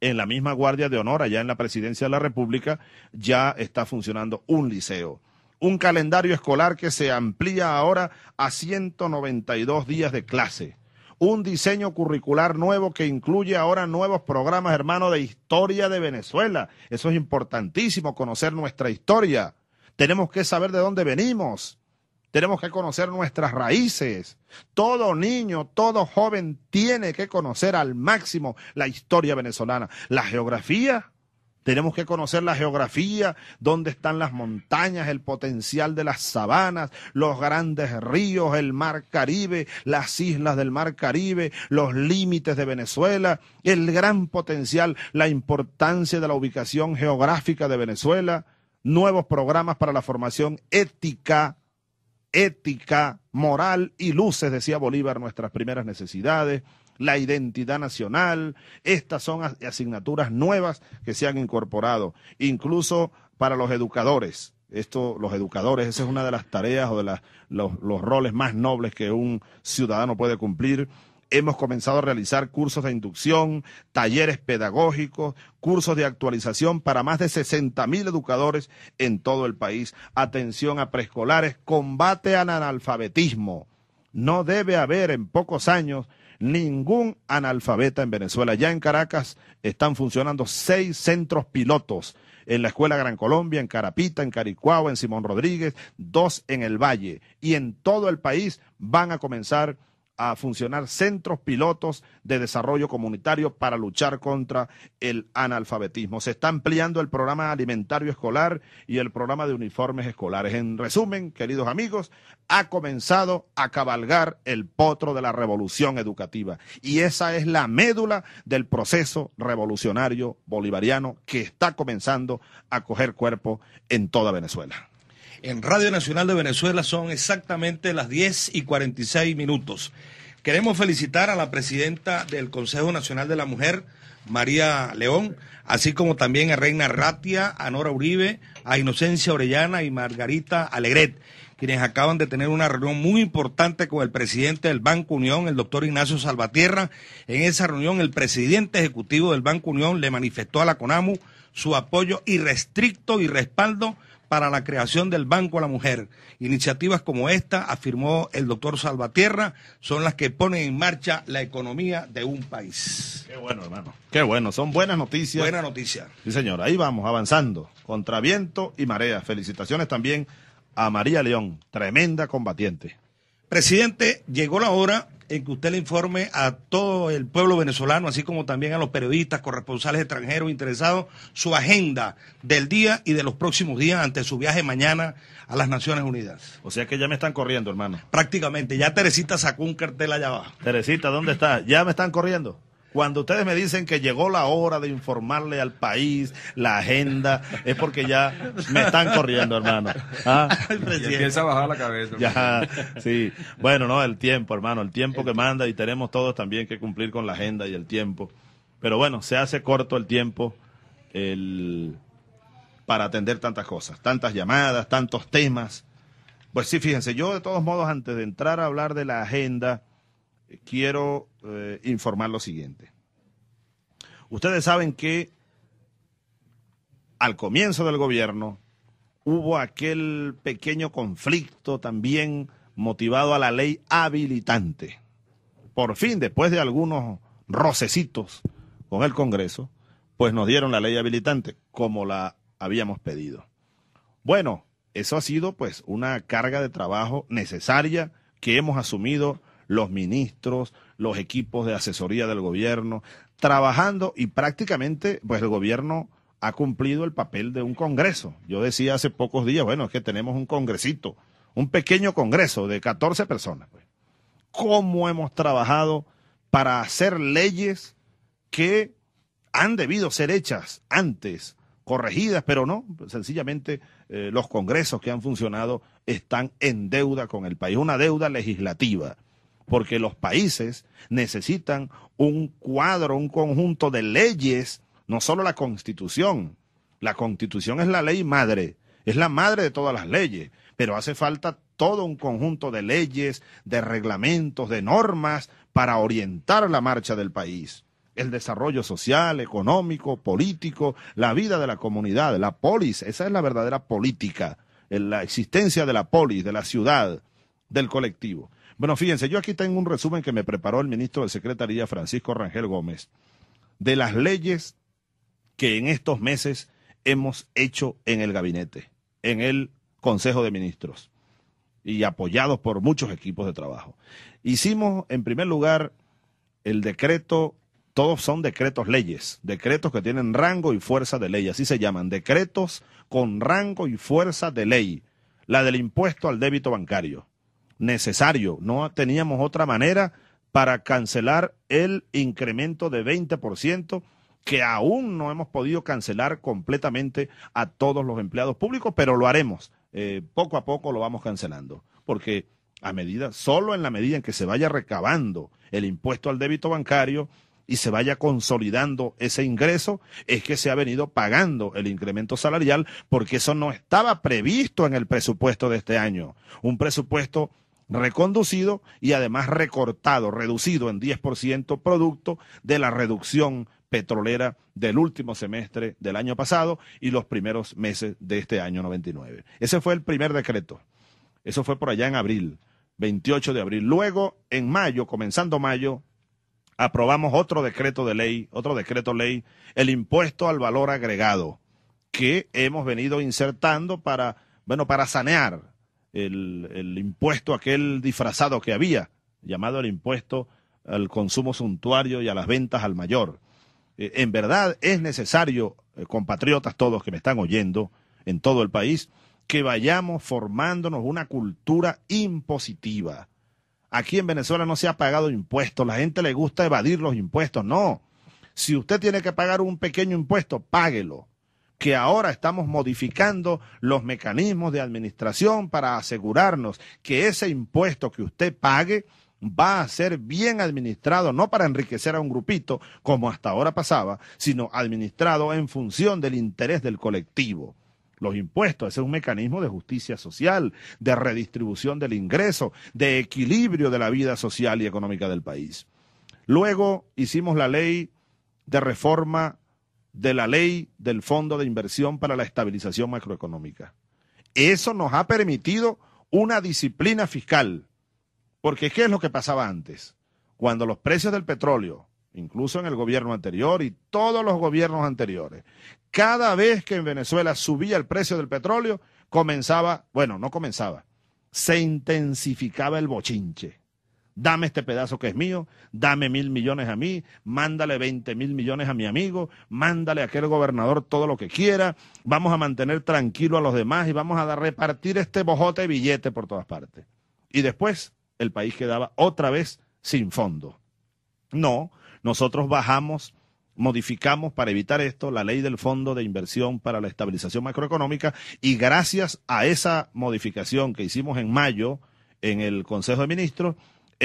en la misma Guardia de Honor, allá en la Presidencia de la República, ya está funcionando un liceo un calendario escolar que se amplía ahora a 192 días de clase, un diseño curricular nuevo que incluye ahora nuevos programas, hermano, de historia de Venezuela. Eso es importantísimo, conocer nuestra historia. Tenemos que saber de dónde venimos. Tenemos que conocer nuestras raíces. Todo niño, todo joven tiene que conocer al máximo la historia venezolana. La geografía, tenemos que conocer la geografía, dónde están las montañas, el potencial de las sabanas, los grandes ríos, el mar Caribe, las islas del mar Caribe, los límites de Venezuela, el gran potencial, la importancia de la ubicación geográfica de Venezuela, nuevos programas para la formación ética, ética, moral y luces, decía Bolívar, nuestras primeras necesidades la identidad nacional. Estas son asignaturas nuevas que se han incorporado, incluso para los educadores. Esto, los educadores, esa es una de las tareas o de los, los roles más nobles que un ciudadano puede cumplir. Hemos comenzado a realizar cursos de inducción, talleres pedagógicos, cursos de actualización para más de 60 mil educadores en todo el país. Atención a preescolares, combate al analfabetismo. No debe haber en pocos años ningún analfabeta en Venezuela. Ya en Caracas están funcionando seis centros pilotos en la Escuela Gran Colombia, en Carapita, en Caricuao, en Simón Rodríguez, dos en el Valle. Y en todo el país van a comenzar a funcionar centros pilotos de desarrollo comunitario para luchar contra el analfabetismo. Se está ampliando el programa alimentario escolar y el programa de uniformes escolares. En resumen, queridos amigos, ha comenzado a cabalgar el potro de la revolución educativa y esa es la médula del proceso revolucionario bolivariano que está comenzando a coger cuerpo en toda Venezuela en Radio Nacional de Venezuela. Son exactamente las 10 y 46 minutos. Queremos felicitar a la presidenta del Consejo Nacional de la Mujer, María León, así como también a Reina Ratia, a Nora Uribe, a Inocencia Orellana y Margarita Alegret, quienes acaban de tener una reunión muy importante con el presidente del Banco Unión, el doctor Ignacio Salvatierra. En esa reunión, el presidente ejecutivo del Banco Unión le manifestó a la CONAMU su apoyo irrestricto y respaldo para la creación del Banco a la Mujer. Iniciativas como esta, afirmó el doctor Salvatierra, son las que ponen en marcha la economía de un país. Qué bueno, hermano. Qué bueno. Son buenas noticias. Buena noticia. Sí, señor. Ahí vamos, avanzando. Contra viento y marea. Felicitaciones también a María León, tremenda combatiente. Presidente, llegó la hora que usted le informe a todo el pueblo venezolano, así como también a los periodistas, corresponsales extranjeros interesados, su agenda del día y de los próximos días ante su viaje mañana a las Naciones Unidas. O sea que ya me están corriendo, hermano. Prácticamente, ya Teresita sacó un cartel allá abajo. Teresita, ¿dónde está? Ya me están corriendo. Cuando ustedes me dicen que llegó la hora de informarle al país la agenda, es porque ya me están corriendo, hermano. ¿Ah? empieza a bajar la cabeza. sí. Bueno, no, el tiempo, hermano, el tiempo que manda y tenemos todos también que cumplir con la agenda y el tiempo. Pero bueno, se hace corto el tiempo para atender tantas cosas, tantas llamadas, tantos temas. Pues sí, fíjense, yo de todos modos, antes de entrar a hablar de la agenda, quiero eh, informar lo siguiente. Ustedes saben que al comienzo del gobierno hubo aquel pequeño conflicto también motivado a la ley habilitante. Por fin, después de algunos rocecitos con el Congreso, pues nos dieron la ley habilitante como la habíamos pedido. Bueno, eso ha sido pues una carga de trabajo necesaria que hemos asumido los ministros, los equipos de asesoría del gobierno, trabajando y prácticamente pues el gobierno ha cumplido el papel de un congreso. Yo decía hace pocos días, bueno, es que tenemos un congresito, un pequeño congreso de 14 personas. Pues. ¿Cómo hemos trabajado para hacer leyes que han debido ser hechas antes, corregidas, pero no, pues, sencillamente eh, los congresos que han funcionado están en deuda con el país, una deuda legislativa porque los países necesitan un cuadro, un conjunto de leyes, no solo la constitución. La constitución es la ley madre, es la madre de todas las leyes, pero hace falta todo un conjunto de leyes, de reglamentos, de normas para orientar la marcha del país el desarrollo social, económico, político, la vida de la comunidad, la polis, esa es la verdadera política, la existencia de la polis, de la ciudad, del colectivo. Bueno, fíjense, yo aquí tengo un resumen que me preparó el ministro de Secretaría, Francisco Rangel Gómez, de las leyes que en estos meses hemos hecho en el gabinete, en el Consejo de Ministros, y apoyados por muchos equipos de trabajo. Hicimos, en primer lugar, el decreto, todos son decretos leyes, decretos que tienen rango y fuerza de ley, así se llaman, decretos con rango y fuerza de ley, la del impuesto al débito bancario necesario. No teníamos otra manera para cancelar el incremento de 20% que aún no hemos podido cancelar completamente a todos los empleados públicos, pero lo haremos. Eh, poco a poco lo vamos cancelando, porque a medida, solo en la medida en que se vaya recabando el impuesto al débito bancario y se vaya consolidando ese ingreso, es que se ha venido pagando el incremento salarial, porque eso no estaba previsto en el presupuesto de este año. Un presupuesto reconducido y además recortado, reducido en 10% producto de la reducción petrolera del último semestre del año pasado y los primeros meses de este año 99. Ese fue el primer decreto. Eso fue por allá en abril, 28 de abril. Luego, en mayo, comenzando mayo, aprobamos otro decreto de ley, otro decreto ley, el impuesto al valor agregado, que hemos venido insertando para, bueno, para sanear el, impuesto aquel disfrazado que había, llamado el impuesto al consumo suntuario y a las ventas al mayor. Eh, en verdad es necesario, eh, compatriotas todos que me están oyendo en todo el país, que vayamos formándonos una cultura impositiva. Aquí en Venezuela no se ha pagado impuestos, la gente le gusta evadir los impuestos, no. Si usted tiene que pagar un pequeño impuesto, páguelo que ahora estamos modificando los mecanismos de administración para asegurarnos que ese impuesto que usted pague va a ser bien administrado, no para enriquecer a un grupito, como hasta ahora pasaba, sino administrado en función del interés del colectivo. Los impuestos, es un mecanismo de justicia social, de redistribución del ingreso, de equilibrio de la vida social y económica del país. Luego hicimos la ley de reforma de la ley del Fondo de Inversión para la Estabilización Macroeconómica. Eso nos ha permitido una disciplina fiscal, porque ¿qué es lo que pasaba antes? Cuando los precios del petróleo, incluso en el gobierno anterior y todos los gobiernos anteriores, cada vez que en Venezuela subía el precio del petróleo, comenzaba, bueno, no comenzaba, se intensificaba el bochinche dame este pedazo que es mío, dame mil millones a mí, mándale veinte mil millones a mi amigo, mándale a aquel gobernador todo lo que quiera, vamos a mantener tranquilo a los demás y vamos a repartir este bojote de billete por todas partes. Y después el país quedaba otra vez sin fondo. No, nosotros bajamos modificamos para evitar esto la ley del Fondo de Inversión para la Estabilización Macroeconómica y gracias a esa modificación que hicimos en mayo en el Consejo de Ministros,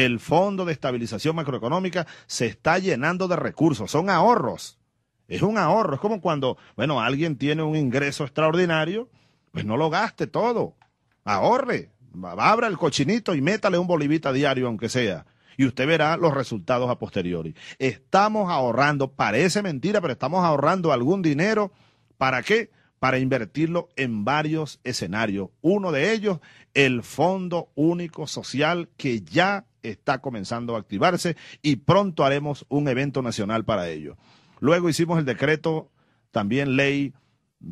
el Fondo de Estabilización Macroeconómica se está llenando de recursos, son ahorros. Es un ahorro, es como cuando, bueno, alguien tiene un ingreso extraordinario, pues no lo gaste todo, ahorre, abra el cochinito y métale un bolivita diario, aunque sea y usted verá los resultados a posteriori. Estamos ahorrando, parece mentira, pero estamos ahorrando algún dinero. ¿Para qué? Para invertirlo en varios escenarios. Uno de ellos, el Fondo Único Social, que ya está comenzando a activarse y pronto haremos un evento nacional para ello. Luego hicimos el decreto, también ley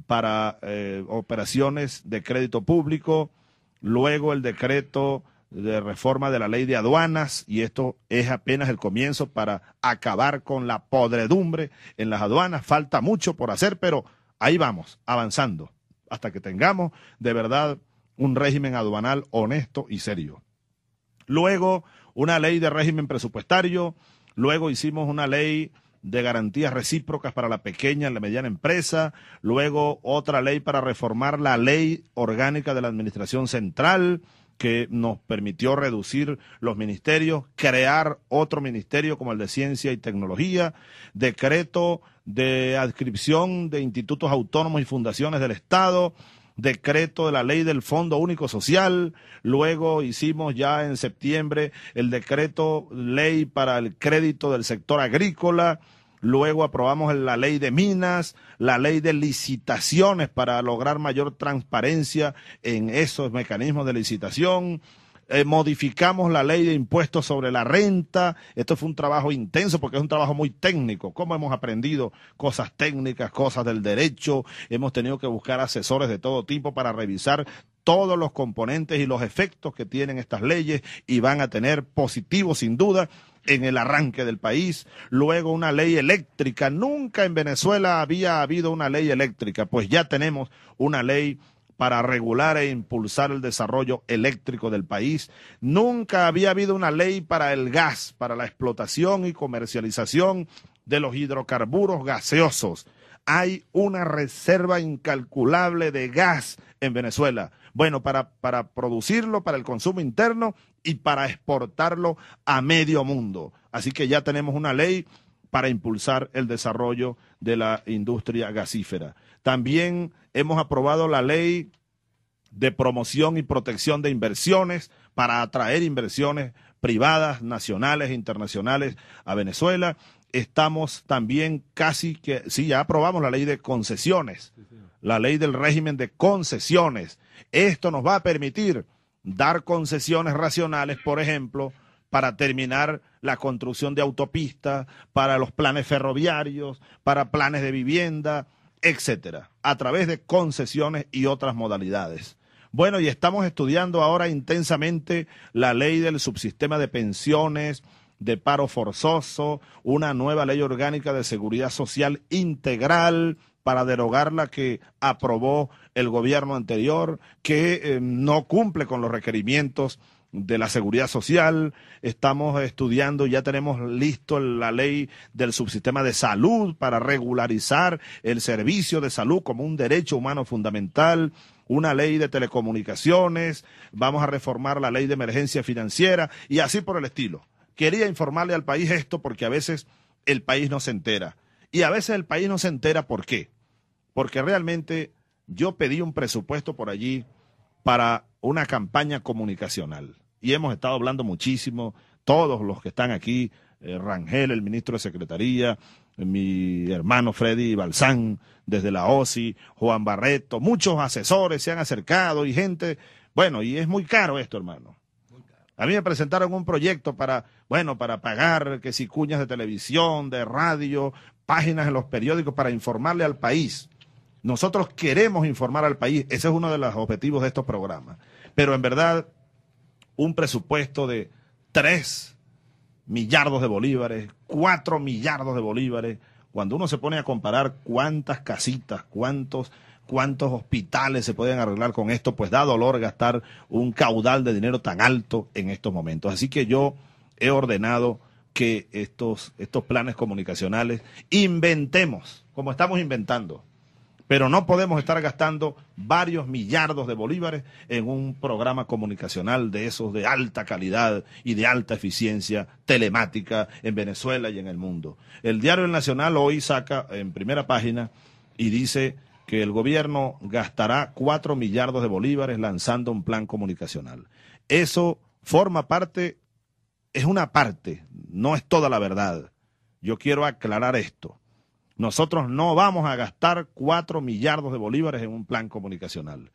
para eh, operaciones de crédito público, luego el decreto de reforma de la ley de aduanas y esto es apenas el comienzo para acabar con la podredumbre en las aduanas. Falta mucho por hacer, pero ahí vamos, avanzando, hasta que tengamos de verdad un régimen aduanal honesto y serio. Luego, una ley de régimen presupuestario. Luego hicimos una ley de garantías recíprocas para la pequeña y la mediana empresa, luego otra ley para reformar la ley orgánica de la Administración Central que nos permitió reducir los ministerios, crear otro ministerio como el de Ciencia y Tecnología, decreto de adscripción de institutos autónomos y fundaciones del Estado, decreto de la ley del Fondo Único Social, luego hicimos ya en septiembre el decreto ley para el crédito del sector agrícola, Luego aprobamos la ley de minas, la ley de licitaciones para lograr mayor transparencia en esos mecanismos de licitación. Eh, modificamos la ley de impuestos sobre la renta. Esto fue un trabajo intenso porque es un trabajo muy técnico. ¿Cómo hemos aprendido cosas técnicas, cosas del derecho? Hemos tenido que buscar asesores de todo tipo para revisar todos los componentes y los efectos que tienen estas leyes y van a tener positivos sin duda en el arranque del país, luego una ley eléctrica. Nunca en Venezuela había habido una ley eléctrica, pues ya tenemos una ley para regular e impulsar el desarrollo eléctrico del país. Nunca había habido una ley para el gas, para la explotación y comercialización de los hidrocarburos gaseosos. Hay una reserva incalculable de gas en Venezuela. Bueno, para, producirlo, para el consumo interno y para exportarlo a medio mundo. Así que ya tenemos una ley para impulsar el desarrollo de la industria gasífera. También hemos aprobado la ley de promoción y protección de inversiones para atraer inversiones privadas, nacionales e internacionales a Venezuela. Estamos también casi que, sí, ya aprobamos la ley de concesiones, la ley del régimen de concesiones. Esto nos va a permitir dar concesiones racionales, por ejemplo, para terminar la construcción de autopistas, para los planes ferroviarios, para planes de vivienda, etcétera, a través de concesiones y otras modalidades. Bueno, y estamos estudiando ahora intensamente la ley del subsistema de pensiones, de paro forzoso, una nueva ley orgánica de seguridad social integral para derogar la que aprobó el gobierno anterior, que eh, no cumple con los requerimientos de la seguridad social, estamos estudiando, ya tenemos listo la ley del subsistema de salud para regularizar el servicio de salud como un derecho humano fundamental, una ley de telecomunicaciones, vamos a reformar la ley de emergencia financiera y así por el estilo. Quería informarle al país esto porque a veces el país no se entera. Y a veces el país no se entera por qué. Porque realmente yo pedí un presupuesto por allí para una campaña comunicacional. Y hemos estado hablando muchísimo, todos los que están aquí, eh, Rangel, el ministro de Secretaría, mi hermano Freddy Balsán, desde la OSI, Juan Barreto, muchos asesores se han acercado y gente, bueno, y es muy caro esto, hermano. A mí me presentaron un proyecto para, bueno, para pagar que si cuñas de televisión, de radio, páginas en los periódicos para informarle al país. Nosotros queremos informar al país, ese es uno de los objetivos de estos programas. Pero en verdad, un presupuesto de 3 millardos de bolívares, 4 millardos de bolívares, cuando uno se pone a comparar cuántas casitas, cuántos cuántos hospitales se pueden arreglar con esto, pues da dolor gastar un caudal de dinero tan alto en estos momentos. Así que yo he ordenado que estos, estos planes comunicacionales inventemos, como estamos inventando, pero no podemos estar gastando varios millardos de bolívares en un programa comunicacional de esos de alta calidad y de alta eficiencia telemática en Venezuela y en el mundo. El diario Nacional hoy saca en primera página y dice que el gobierno gastará cuatro millardos de bolívares lanzando un plan comunicacional. Eso forma parte, es una parte, no es toda la verdad. Yo quiero aclarar esto. Nosotros no vamos a gastar cuatro millardos de bolívares en un plan comunicacional.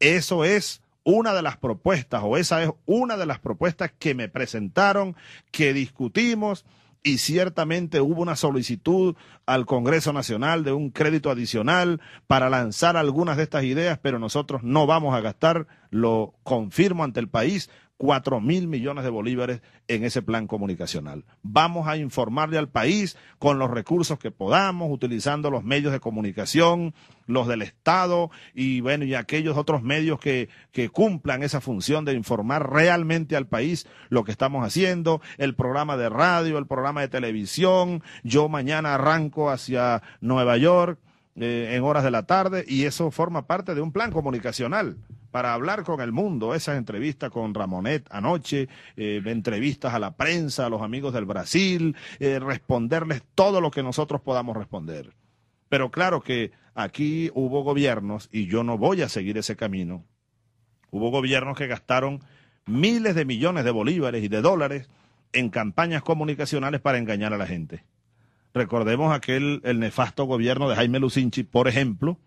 Eso es una de las propuestas, o esa es una de las propuestas que me presentaron, que discutimos, y ciertamente hubo una solicitud al Congreso Nacional de un crédito adicional para lanzar algunas de estas ideas, pero nosotros no vamos a gastar, lo confirmo ante el país, 4 mil millones de bolívares en ese plan comunicacional. Vamos a informarle al país con los recursos que podamos, utilizando los medios de comunicación, los del Estado y bueno, y aquellos otros medios que, cumplan esa función de informar realmente al país lo que estamos haciendo, el programa de radio, el programa de televisión. Yo mañana arranco hacia Nueva York eh, en horas de la tarde y eso forma parte de un plan comunicacional para hablar con el mundo, esas entrevistas con Ramonet anoche, eh, entrevistas a la prensa, a los amigos del Brasil, eh, responderles todo lo que nosotros podamos responder. Pero claro que aquí hubo gobiernos, y yo no voy a seguir ese camino, hubo gobiernos que gastaron miles de millones de bolívares y de dólares en campañas comunicacionales para engañar a la gente. Recordemos aquel el nefasto gobierno de Jaime Lucinchi, por ejemplo,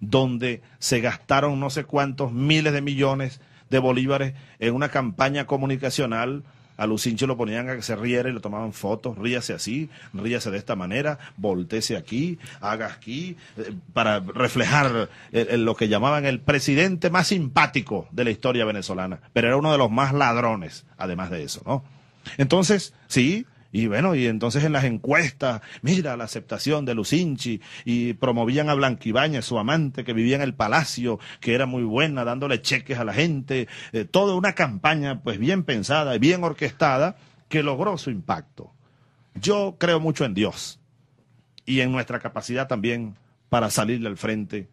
donde se gastaron no sé cuántos miles de millones de bolívares en una campaña comunicacional. A Lucincho lo ponían a que se riera y le tomaban fotos, ríase así, ríase de esta manera, voltese aquí, haga aquí, eh, para reflejar eh, lo que llamaban el presidente más simpático de la historia venezolana, pero era uno de los más ladrones, además de eso, ¿no? Entonces, sí, y bueno, y entonces en las encuestas, mira la aceptación de Lucinchi, y promovían a Blanquibaña, su amante, que vivía en el palacio, que era muy buena, dándole cheques a la gente, eh, toda una campaña pues bien pensada y bien orquestada que logró su impacto. Yo creo mucho en Dios y en nuestra capacidad también para salirle al frente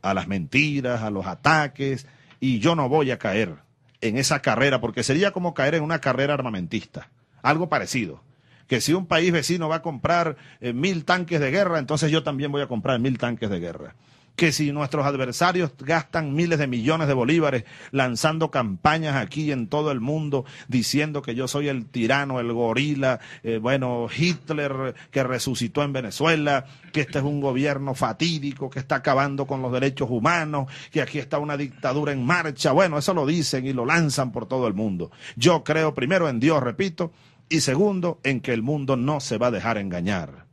a las mentiras, a los ataques, y yo no voy a caer en esa carrera, porque sería como caer en una carrera armamentista, algo parecido que si un país vecino va a comprar eh, mil tanques de guerra, entonces yo también voy a comprar mil tanques de guerra. Que si nuestros adversarios gastan miles de millones de bolívares lanzando campañas aquí en todo el mundo diciendo que yo soy el tirano, el gorila, eh, bueno, Hitler que resucitó en Venezuela, que este es un gobierno fatídico que está acabando con los derechos humanos, que aquí está una dictadura en marcha. Bueno, eso lo dicen y lo lanzan por todo el mundo. Yo creo primero en Dios, repito, y segundo, en que el mundo no se va a dejar engañar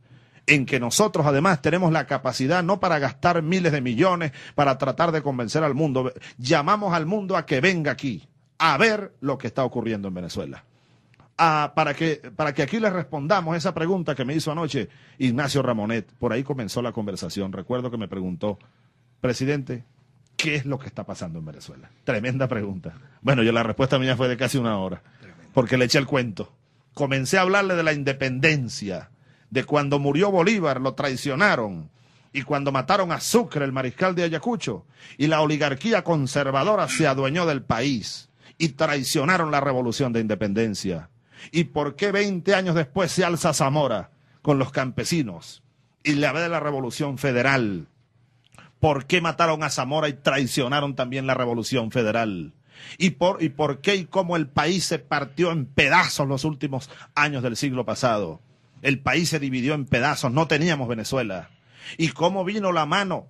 en que nosotros además tenemos la capacidad no para gastar miles de millones para tratar de convencer al mundo, llamamos al mundo a que venga aquí a ver lo que está ocurriendo en Venezuela. Ah, para, que, para que aquí le respondamos esa pregunta que me hizo anoche Ignacio Ramonet, por ahí comenzó la conversación, recuerdo que me preguntó, presidente, ¿qué es lo que está pasando en Venezuela? Tremenda pregunta. Bueno, yo la respuesta mía fue de casi una hora, porque le eché el cuento. Comencé a hablarle de la independencia, de cuando murió Bolívar, lo traicionaron, y cuando mataron a Sucre, el mariscal de Ayacucho, y la oligarquía conservadora se adueñó del país y traicionaron la revolución de independencia. ¿Y por qué 20 años después se alza Zamora con los campesinos y la vez de la revolución federal? ¿Por qué mataron a Zamora y traicionaron también la revolución federal? y por, qué y cómo el país se partió en pedazos los últimos años del siglo pasado. El país se dividió en pedazos, no teníamos Venezuela. Y cómo vino la mano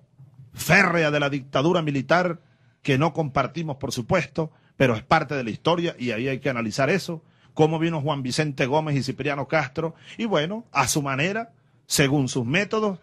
férrea de la dictadura militar, que no compartimos, por supuesto, pero es parte de la historia y ahí hay que analizar eso. Cómo vino Juan Vicente Gómez y Cipriano Castro, y bueno, a su manera, según sus métodos,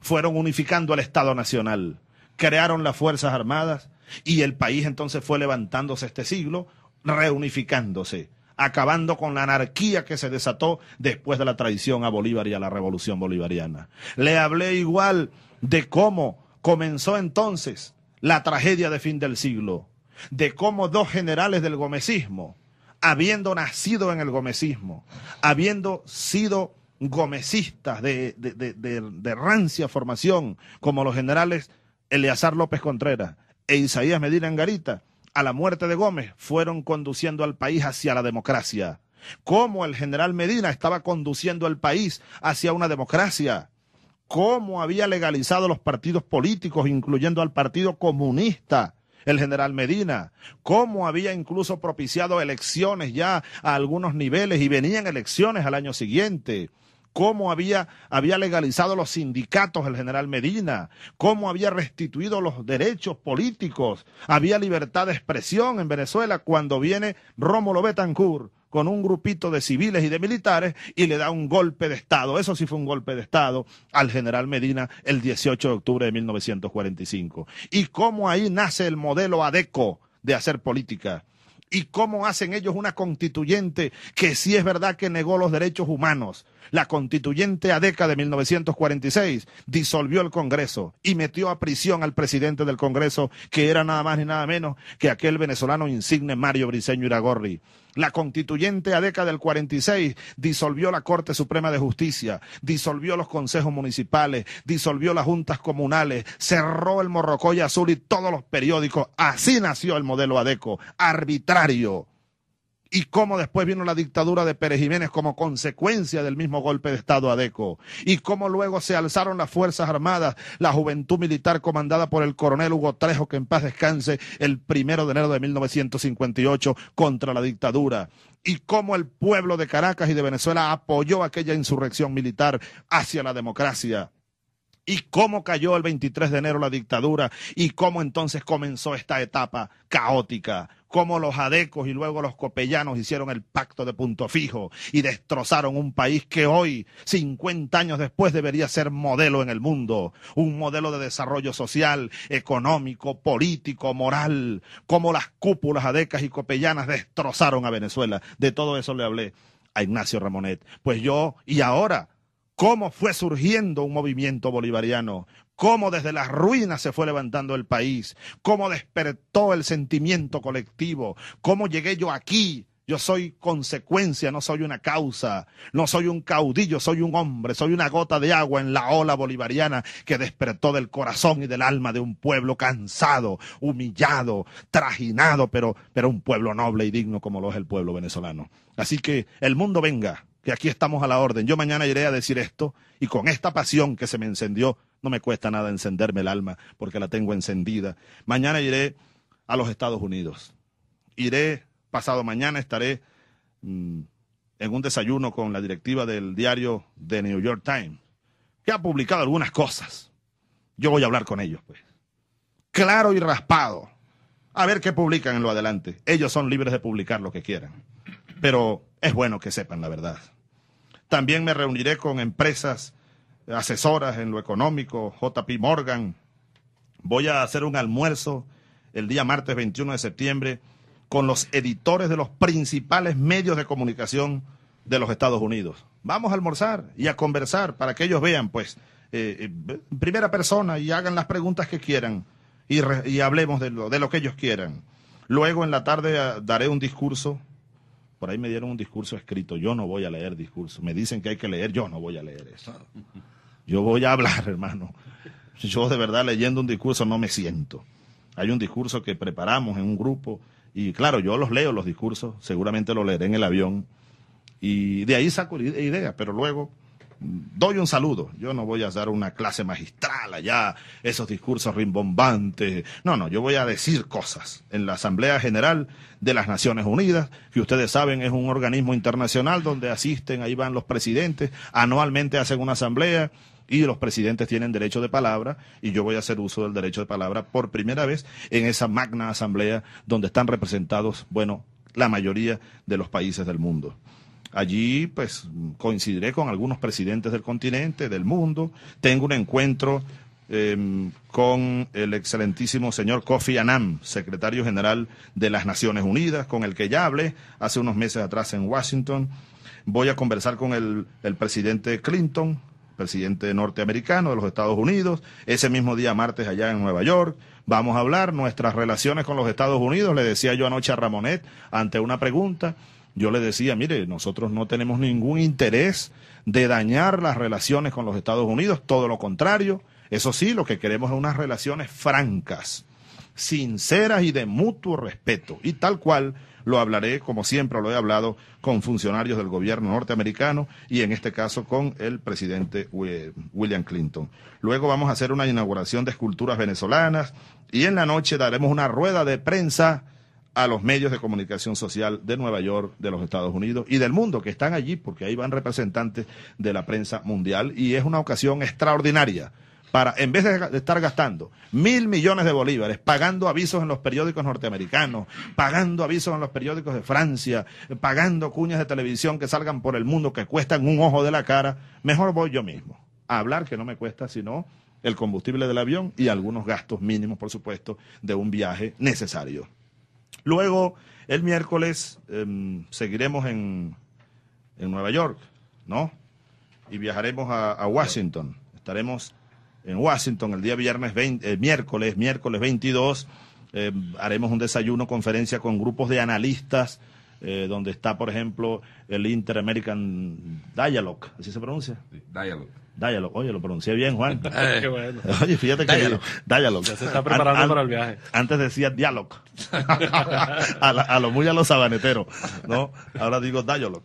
fueron unificando al Estado Nacional, crearon las Fuerzas Armadas, y el país entonces fue levantándose este siglo, reunificándose, acabando con la anarquía que se desató después de la traición a Bolívar y a la revolución bolivariana. Le hablé igual de cómo comenzó entonces la tragedia de fin del siglo, de cómo dos generales del gomecismo, habiendo nacido en el gomecismo, habiendo sido gomecistas de, de rancia formación, como los generales Eleazar López Contreras, e Isaías Medina Angarita, a la muerte de Gómez, fueron conduciendo al país hacia la democracia. Cómo el general Medina estaba conduciendo al país hacia una democracia. Cómo había legalizado los partidos políticos, incluyendo al Partido Comunista el general Medina, cómo había incluso propiciado elecciones ya a algunos niveles y venían elecciones al año siguiente cómo había, legalizado los sindicatos el general Medina, cómo había restituido los derechos políticos, había libertad de expresión en Venezuela cuando viene Rómulo Betancourt con un grupito de civiles y de militares y le da un golpe de Estado, eso sí fue un golpe de Estado, al general Medina el 18 de octubre de 1945. Y cómo ahí nace el modelo ADECO de hacer política ¿Y cómo hacen ellos una constituyente que sí es verdad que negó los derechos humanos? La constituyente ADECA de 1946 disolvió el Congreso y metió a prisión al presidente del Congreso, que era nada más ni nada menos que aquel venezolano insigne Mario Briceño Iragorri. La constituyente ADECA del 46 disolvió la Corte Suprema de Justicia, disolvió los consejos municipales, disolvió las juntas comunales, cerró el Morrocoy Azul y todos los periódicos. Así nació el modelo ADECO, arbitrario y cómo después vino la dictadura de Pérez Jiménez como consecuencia del mismo golpe de Estado adeco, y cómo luego se alzaron las Fuerzas Armadas, la juventud militar comandada por el coronel Hugo Trejo, que en paz descanse, el primero de enero de 1958 contra la dictadura, y cómo el pueblo de Caracas y de Venezuela apoyó aquella insurrección militar hacia la democracia y cómo cayó el 23 de enero la dictadura y cómo entonces comenzó esta etapa caótica, cómo los adecos y luego los copellanos hicieron el pacto de punto fijo y destrozaron un país que hoy, 50 años después, debería ser modelo en el mundo, un modelo de desarrollo social, económico, político, moral, cómo las cúpulas adecas y copellanas destrozaron a Venezuela. De todo eso le hablé a Ignacio Ramonet. Pues yo, y ahora, cómo fue surgiendo un movimiento bolivariano, cómo desde las ruinas se fue levantando el país, cómo despertó el sentimiento colectivo, cómo llegué yo aquí. Yo soy consecuencia, no soy una causa, no soy un caudillo, soy un hombre, soy una gota de agua en la ola bolivariana que despertó del corazón y del alma de un pueblo cansado, humillado, trajinado, pero, pero un pueblo noble y digno como lo es el pueblo venezolano. Así que el mundo venga, que aquí estamos a la orden. Yo mañana iré a decir esto y con esta pasión que se me encendió no me cuesta nada encenderme el alma porque la tengo encendida. Mañana iré a los Estados Unidos. Iré, pasado mañana estaré mm, en un desayuno con la directiva del diario The New York Times, que ha publicado algunas cosas. Yo voy a hablar con ellos, pues. Claro y raspado. A ver qué publican en lo adelante. Ellos son libres de publicar lo que quieran. Pero es bueno que sepan la verdad. También me reuniré con empresas asesoras en lo económico, JP Morgan. Voy a hacer un almuerzo el día martes 21 de septiembre con los editores de los principales medios de comunicación de los Estados Unidos. Vamos a almorzar y a conversar para que ellos vean, pues, en eh, eh, primera persona y hagan las preguntas que quieran y, hablemos de lo, de lo que ellos quieran. Luego en la tarde daré un discurso por ahí me dieron un discurso escrito, yo no voy a leer discurso. Me dicen que hay que leer, yo no voy a leer eso. Yo voy a hablar, hermano. Yo de verdad leyendo un discurso no me siento. Hay un discurso que preparamos en un grupo y claro, yo los leo los discursos, seguramente los leeré en el avión y de ahí saco ideas, pero luego doy un saludo. Yo no voy a dar una clase magistral allá, esos discursos rimbombantes. No, no, yo voy a decir cosas en la Asamblea General de las Naciones Unidas, que ustedes saben es un organismo internacional donde asisten, ahí van los presidentes, anualmente hacen una asamblea y los presidentes tienen derecho de palabra y yo voy a hacer uso del derecho de palabra por primera vez en esa magna asamblea donde están representados, bueno, la mayoría de los países del mundo. Allí pues coincidiré con algunos presidentes del continente, del mundo. Tengo un encuentro em, con el excelentísimo señor Kofi Annan, secretario general de las Naciones Unidas, con el que ya hablé hace unos meses atrás en Washington. Voy a conversar con el, el presidente Clinton, presidente norteamericano de los Estados Unidos, ese mismo día martes allá en Nueva York. Vamos a hablar nuestras relaciones con los Estados Unidos, le decía yo anoche a Ramonet ante una pregunta yo le decía, mire, nosotros no tenemos ningún interés de dañar las relaciones con los Estados Unidos, todo lo contrario. Eso sí, lo que queremos es unas relaciones francas, sinceras y de mutuo respeto. Y tal cual lo hablaré, como siempre lo he hablado, con funcionarios del gobierno norteamericano y en este caso con el presidente William Clinton. Luego vamos a hacer una inauguración de esculturas venezolanas y en la noche daremos una rueda de prensa a los medios de comunicación social de Nueva York, de los Estados Unidos y del mundo, que están allí porque ahí van representantes de la prensa mundial y es una ocasión extraordinaria para, en vez de estar gastando mil millones de bolívares, pagando avisos en los periódicos norteamericanos, pagando avisos en los periódicos de Francia, pagando cuñas de televisión que salgan por el mundo que cuestan un ojo de la cara, mejor voy yo mismo a hablar que no me cuesta sino el combustible del avión y algunos gastos mínimos, por supuesto, de un viaje necesario. Luego, el miércoles em, seguiremos en, Nueva York, ¿no? Y viajaremos a, Washington. Estaremos en Washington el día viernes eh, miércoles, miércoles 22. Em, haremos un desayuno, conferencia con grupos de analistas, eh, donde está, por ejemplo, el Inter-American Dialogue, ¿así se pronuncia? Dialogue Dialog, oye, lo pronuncié bien, Juan. Eh. Oye, fíjate que se está preparando para el viaje. Antes decía Dialog. a, lo muy a los sabanetero ¿no? Ahora digo Dialog.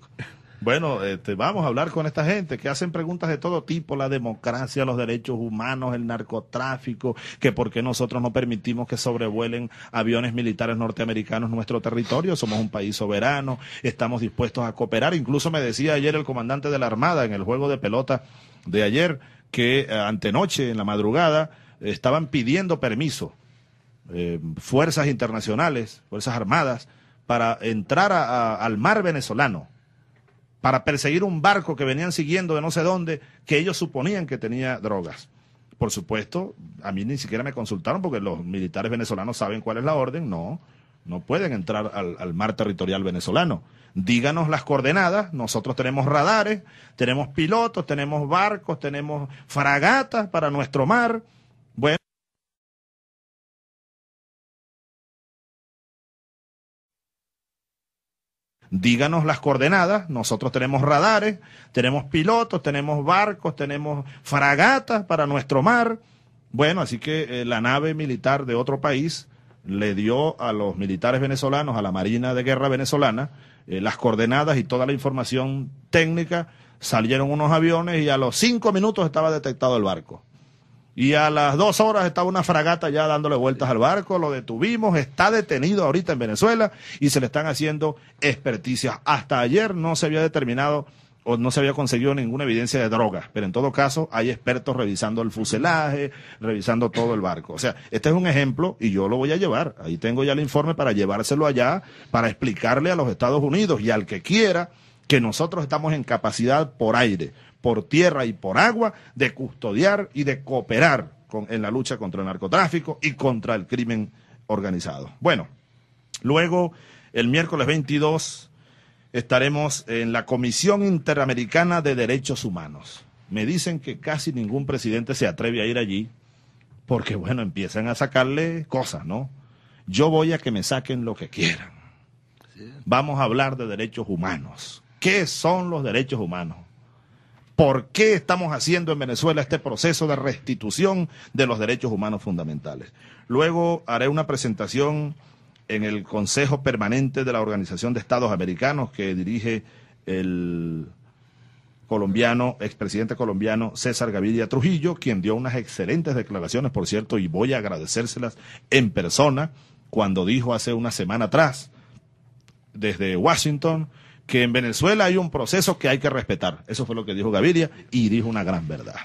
Bueno, este, vamos a hablar con esta gente que hacen preguntas de todo tipo, la democracia, los derechos humanos, el narcotráfico, que por qué nosotros no permitimos que sobrevuelen aviones militares norteamericanos nuestro territorio, somos un país soberano, estamos dispuestos a cooperar, incluso me decía ayer el comandante de la Armada en el juego de pelota de ayer que eh, antenoche, en la madrugada, estaban pidiendo permiso eh, fuerzas internacionales, fuerzas armadas, para entrar al mar venezolano, para perseguir un barco que venían siguiendo de no sé dónde, que ellos suponían que tenía drogas. Por supuesto, a mí ni siquiera me consultaron porque los militares venezolanos saben cuál es la orden, no no pueden entrar al, mar territorial venezolano. Díganos las coordenadas, nosotros tenemos radares, tenemos pilotos, tenemos barcos, tenemos fragatas para nuestro mar. Bueno. Díganos las coordenadas, nosotros tenemos radares, tenemos pilotos, tenemos barcos, tenemos fragatas para nuestro mar. Bueno, así que eh, la nave militar de otro país le dio a los militares venezolanos, a la Marina de Guerra venezolana, eh, las coordenadas y toda la información técnica. Salieron unos aviones y a los cinco minutos estaba detectado el barco. Y a las dos horas estaba una fragata ya dándole vueltas al barco, lo detuvimos, está detenido ahorita en Venezuela y se le están haciendo experticias. Hasta ayer no se había determinado o no se había conseguido ninguna evidencia de droga. pero en todo caso hay expertos revisando el fuselaje, revisando todo el barco. O sea, este es un ejemplo y yo lo voy a llevar. Ahí tengo ya el informe para llevárselo allá, para explicarle a los Estados Unidos y al que quiera que nosotros estamos en capacidad por aire, por tierra y por agua de custodiar y de cooperar en la lucha contra el narcotráfico y contra el crimen organizado. Bueno, luego el miércoles 22 estaremos en la Comisión Interamericana de Derechos Humanos. Me dicen que casi ningún presidente se atreve a ir allí porque, bueno, empiezan a sacarle cosas, ¿no? Yo voy a que me saquen lo que quieran. Vamos a hablar de derechos humanos. ¿Qué son los derechos humanos? ¿Por qué estamos haciendo en Venezuela este proceso de restitución de los derechos humanos fundamentales? Luego haré una presentación en el Consejo Permanente de la Organización de Estados Americanos que dirige el colombiano, expresidente colombiano César Gaviria Trujillo, quien dio unas excelentes declaraciones, por cierto, y voy a agradecérselas en persona cuando dijo hace una semana atrás, desde Washington, que en Venezuela hay un proceso que hay que respetar. Eso fue lo que dijo Gaviria y dijo una gran verdad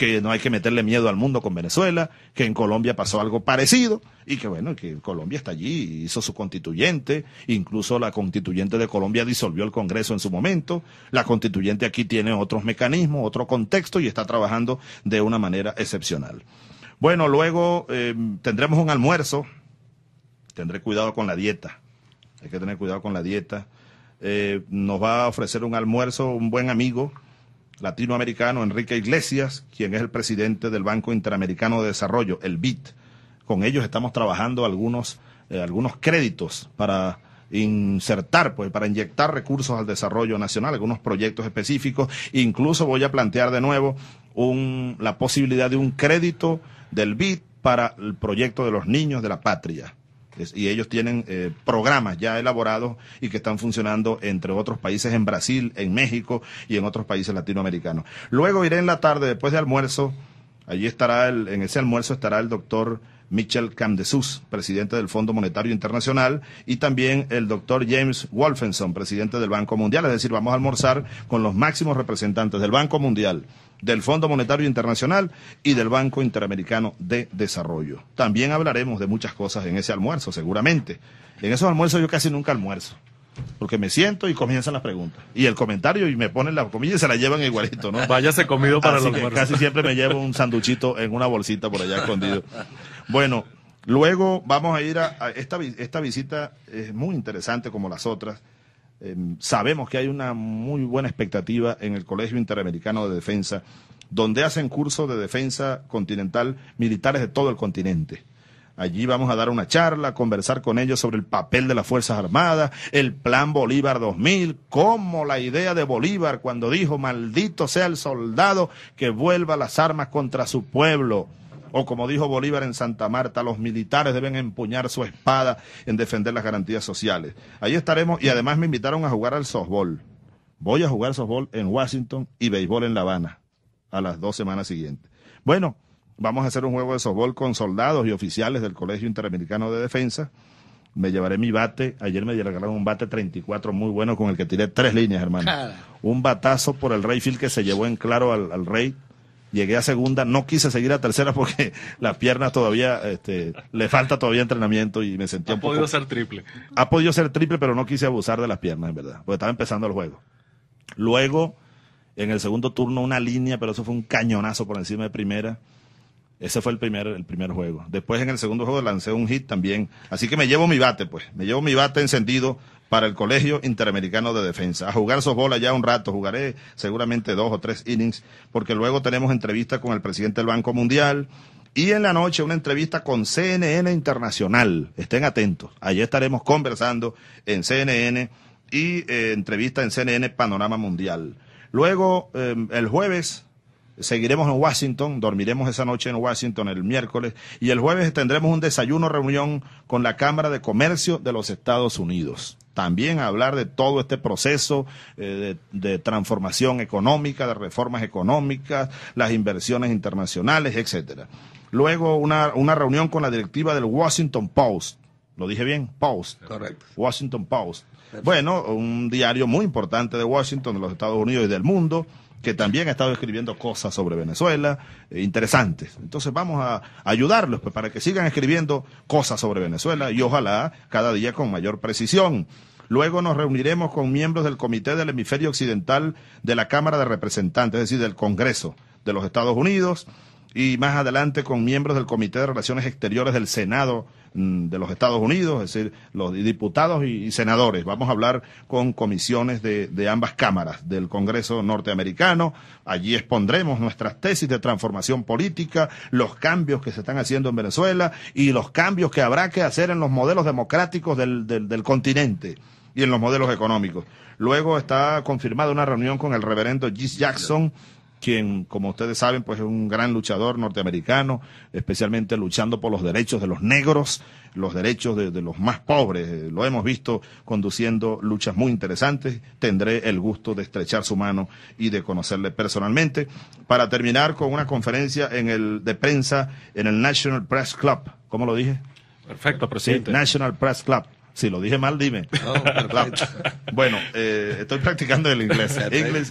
que no hay que meterle miedo al mundo con Venezuela, que en Colombia pasó algo parecido y que bueno, que Colombia está allí, hizo su constituyente, incluso la constituyente de Colombia disolvió el Congreso en su momento, la constituyente aquí tiene otros mecanismos, otro contexto y está trabajando de una manera excepcional. Bueno, luego eh, tendremos un almuerzo, tendré cuidado con la dieta, hay que tener cuidado con la dieta, eh, nos va a ofrecer un almuerzo un buen amigo, latinoamericano Enrique Iglesias, quien es el presidente del Banco Interamericano de Desarrollo, el BID. Con ellos estamos trabajando algunos, eh, algunos créditos para insertar, pues para inyectar recursos al desarrollo nacional, algunos proyectos específicos. Incluso voy a plantear de nuevo un, la posibilidad de un crédito del BID para el proyecto de los niños de la patria y ellos tienen eh, programas ya elaborados y que están funcionando entre otros países en Brasil, en México y en otros países latinoamericanos. Luego iré en la tarde, después de almuerzo, allí estará en ese almuerzo estará el doctor Michel Camdesus, presidente del Fondo Monetario Internacional, y también el doctor James Wolfenson, presidente del Banco Mundial. Es decir, vamos a almorzar con los máximos representantes del Banco Mundial, del Fondo Monetario Internacional y del Banco Interamericano de Desarrollo. También hablaremos de muchas cosas en ese almuerzo, seguramente. En esos almuerzos yo casi nunca almuerzo porque me siento y comienzan las preguntas. Y el comentario y me ponen la comillas y se la llevan igualito, ¿no? Váyase comido para los que Casi siempre me llevo un sanduchito en una bolsita por allá escondido. Bueno, luego vamos a ir a, esta, esta visita, es muy interesante como las otras. Em, sabemos que hay una muy buena expectativa en el Colegio Interamericano de Defensa, donde hacen cursos de defensa continental militares de todo el continente. Allí vamos a dar una charla, conversar con ellos sobre el papel de las Fuerzas Armadas, el Plan Bolívar 2000, cómo la idea de Bolívar cuando dijo, maldito sea el soldado que vuelva las armas contra su pueblo. O como dijo Bolívar en Santa Marta, los militares deben empuñar su espada en defender las garantías sociales. Ahí estaremos y además me invitaron a jugar al softball. Voy a jugar softball en Washington y béisbol en La Habana a las dos semanas siguientes. Bueno, vamos a hacer un juego de softball con soldados y oficiales del Colegio Interamericano de Defensa. Me llevaré mi bate. Ayer me regalaron un bate 34 muy bueno con el que tiré tres líneas, hermano. Un batazo por el rey Phil que se llevó en claro al, al Rey llegué a segunda, no quise seguir a tercera porque las piernas todavía, este, le falta todavía entrenamiento y me sentí ha podido ser triple. Ha podido ser triple, pero no quise abusar de las piernas, en verdad, porque estaba empezando el juego. Luego, en el segundo turno, una línea, pero eso fue un cañonazo por encima de primera. Ese fue el primer, el primer juego. Después en el segundo juego lancé un hit también. Así que me llevo mi bate, pues. Me llevo mi bate encendido para el Colegio Interamericano de Defensa. A jugar softball ya un rato, jugaré seguramente dos o tres innings, porque luego tenemos entrevista con el presidente del Banco Mundial. Y en la noche una entrevista con CNN Internacional. Estén atentos. Allí estaremos conversando en CNN y eh, entrevista en CNN Panorama Mundial. Luego, eh, el jueves, seguiremos en Washington, dormiremos esa noche en Washington el miércoles y el jueves tendremos un desayuno reunión con la Cámara de Comercio de los Estados Unidos también hablar de todo este proceso eh, de, transformación económica, de reformas económicas, las inversiones internacionales, etcétera. Luego una, una reunión con la directiva del Washington Post. Lo dije bien, Post. Correcto. Washington Post. Bueno, un diario muy importante de Washington, de los Estados Unidos y del mundo que también ha estado escribiendo cosas sobre Venezuela eh, interesantes. Entonces vamos a ayudarlos pues, para que sigan escribiendo cosas sobre Venezuela y ojalá cada día con mayor precisión. Luego nos reuniremos con miembros del Comité del Hemisferio Occidental de la Cámara de Representantes, es decir, del Congreso de los Estados Unidos, y más adelante con miembros del Comité de Relaciones Exteriores del Senado Mm, de los Estados Unidos, es decir, los diputados y, senadores. Vamos a hablar con comisiones de, ambas cámaras del Congreso norteamericano. Allí expondremos nuestras tesis de transformación política, los cambios que se están haciendo en Venezuela y los cambios que habrá que hacer en los modelos democráticos del, continente y en los modelos económicos. Luego está confirmada una reunión con el reverendo J. Jackson quien, como ustedes saben, pues es un gran luchador norteamericano, especialmente luchando por los derechos de los negros, los derechos de, los más pobres. Eh, lo hemos visto conduciendo luchas muy interesantes. Tendré el gusto de estrechar su mano y de conocerle personalmente. Para terminar con una conferencia en el, de prensa en el National Press Club. ¿Cómo lo dije? Perfecto, presidente. National Press Club si lo dije mal, dime. bueno, eh, estoy practicando el inglés.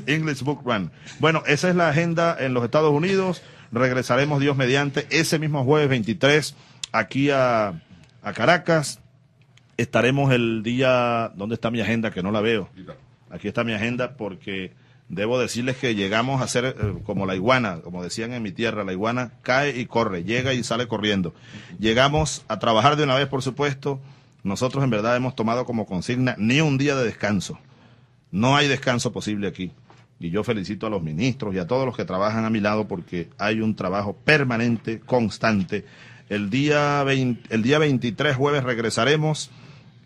English, Book Run. Bueno, esa es la agenda en los Estados Unidos. Regresaremos, Dios mediante, ese mismo jueves 23 aquí a, Caracas. Estaremos el día... ¿Dónde está mi agenda? Que no la veo. Aquí está mi agenda porque debo decirles que llegamos a ser eh, como la iguana, como decían en mi tierra, la iguana cae y corre, llega y sale corriendo. Llegamos a trabajar de una vez, por supuesto nosotros en verdad hemos tomado como consigna ni un día de descanso. No hay descanso posible aquí. Y yo felicito a los ministros y a todos los que trabajan a mi lado porque hay un trabajo permanente, constante. El día, el 23 jueves regresaremos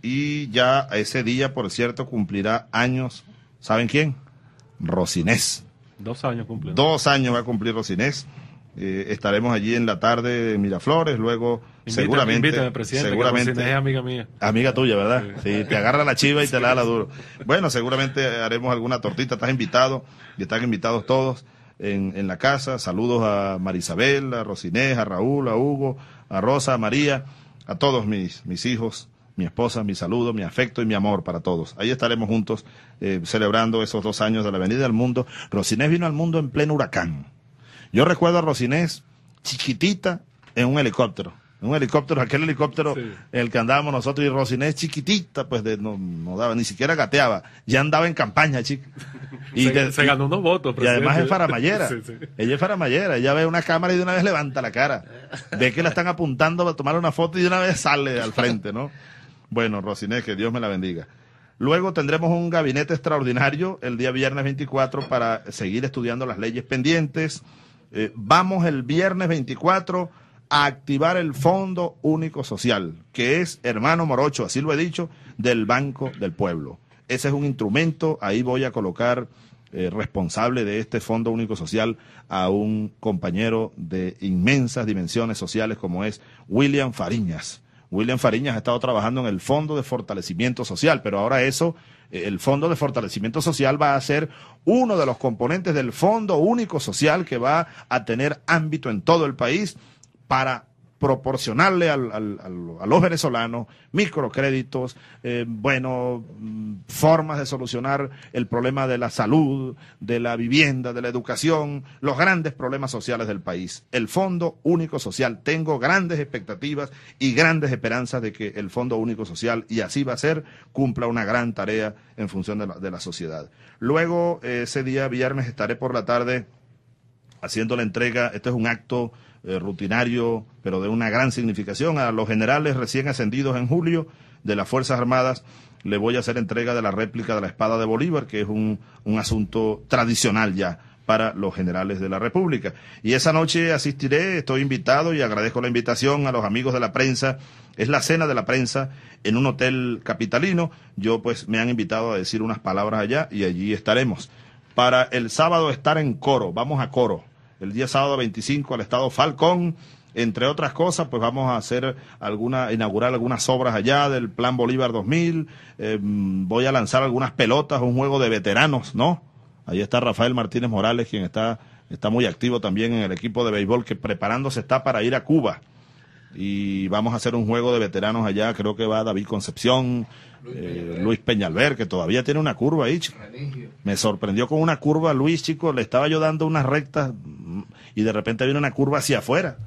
y ya ese día, por cierto, cumplirá años. ¿Saben quién? Rocinés. Dos años cumplirá. Dos años va a cumplir Rocinés. Eh, estaremos allí en la tarde en Miraflores, luego seguramente. presidente, seguramente. es amiga mía. Amiga tuya, ¿verdad? Sí. te agarra la chiva y te la da la duro. Bueno, seguramente haremos alguna tortita. Estás invitado y están invitados todos en, la casa. Saludos a Marisabel, a Rosinés, a Raúl, a Hugo, a Rosa, a María, a todos mis, mis hijos, mi esposa, mi saludo, mi afecto y mi amor para todos. Ahí estaremos juntos eh, celebrando esos dos años de la venida del Mundo. Rosinés vino al mundo en pleno huracán. Yo recuerdo a Rosinés chiquitita en un helicóptero un helicóptero, aquel helicóptero en el que andábamos nosotros y Rosinés chiquitita, pues no, daba, ni siquiera gateaba, ya andaba en campaña, chico. Y se, ganó unos votos. Presidente. Y además es faramallera. Ella es faramallera, ella ve una cámara y de una vez levanta la cara, ve que la están apuntando para tomar una foto y de una vez sale al frente, ¿no? Bueno, Rocinés, que Dios me la bendiga. Luego tendremos un gabinete extraordinario el día viernes 24 para seguir estudiando las leyes pendientes. Eh, vamos el viernes 24 a activar el Fondo Único Social, que es, hermano Morocho, así lo he dicho, del Banco del Pueblo. Ese es un instrumento, ahí voy a colocar eh, responsable de este Fondo Único Social a un compañero de inmensas dimensiones sociales como es William Fariñas. William Fariñas ha estado trabajando en el Fondo de Fortalecimiento Social, pero ahora eso, eh, el Fondo de Fortalecimiento Social va a ser uno de los componentes del Fondo Único Social que va a tener ámbito en todo el país para proporcionarle a los venezolanos microcréditos, eh, bueno, mm, formas de solucionar el problema de la salud, de la vivienda, de la educación, los grandes problemas sociales del país. El Fondo Único Social, tengo grandes expectativas y grandes esperanzas de que el Fondo Único Social, y así va a ser, cumpla una gran tarea en función de la, sociedad. Luego, eh, ese día viernes estaré por la tarde haciendo la entrega, este es un acto eh, rutinario, pero de una gran significación. A los generales recién ascendidos en julio de las Fuerzas Armadas le voy a hacer entrega de la réplica de la espada de Bolívar, que es un, un asunto tradicional ya para los generales de la República. Y esa noche asistiré, estoy invitado y agradezco la invitación a los amigos de la prensa. Es la cena de la prensa en un hotel capitalino. Yo pues me han invitado a decir unas palabras allá y allí estaremos. Para el sábado estar en coro, vamos a coro el día sábado 25 al estado Falcón. Entre otras cosas, pues vamos a hacer alguna, inaugurar algunas obras allá del Plan Bolívar 2000. Eh, voy a lanzar algunas pelotas, un juego de veteranos, ¿no? Ahí está Rafael Martínez Morales, quien está, está muy activo también en el equipo de béisbol, que preparándose está para ir a Cuba y vamos a hacer un juego de veteranos allá. Creo que va David Concepción, Luis, eh, Peñalver, que todavía tiene una curva ahí. Me sorprendió con una curva Luis, chico. Le estaba yo dando unas rectas mm, y de repente viene una curva hacia afuera.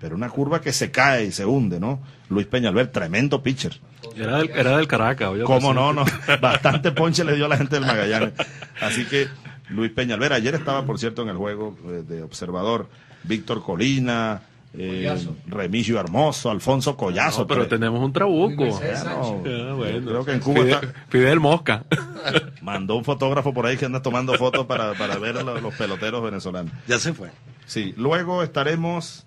Pero una curva que se cae y se hunde, ¿no? Luis Peñalver, tremendo pitcher. Era del, era del Caracas. Cómo no, no. Bastante ponche le dio a la gente del Magallanes. Así que Luis Peñalver, ayer estaba, por cierto, en el juego eh, de observador. Víctor Colina, eh, Remigio Hermoso, Alfonso Collazo. pero tenemos un trabuco. Ah, en Cuba Fidel, Mosca. Mandó un fotógrafo por ahí que anda tomando fotos para, ver a los, peloteros venezolanos. Ya se fue. Sí, luego estaremos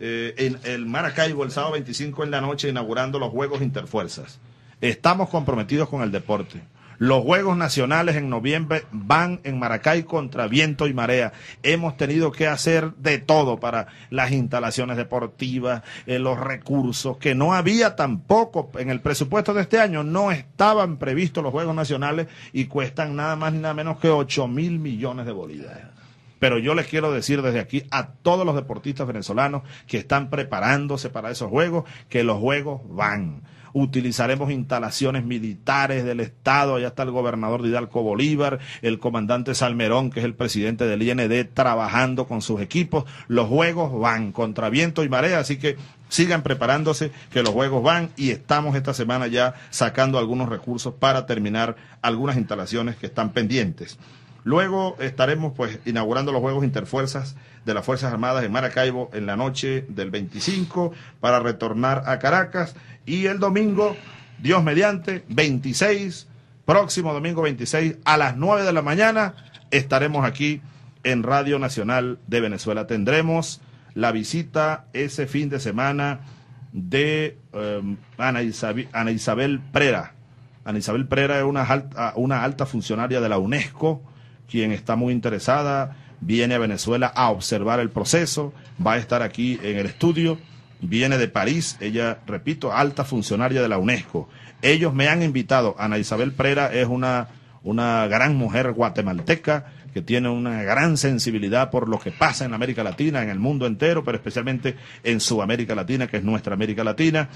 eh, en el Maracaibo el sábado 25 en la noche inaugurando los Juegos Interfuerzas. Estamos comprometidos con el deporte. Los Juegos Nacionales en noviembre van en Maracay contra viento y marea. Hemos tenido que hacer de todo para las instalaciones deportivas, eh, los recursos, que no había tampoco en el presupuesto de este año, no estaban previstos los Juegos Nacionales y cuestan nada más ni nada menos que 8 mil millones de bolívares. Pero yo les quiero decir desde aquí a todos los deportistas venezolanos que están preparándose para esos juegos, que los juegos van utilizaremos instalaciones militares del Estado, allá está el gobernador Hidalgo Bolívar, el comandante Salmerón, que es el presidente del IND, trabajando con sus equipos. Los juegos van contra viento y marea, así que sigan preparándose, que los juegos van y estamos esta semana ya sacando algunos recursos para terminar algunas instalaciones que están pendientes. Luego estaremos pues inaugurando los Juegos Interfuerzas de las Fuerzas Armadas en Maracaibo en la noche del 25 para retornar a Caracas y el domingo, Dios mediante, 26, próximo domingo 26 a las 9 de la mañana estaremos aquí en Radio Nacional de Venezuela. Tendremos la visita ese fin de semana de eh, Ana, Isabel, Prera. Ana Isabel Prera es una alta, una alta funcionaria de la UNESCO quien está muy interesada, viene a Venezuela a observar el proceso, va a estar aquí en el estudio, viene de París, ella, repito, alta funcionaria de la UNESCO. Ellos me han invitado, Ana Isabel Prera es una, una gran mujer guatemalteca que tiene una gran sensibilidad por lo que pasa en América Latina, en el mundo entero, pero especialmente en Sudamérica Latina, que es nuestra América Latina.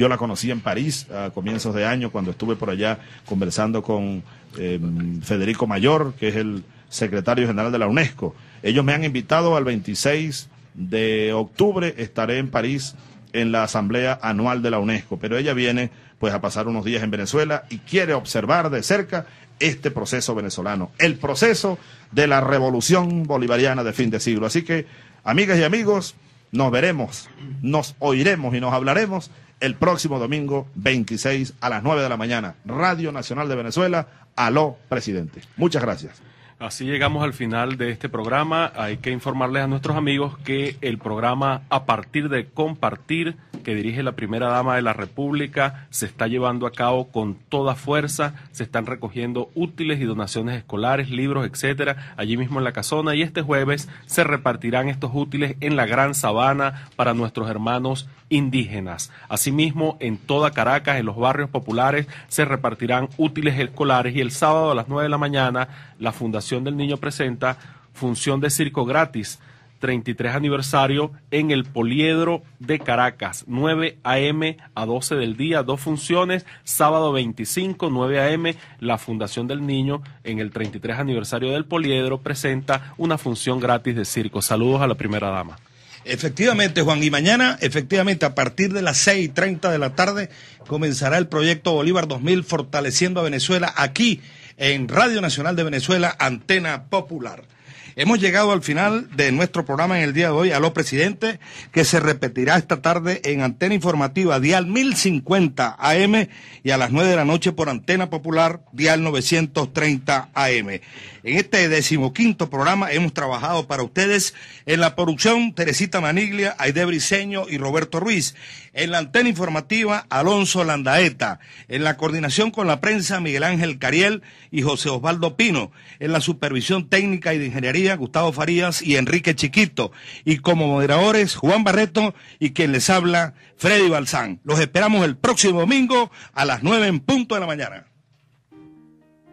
Yo la conocí en París a comienzos de año cuando estuve por allá conversando con em, Federico Mayor, que es el secretario general de la UNESCO. Ellos me han invitado al 26 de octubre, estaré en París en la asamblea anual de la UNESCO, pero ella viene pues a pasar unos días en Venezuela y quiere observar de cerca este proceso venezolano, el proceso de la revolución bolivariana de fin de siglo. Así que, amigas y amigos, nos veremos, nos oiremos y nos hablaremos el próximo domingo 26 a las 9 de la mañana. Radio Nacional de Venezuela, aló presidente. Muchas gracias. Así llegamos al final de este programa. Hay que informarles a nuestros amigos que el programa A partir de compartir que dirige la primera dama de la República se está llevando a cabo con toda fuerza. Se están recogiendo útiles y donaciones escolares, libros, etcétera, allí mismo en la casona. Y este jueves se repartirán estos útiles en la Gran Sabana para nuestros hermanos indígenas. Asimismo, en toda Caracas, en los barrios populares, se repartirán útiles escolares y el sábado a las 9 de la mañana, la Fundación del Niño presenta función de circo gratis. 33 aniversario en el Poliedro de Caracas, 9 a.m. a 12 del día, dos funciones, sábado 25, 9 a.m. La Fundación del Niño en el 33 aniversario del Poliedro presenta una función gratis de circo. Saludos a la primera dama. Efectivamente, Juan, y mañana, efectivamente, a partir de las seis y de la tarde, comenzará el proyecto Bolívar 2000 fortaleciendo a Venezuela aquí en Radio Nacional de Venezuela, Antena Popular. Hemos llegado al final de nuestro programa en el día de hoy. A los presidentes, que se repetirá esta tarde en antena informativa, dial 1050 AM y a las 9 de la noche por antena popular, dial 930 AM. En este decimoquinto programa hemos trabajado para ustedes en la producción Teresita Maniglia, Aide Briceño y Roberto Ruiz. En la antena informativa, Alonso Landaeta. En la coordinación con la prensa, Miguel Ángel Cariel y José Osvaldo Pino. En la supervisión técnica y de ingeniería, Gustavo Farías y Enrique Chiquito. Y como moderadores, Juan Barreto y quien les habla, Freddy Balsán. Los esperamos el próximo domingo a las 9 en punto de la mañana.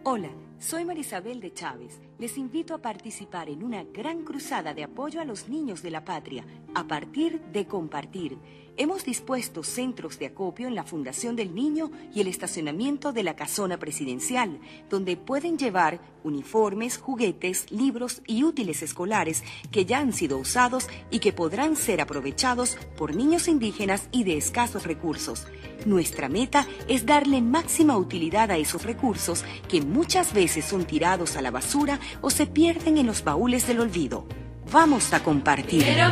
Hola, soy Marisabel de Chávez. Les invito a participar en una gran cruzada de apoyo a los niños de la patria, a partir de compartir hemos dispuesto centros de acopio en la Fundación del Niño y el estacionamiento de la casona presidencial, donde pueden llevar uniformes, juguetes, libros y útiles escolares que ya han sido usados y que podrán ser aprovechados por niños indígenas y de escasos recursos. Nuestra meta es darle máxima utilidad a esos recursos que muchas veces son tirados a la basura o se pierden en los baúles del olvido. Vamos a compartir. Pero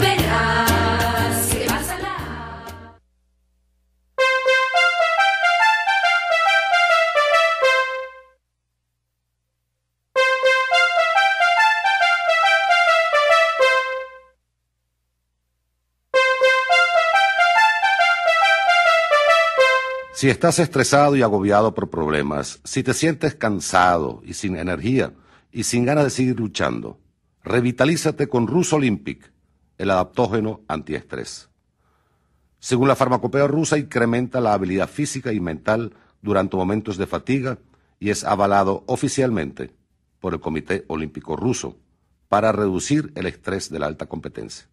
Si estás estresado y agobiado por problemas, si te sientes cansado y sin energía y sin ganas de seguir luchando, revitalízate con RusOlympic, Olympic, el adaptógeno antiestrés. Según la farmacopea rusa, incrementa la habilidad física y mental durante momentos de fatiga y es avalado oficialmente por el Comité Olímpico Ruso para reducir el estrés de la alta competencia.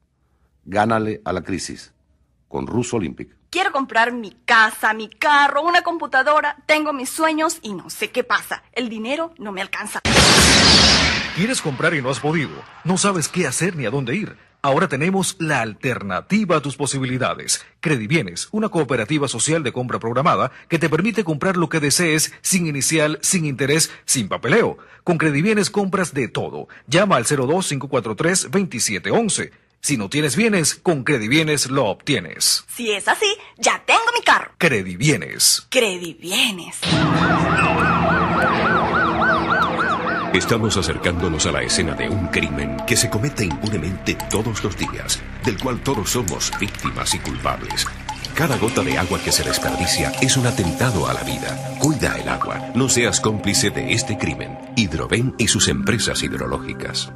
Gánale a la crisis con Russo Olympic. Quiero comprar mi casa, mi carro, una computadora, tengo mis sueños y no sé qué pasa. El dinero no me alcanza. Quieres comprar y no has podido. No sabes qué hacer ni a dónde ir. Ahora tenemos la alternativa a tus posibilidades. Credibienes, una cooperativa social de compra programada que te permite comprar lo que desees sin inicial, sin interés, sin papeleo. Con Credibienes compras de todo. Llama al 02543 2711 si no tienes bienes, con Credibienes lo obtienes. Si es así, ya tengo mi carro. Credibienes. Credibienes. Estamos acercándonos a la escena de un crimen que se comete impunemente todos los días, del cual todos somos víctimas y culpables. Cada gota de agua que se desperdicia es un atentado a la vida. Cuida el agua, no seas cómplice de este crimen. Hidroven y sus empresas hidrológicas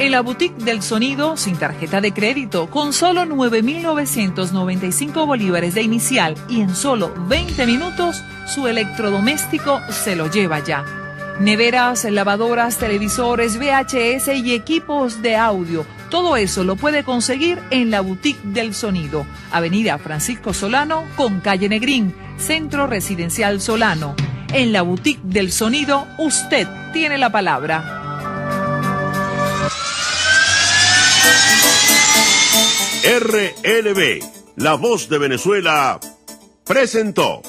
en la boutique del sonido sin tarjeta de crédito con solo 9.995 bolívares de inicial y en solo 20 minutos su electrodoméstico se lo lleva ya. Neveras, lavadoras, televisores, VHS y equipos de audio. Todo eso lo puede conseguir en la Boutique del Sonido, Avenida Francisco Solano con Calle Negrín, Centro Residencial Solano. En la Boutique del Sonido, usted tiene la palabra. RLB, La Voz de Venezuela, presentó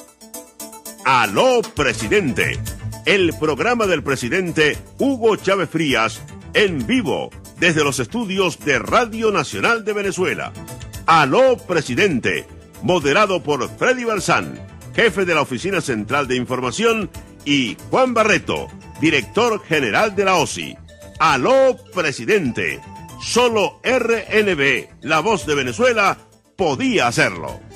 Aló Presidente, el programa del presidente Hugo Chávez Frías en vivo desde los estudios de Radio Nacional de Venezuela. Aló Presidente, moderado por Freddy Balsán, jefe de la Oficina Central de Información, y Juan Barreto, director general de la OSI. Aló Presidente Solo RNB, la voz de Venezuela, podía hacerlo.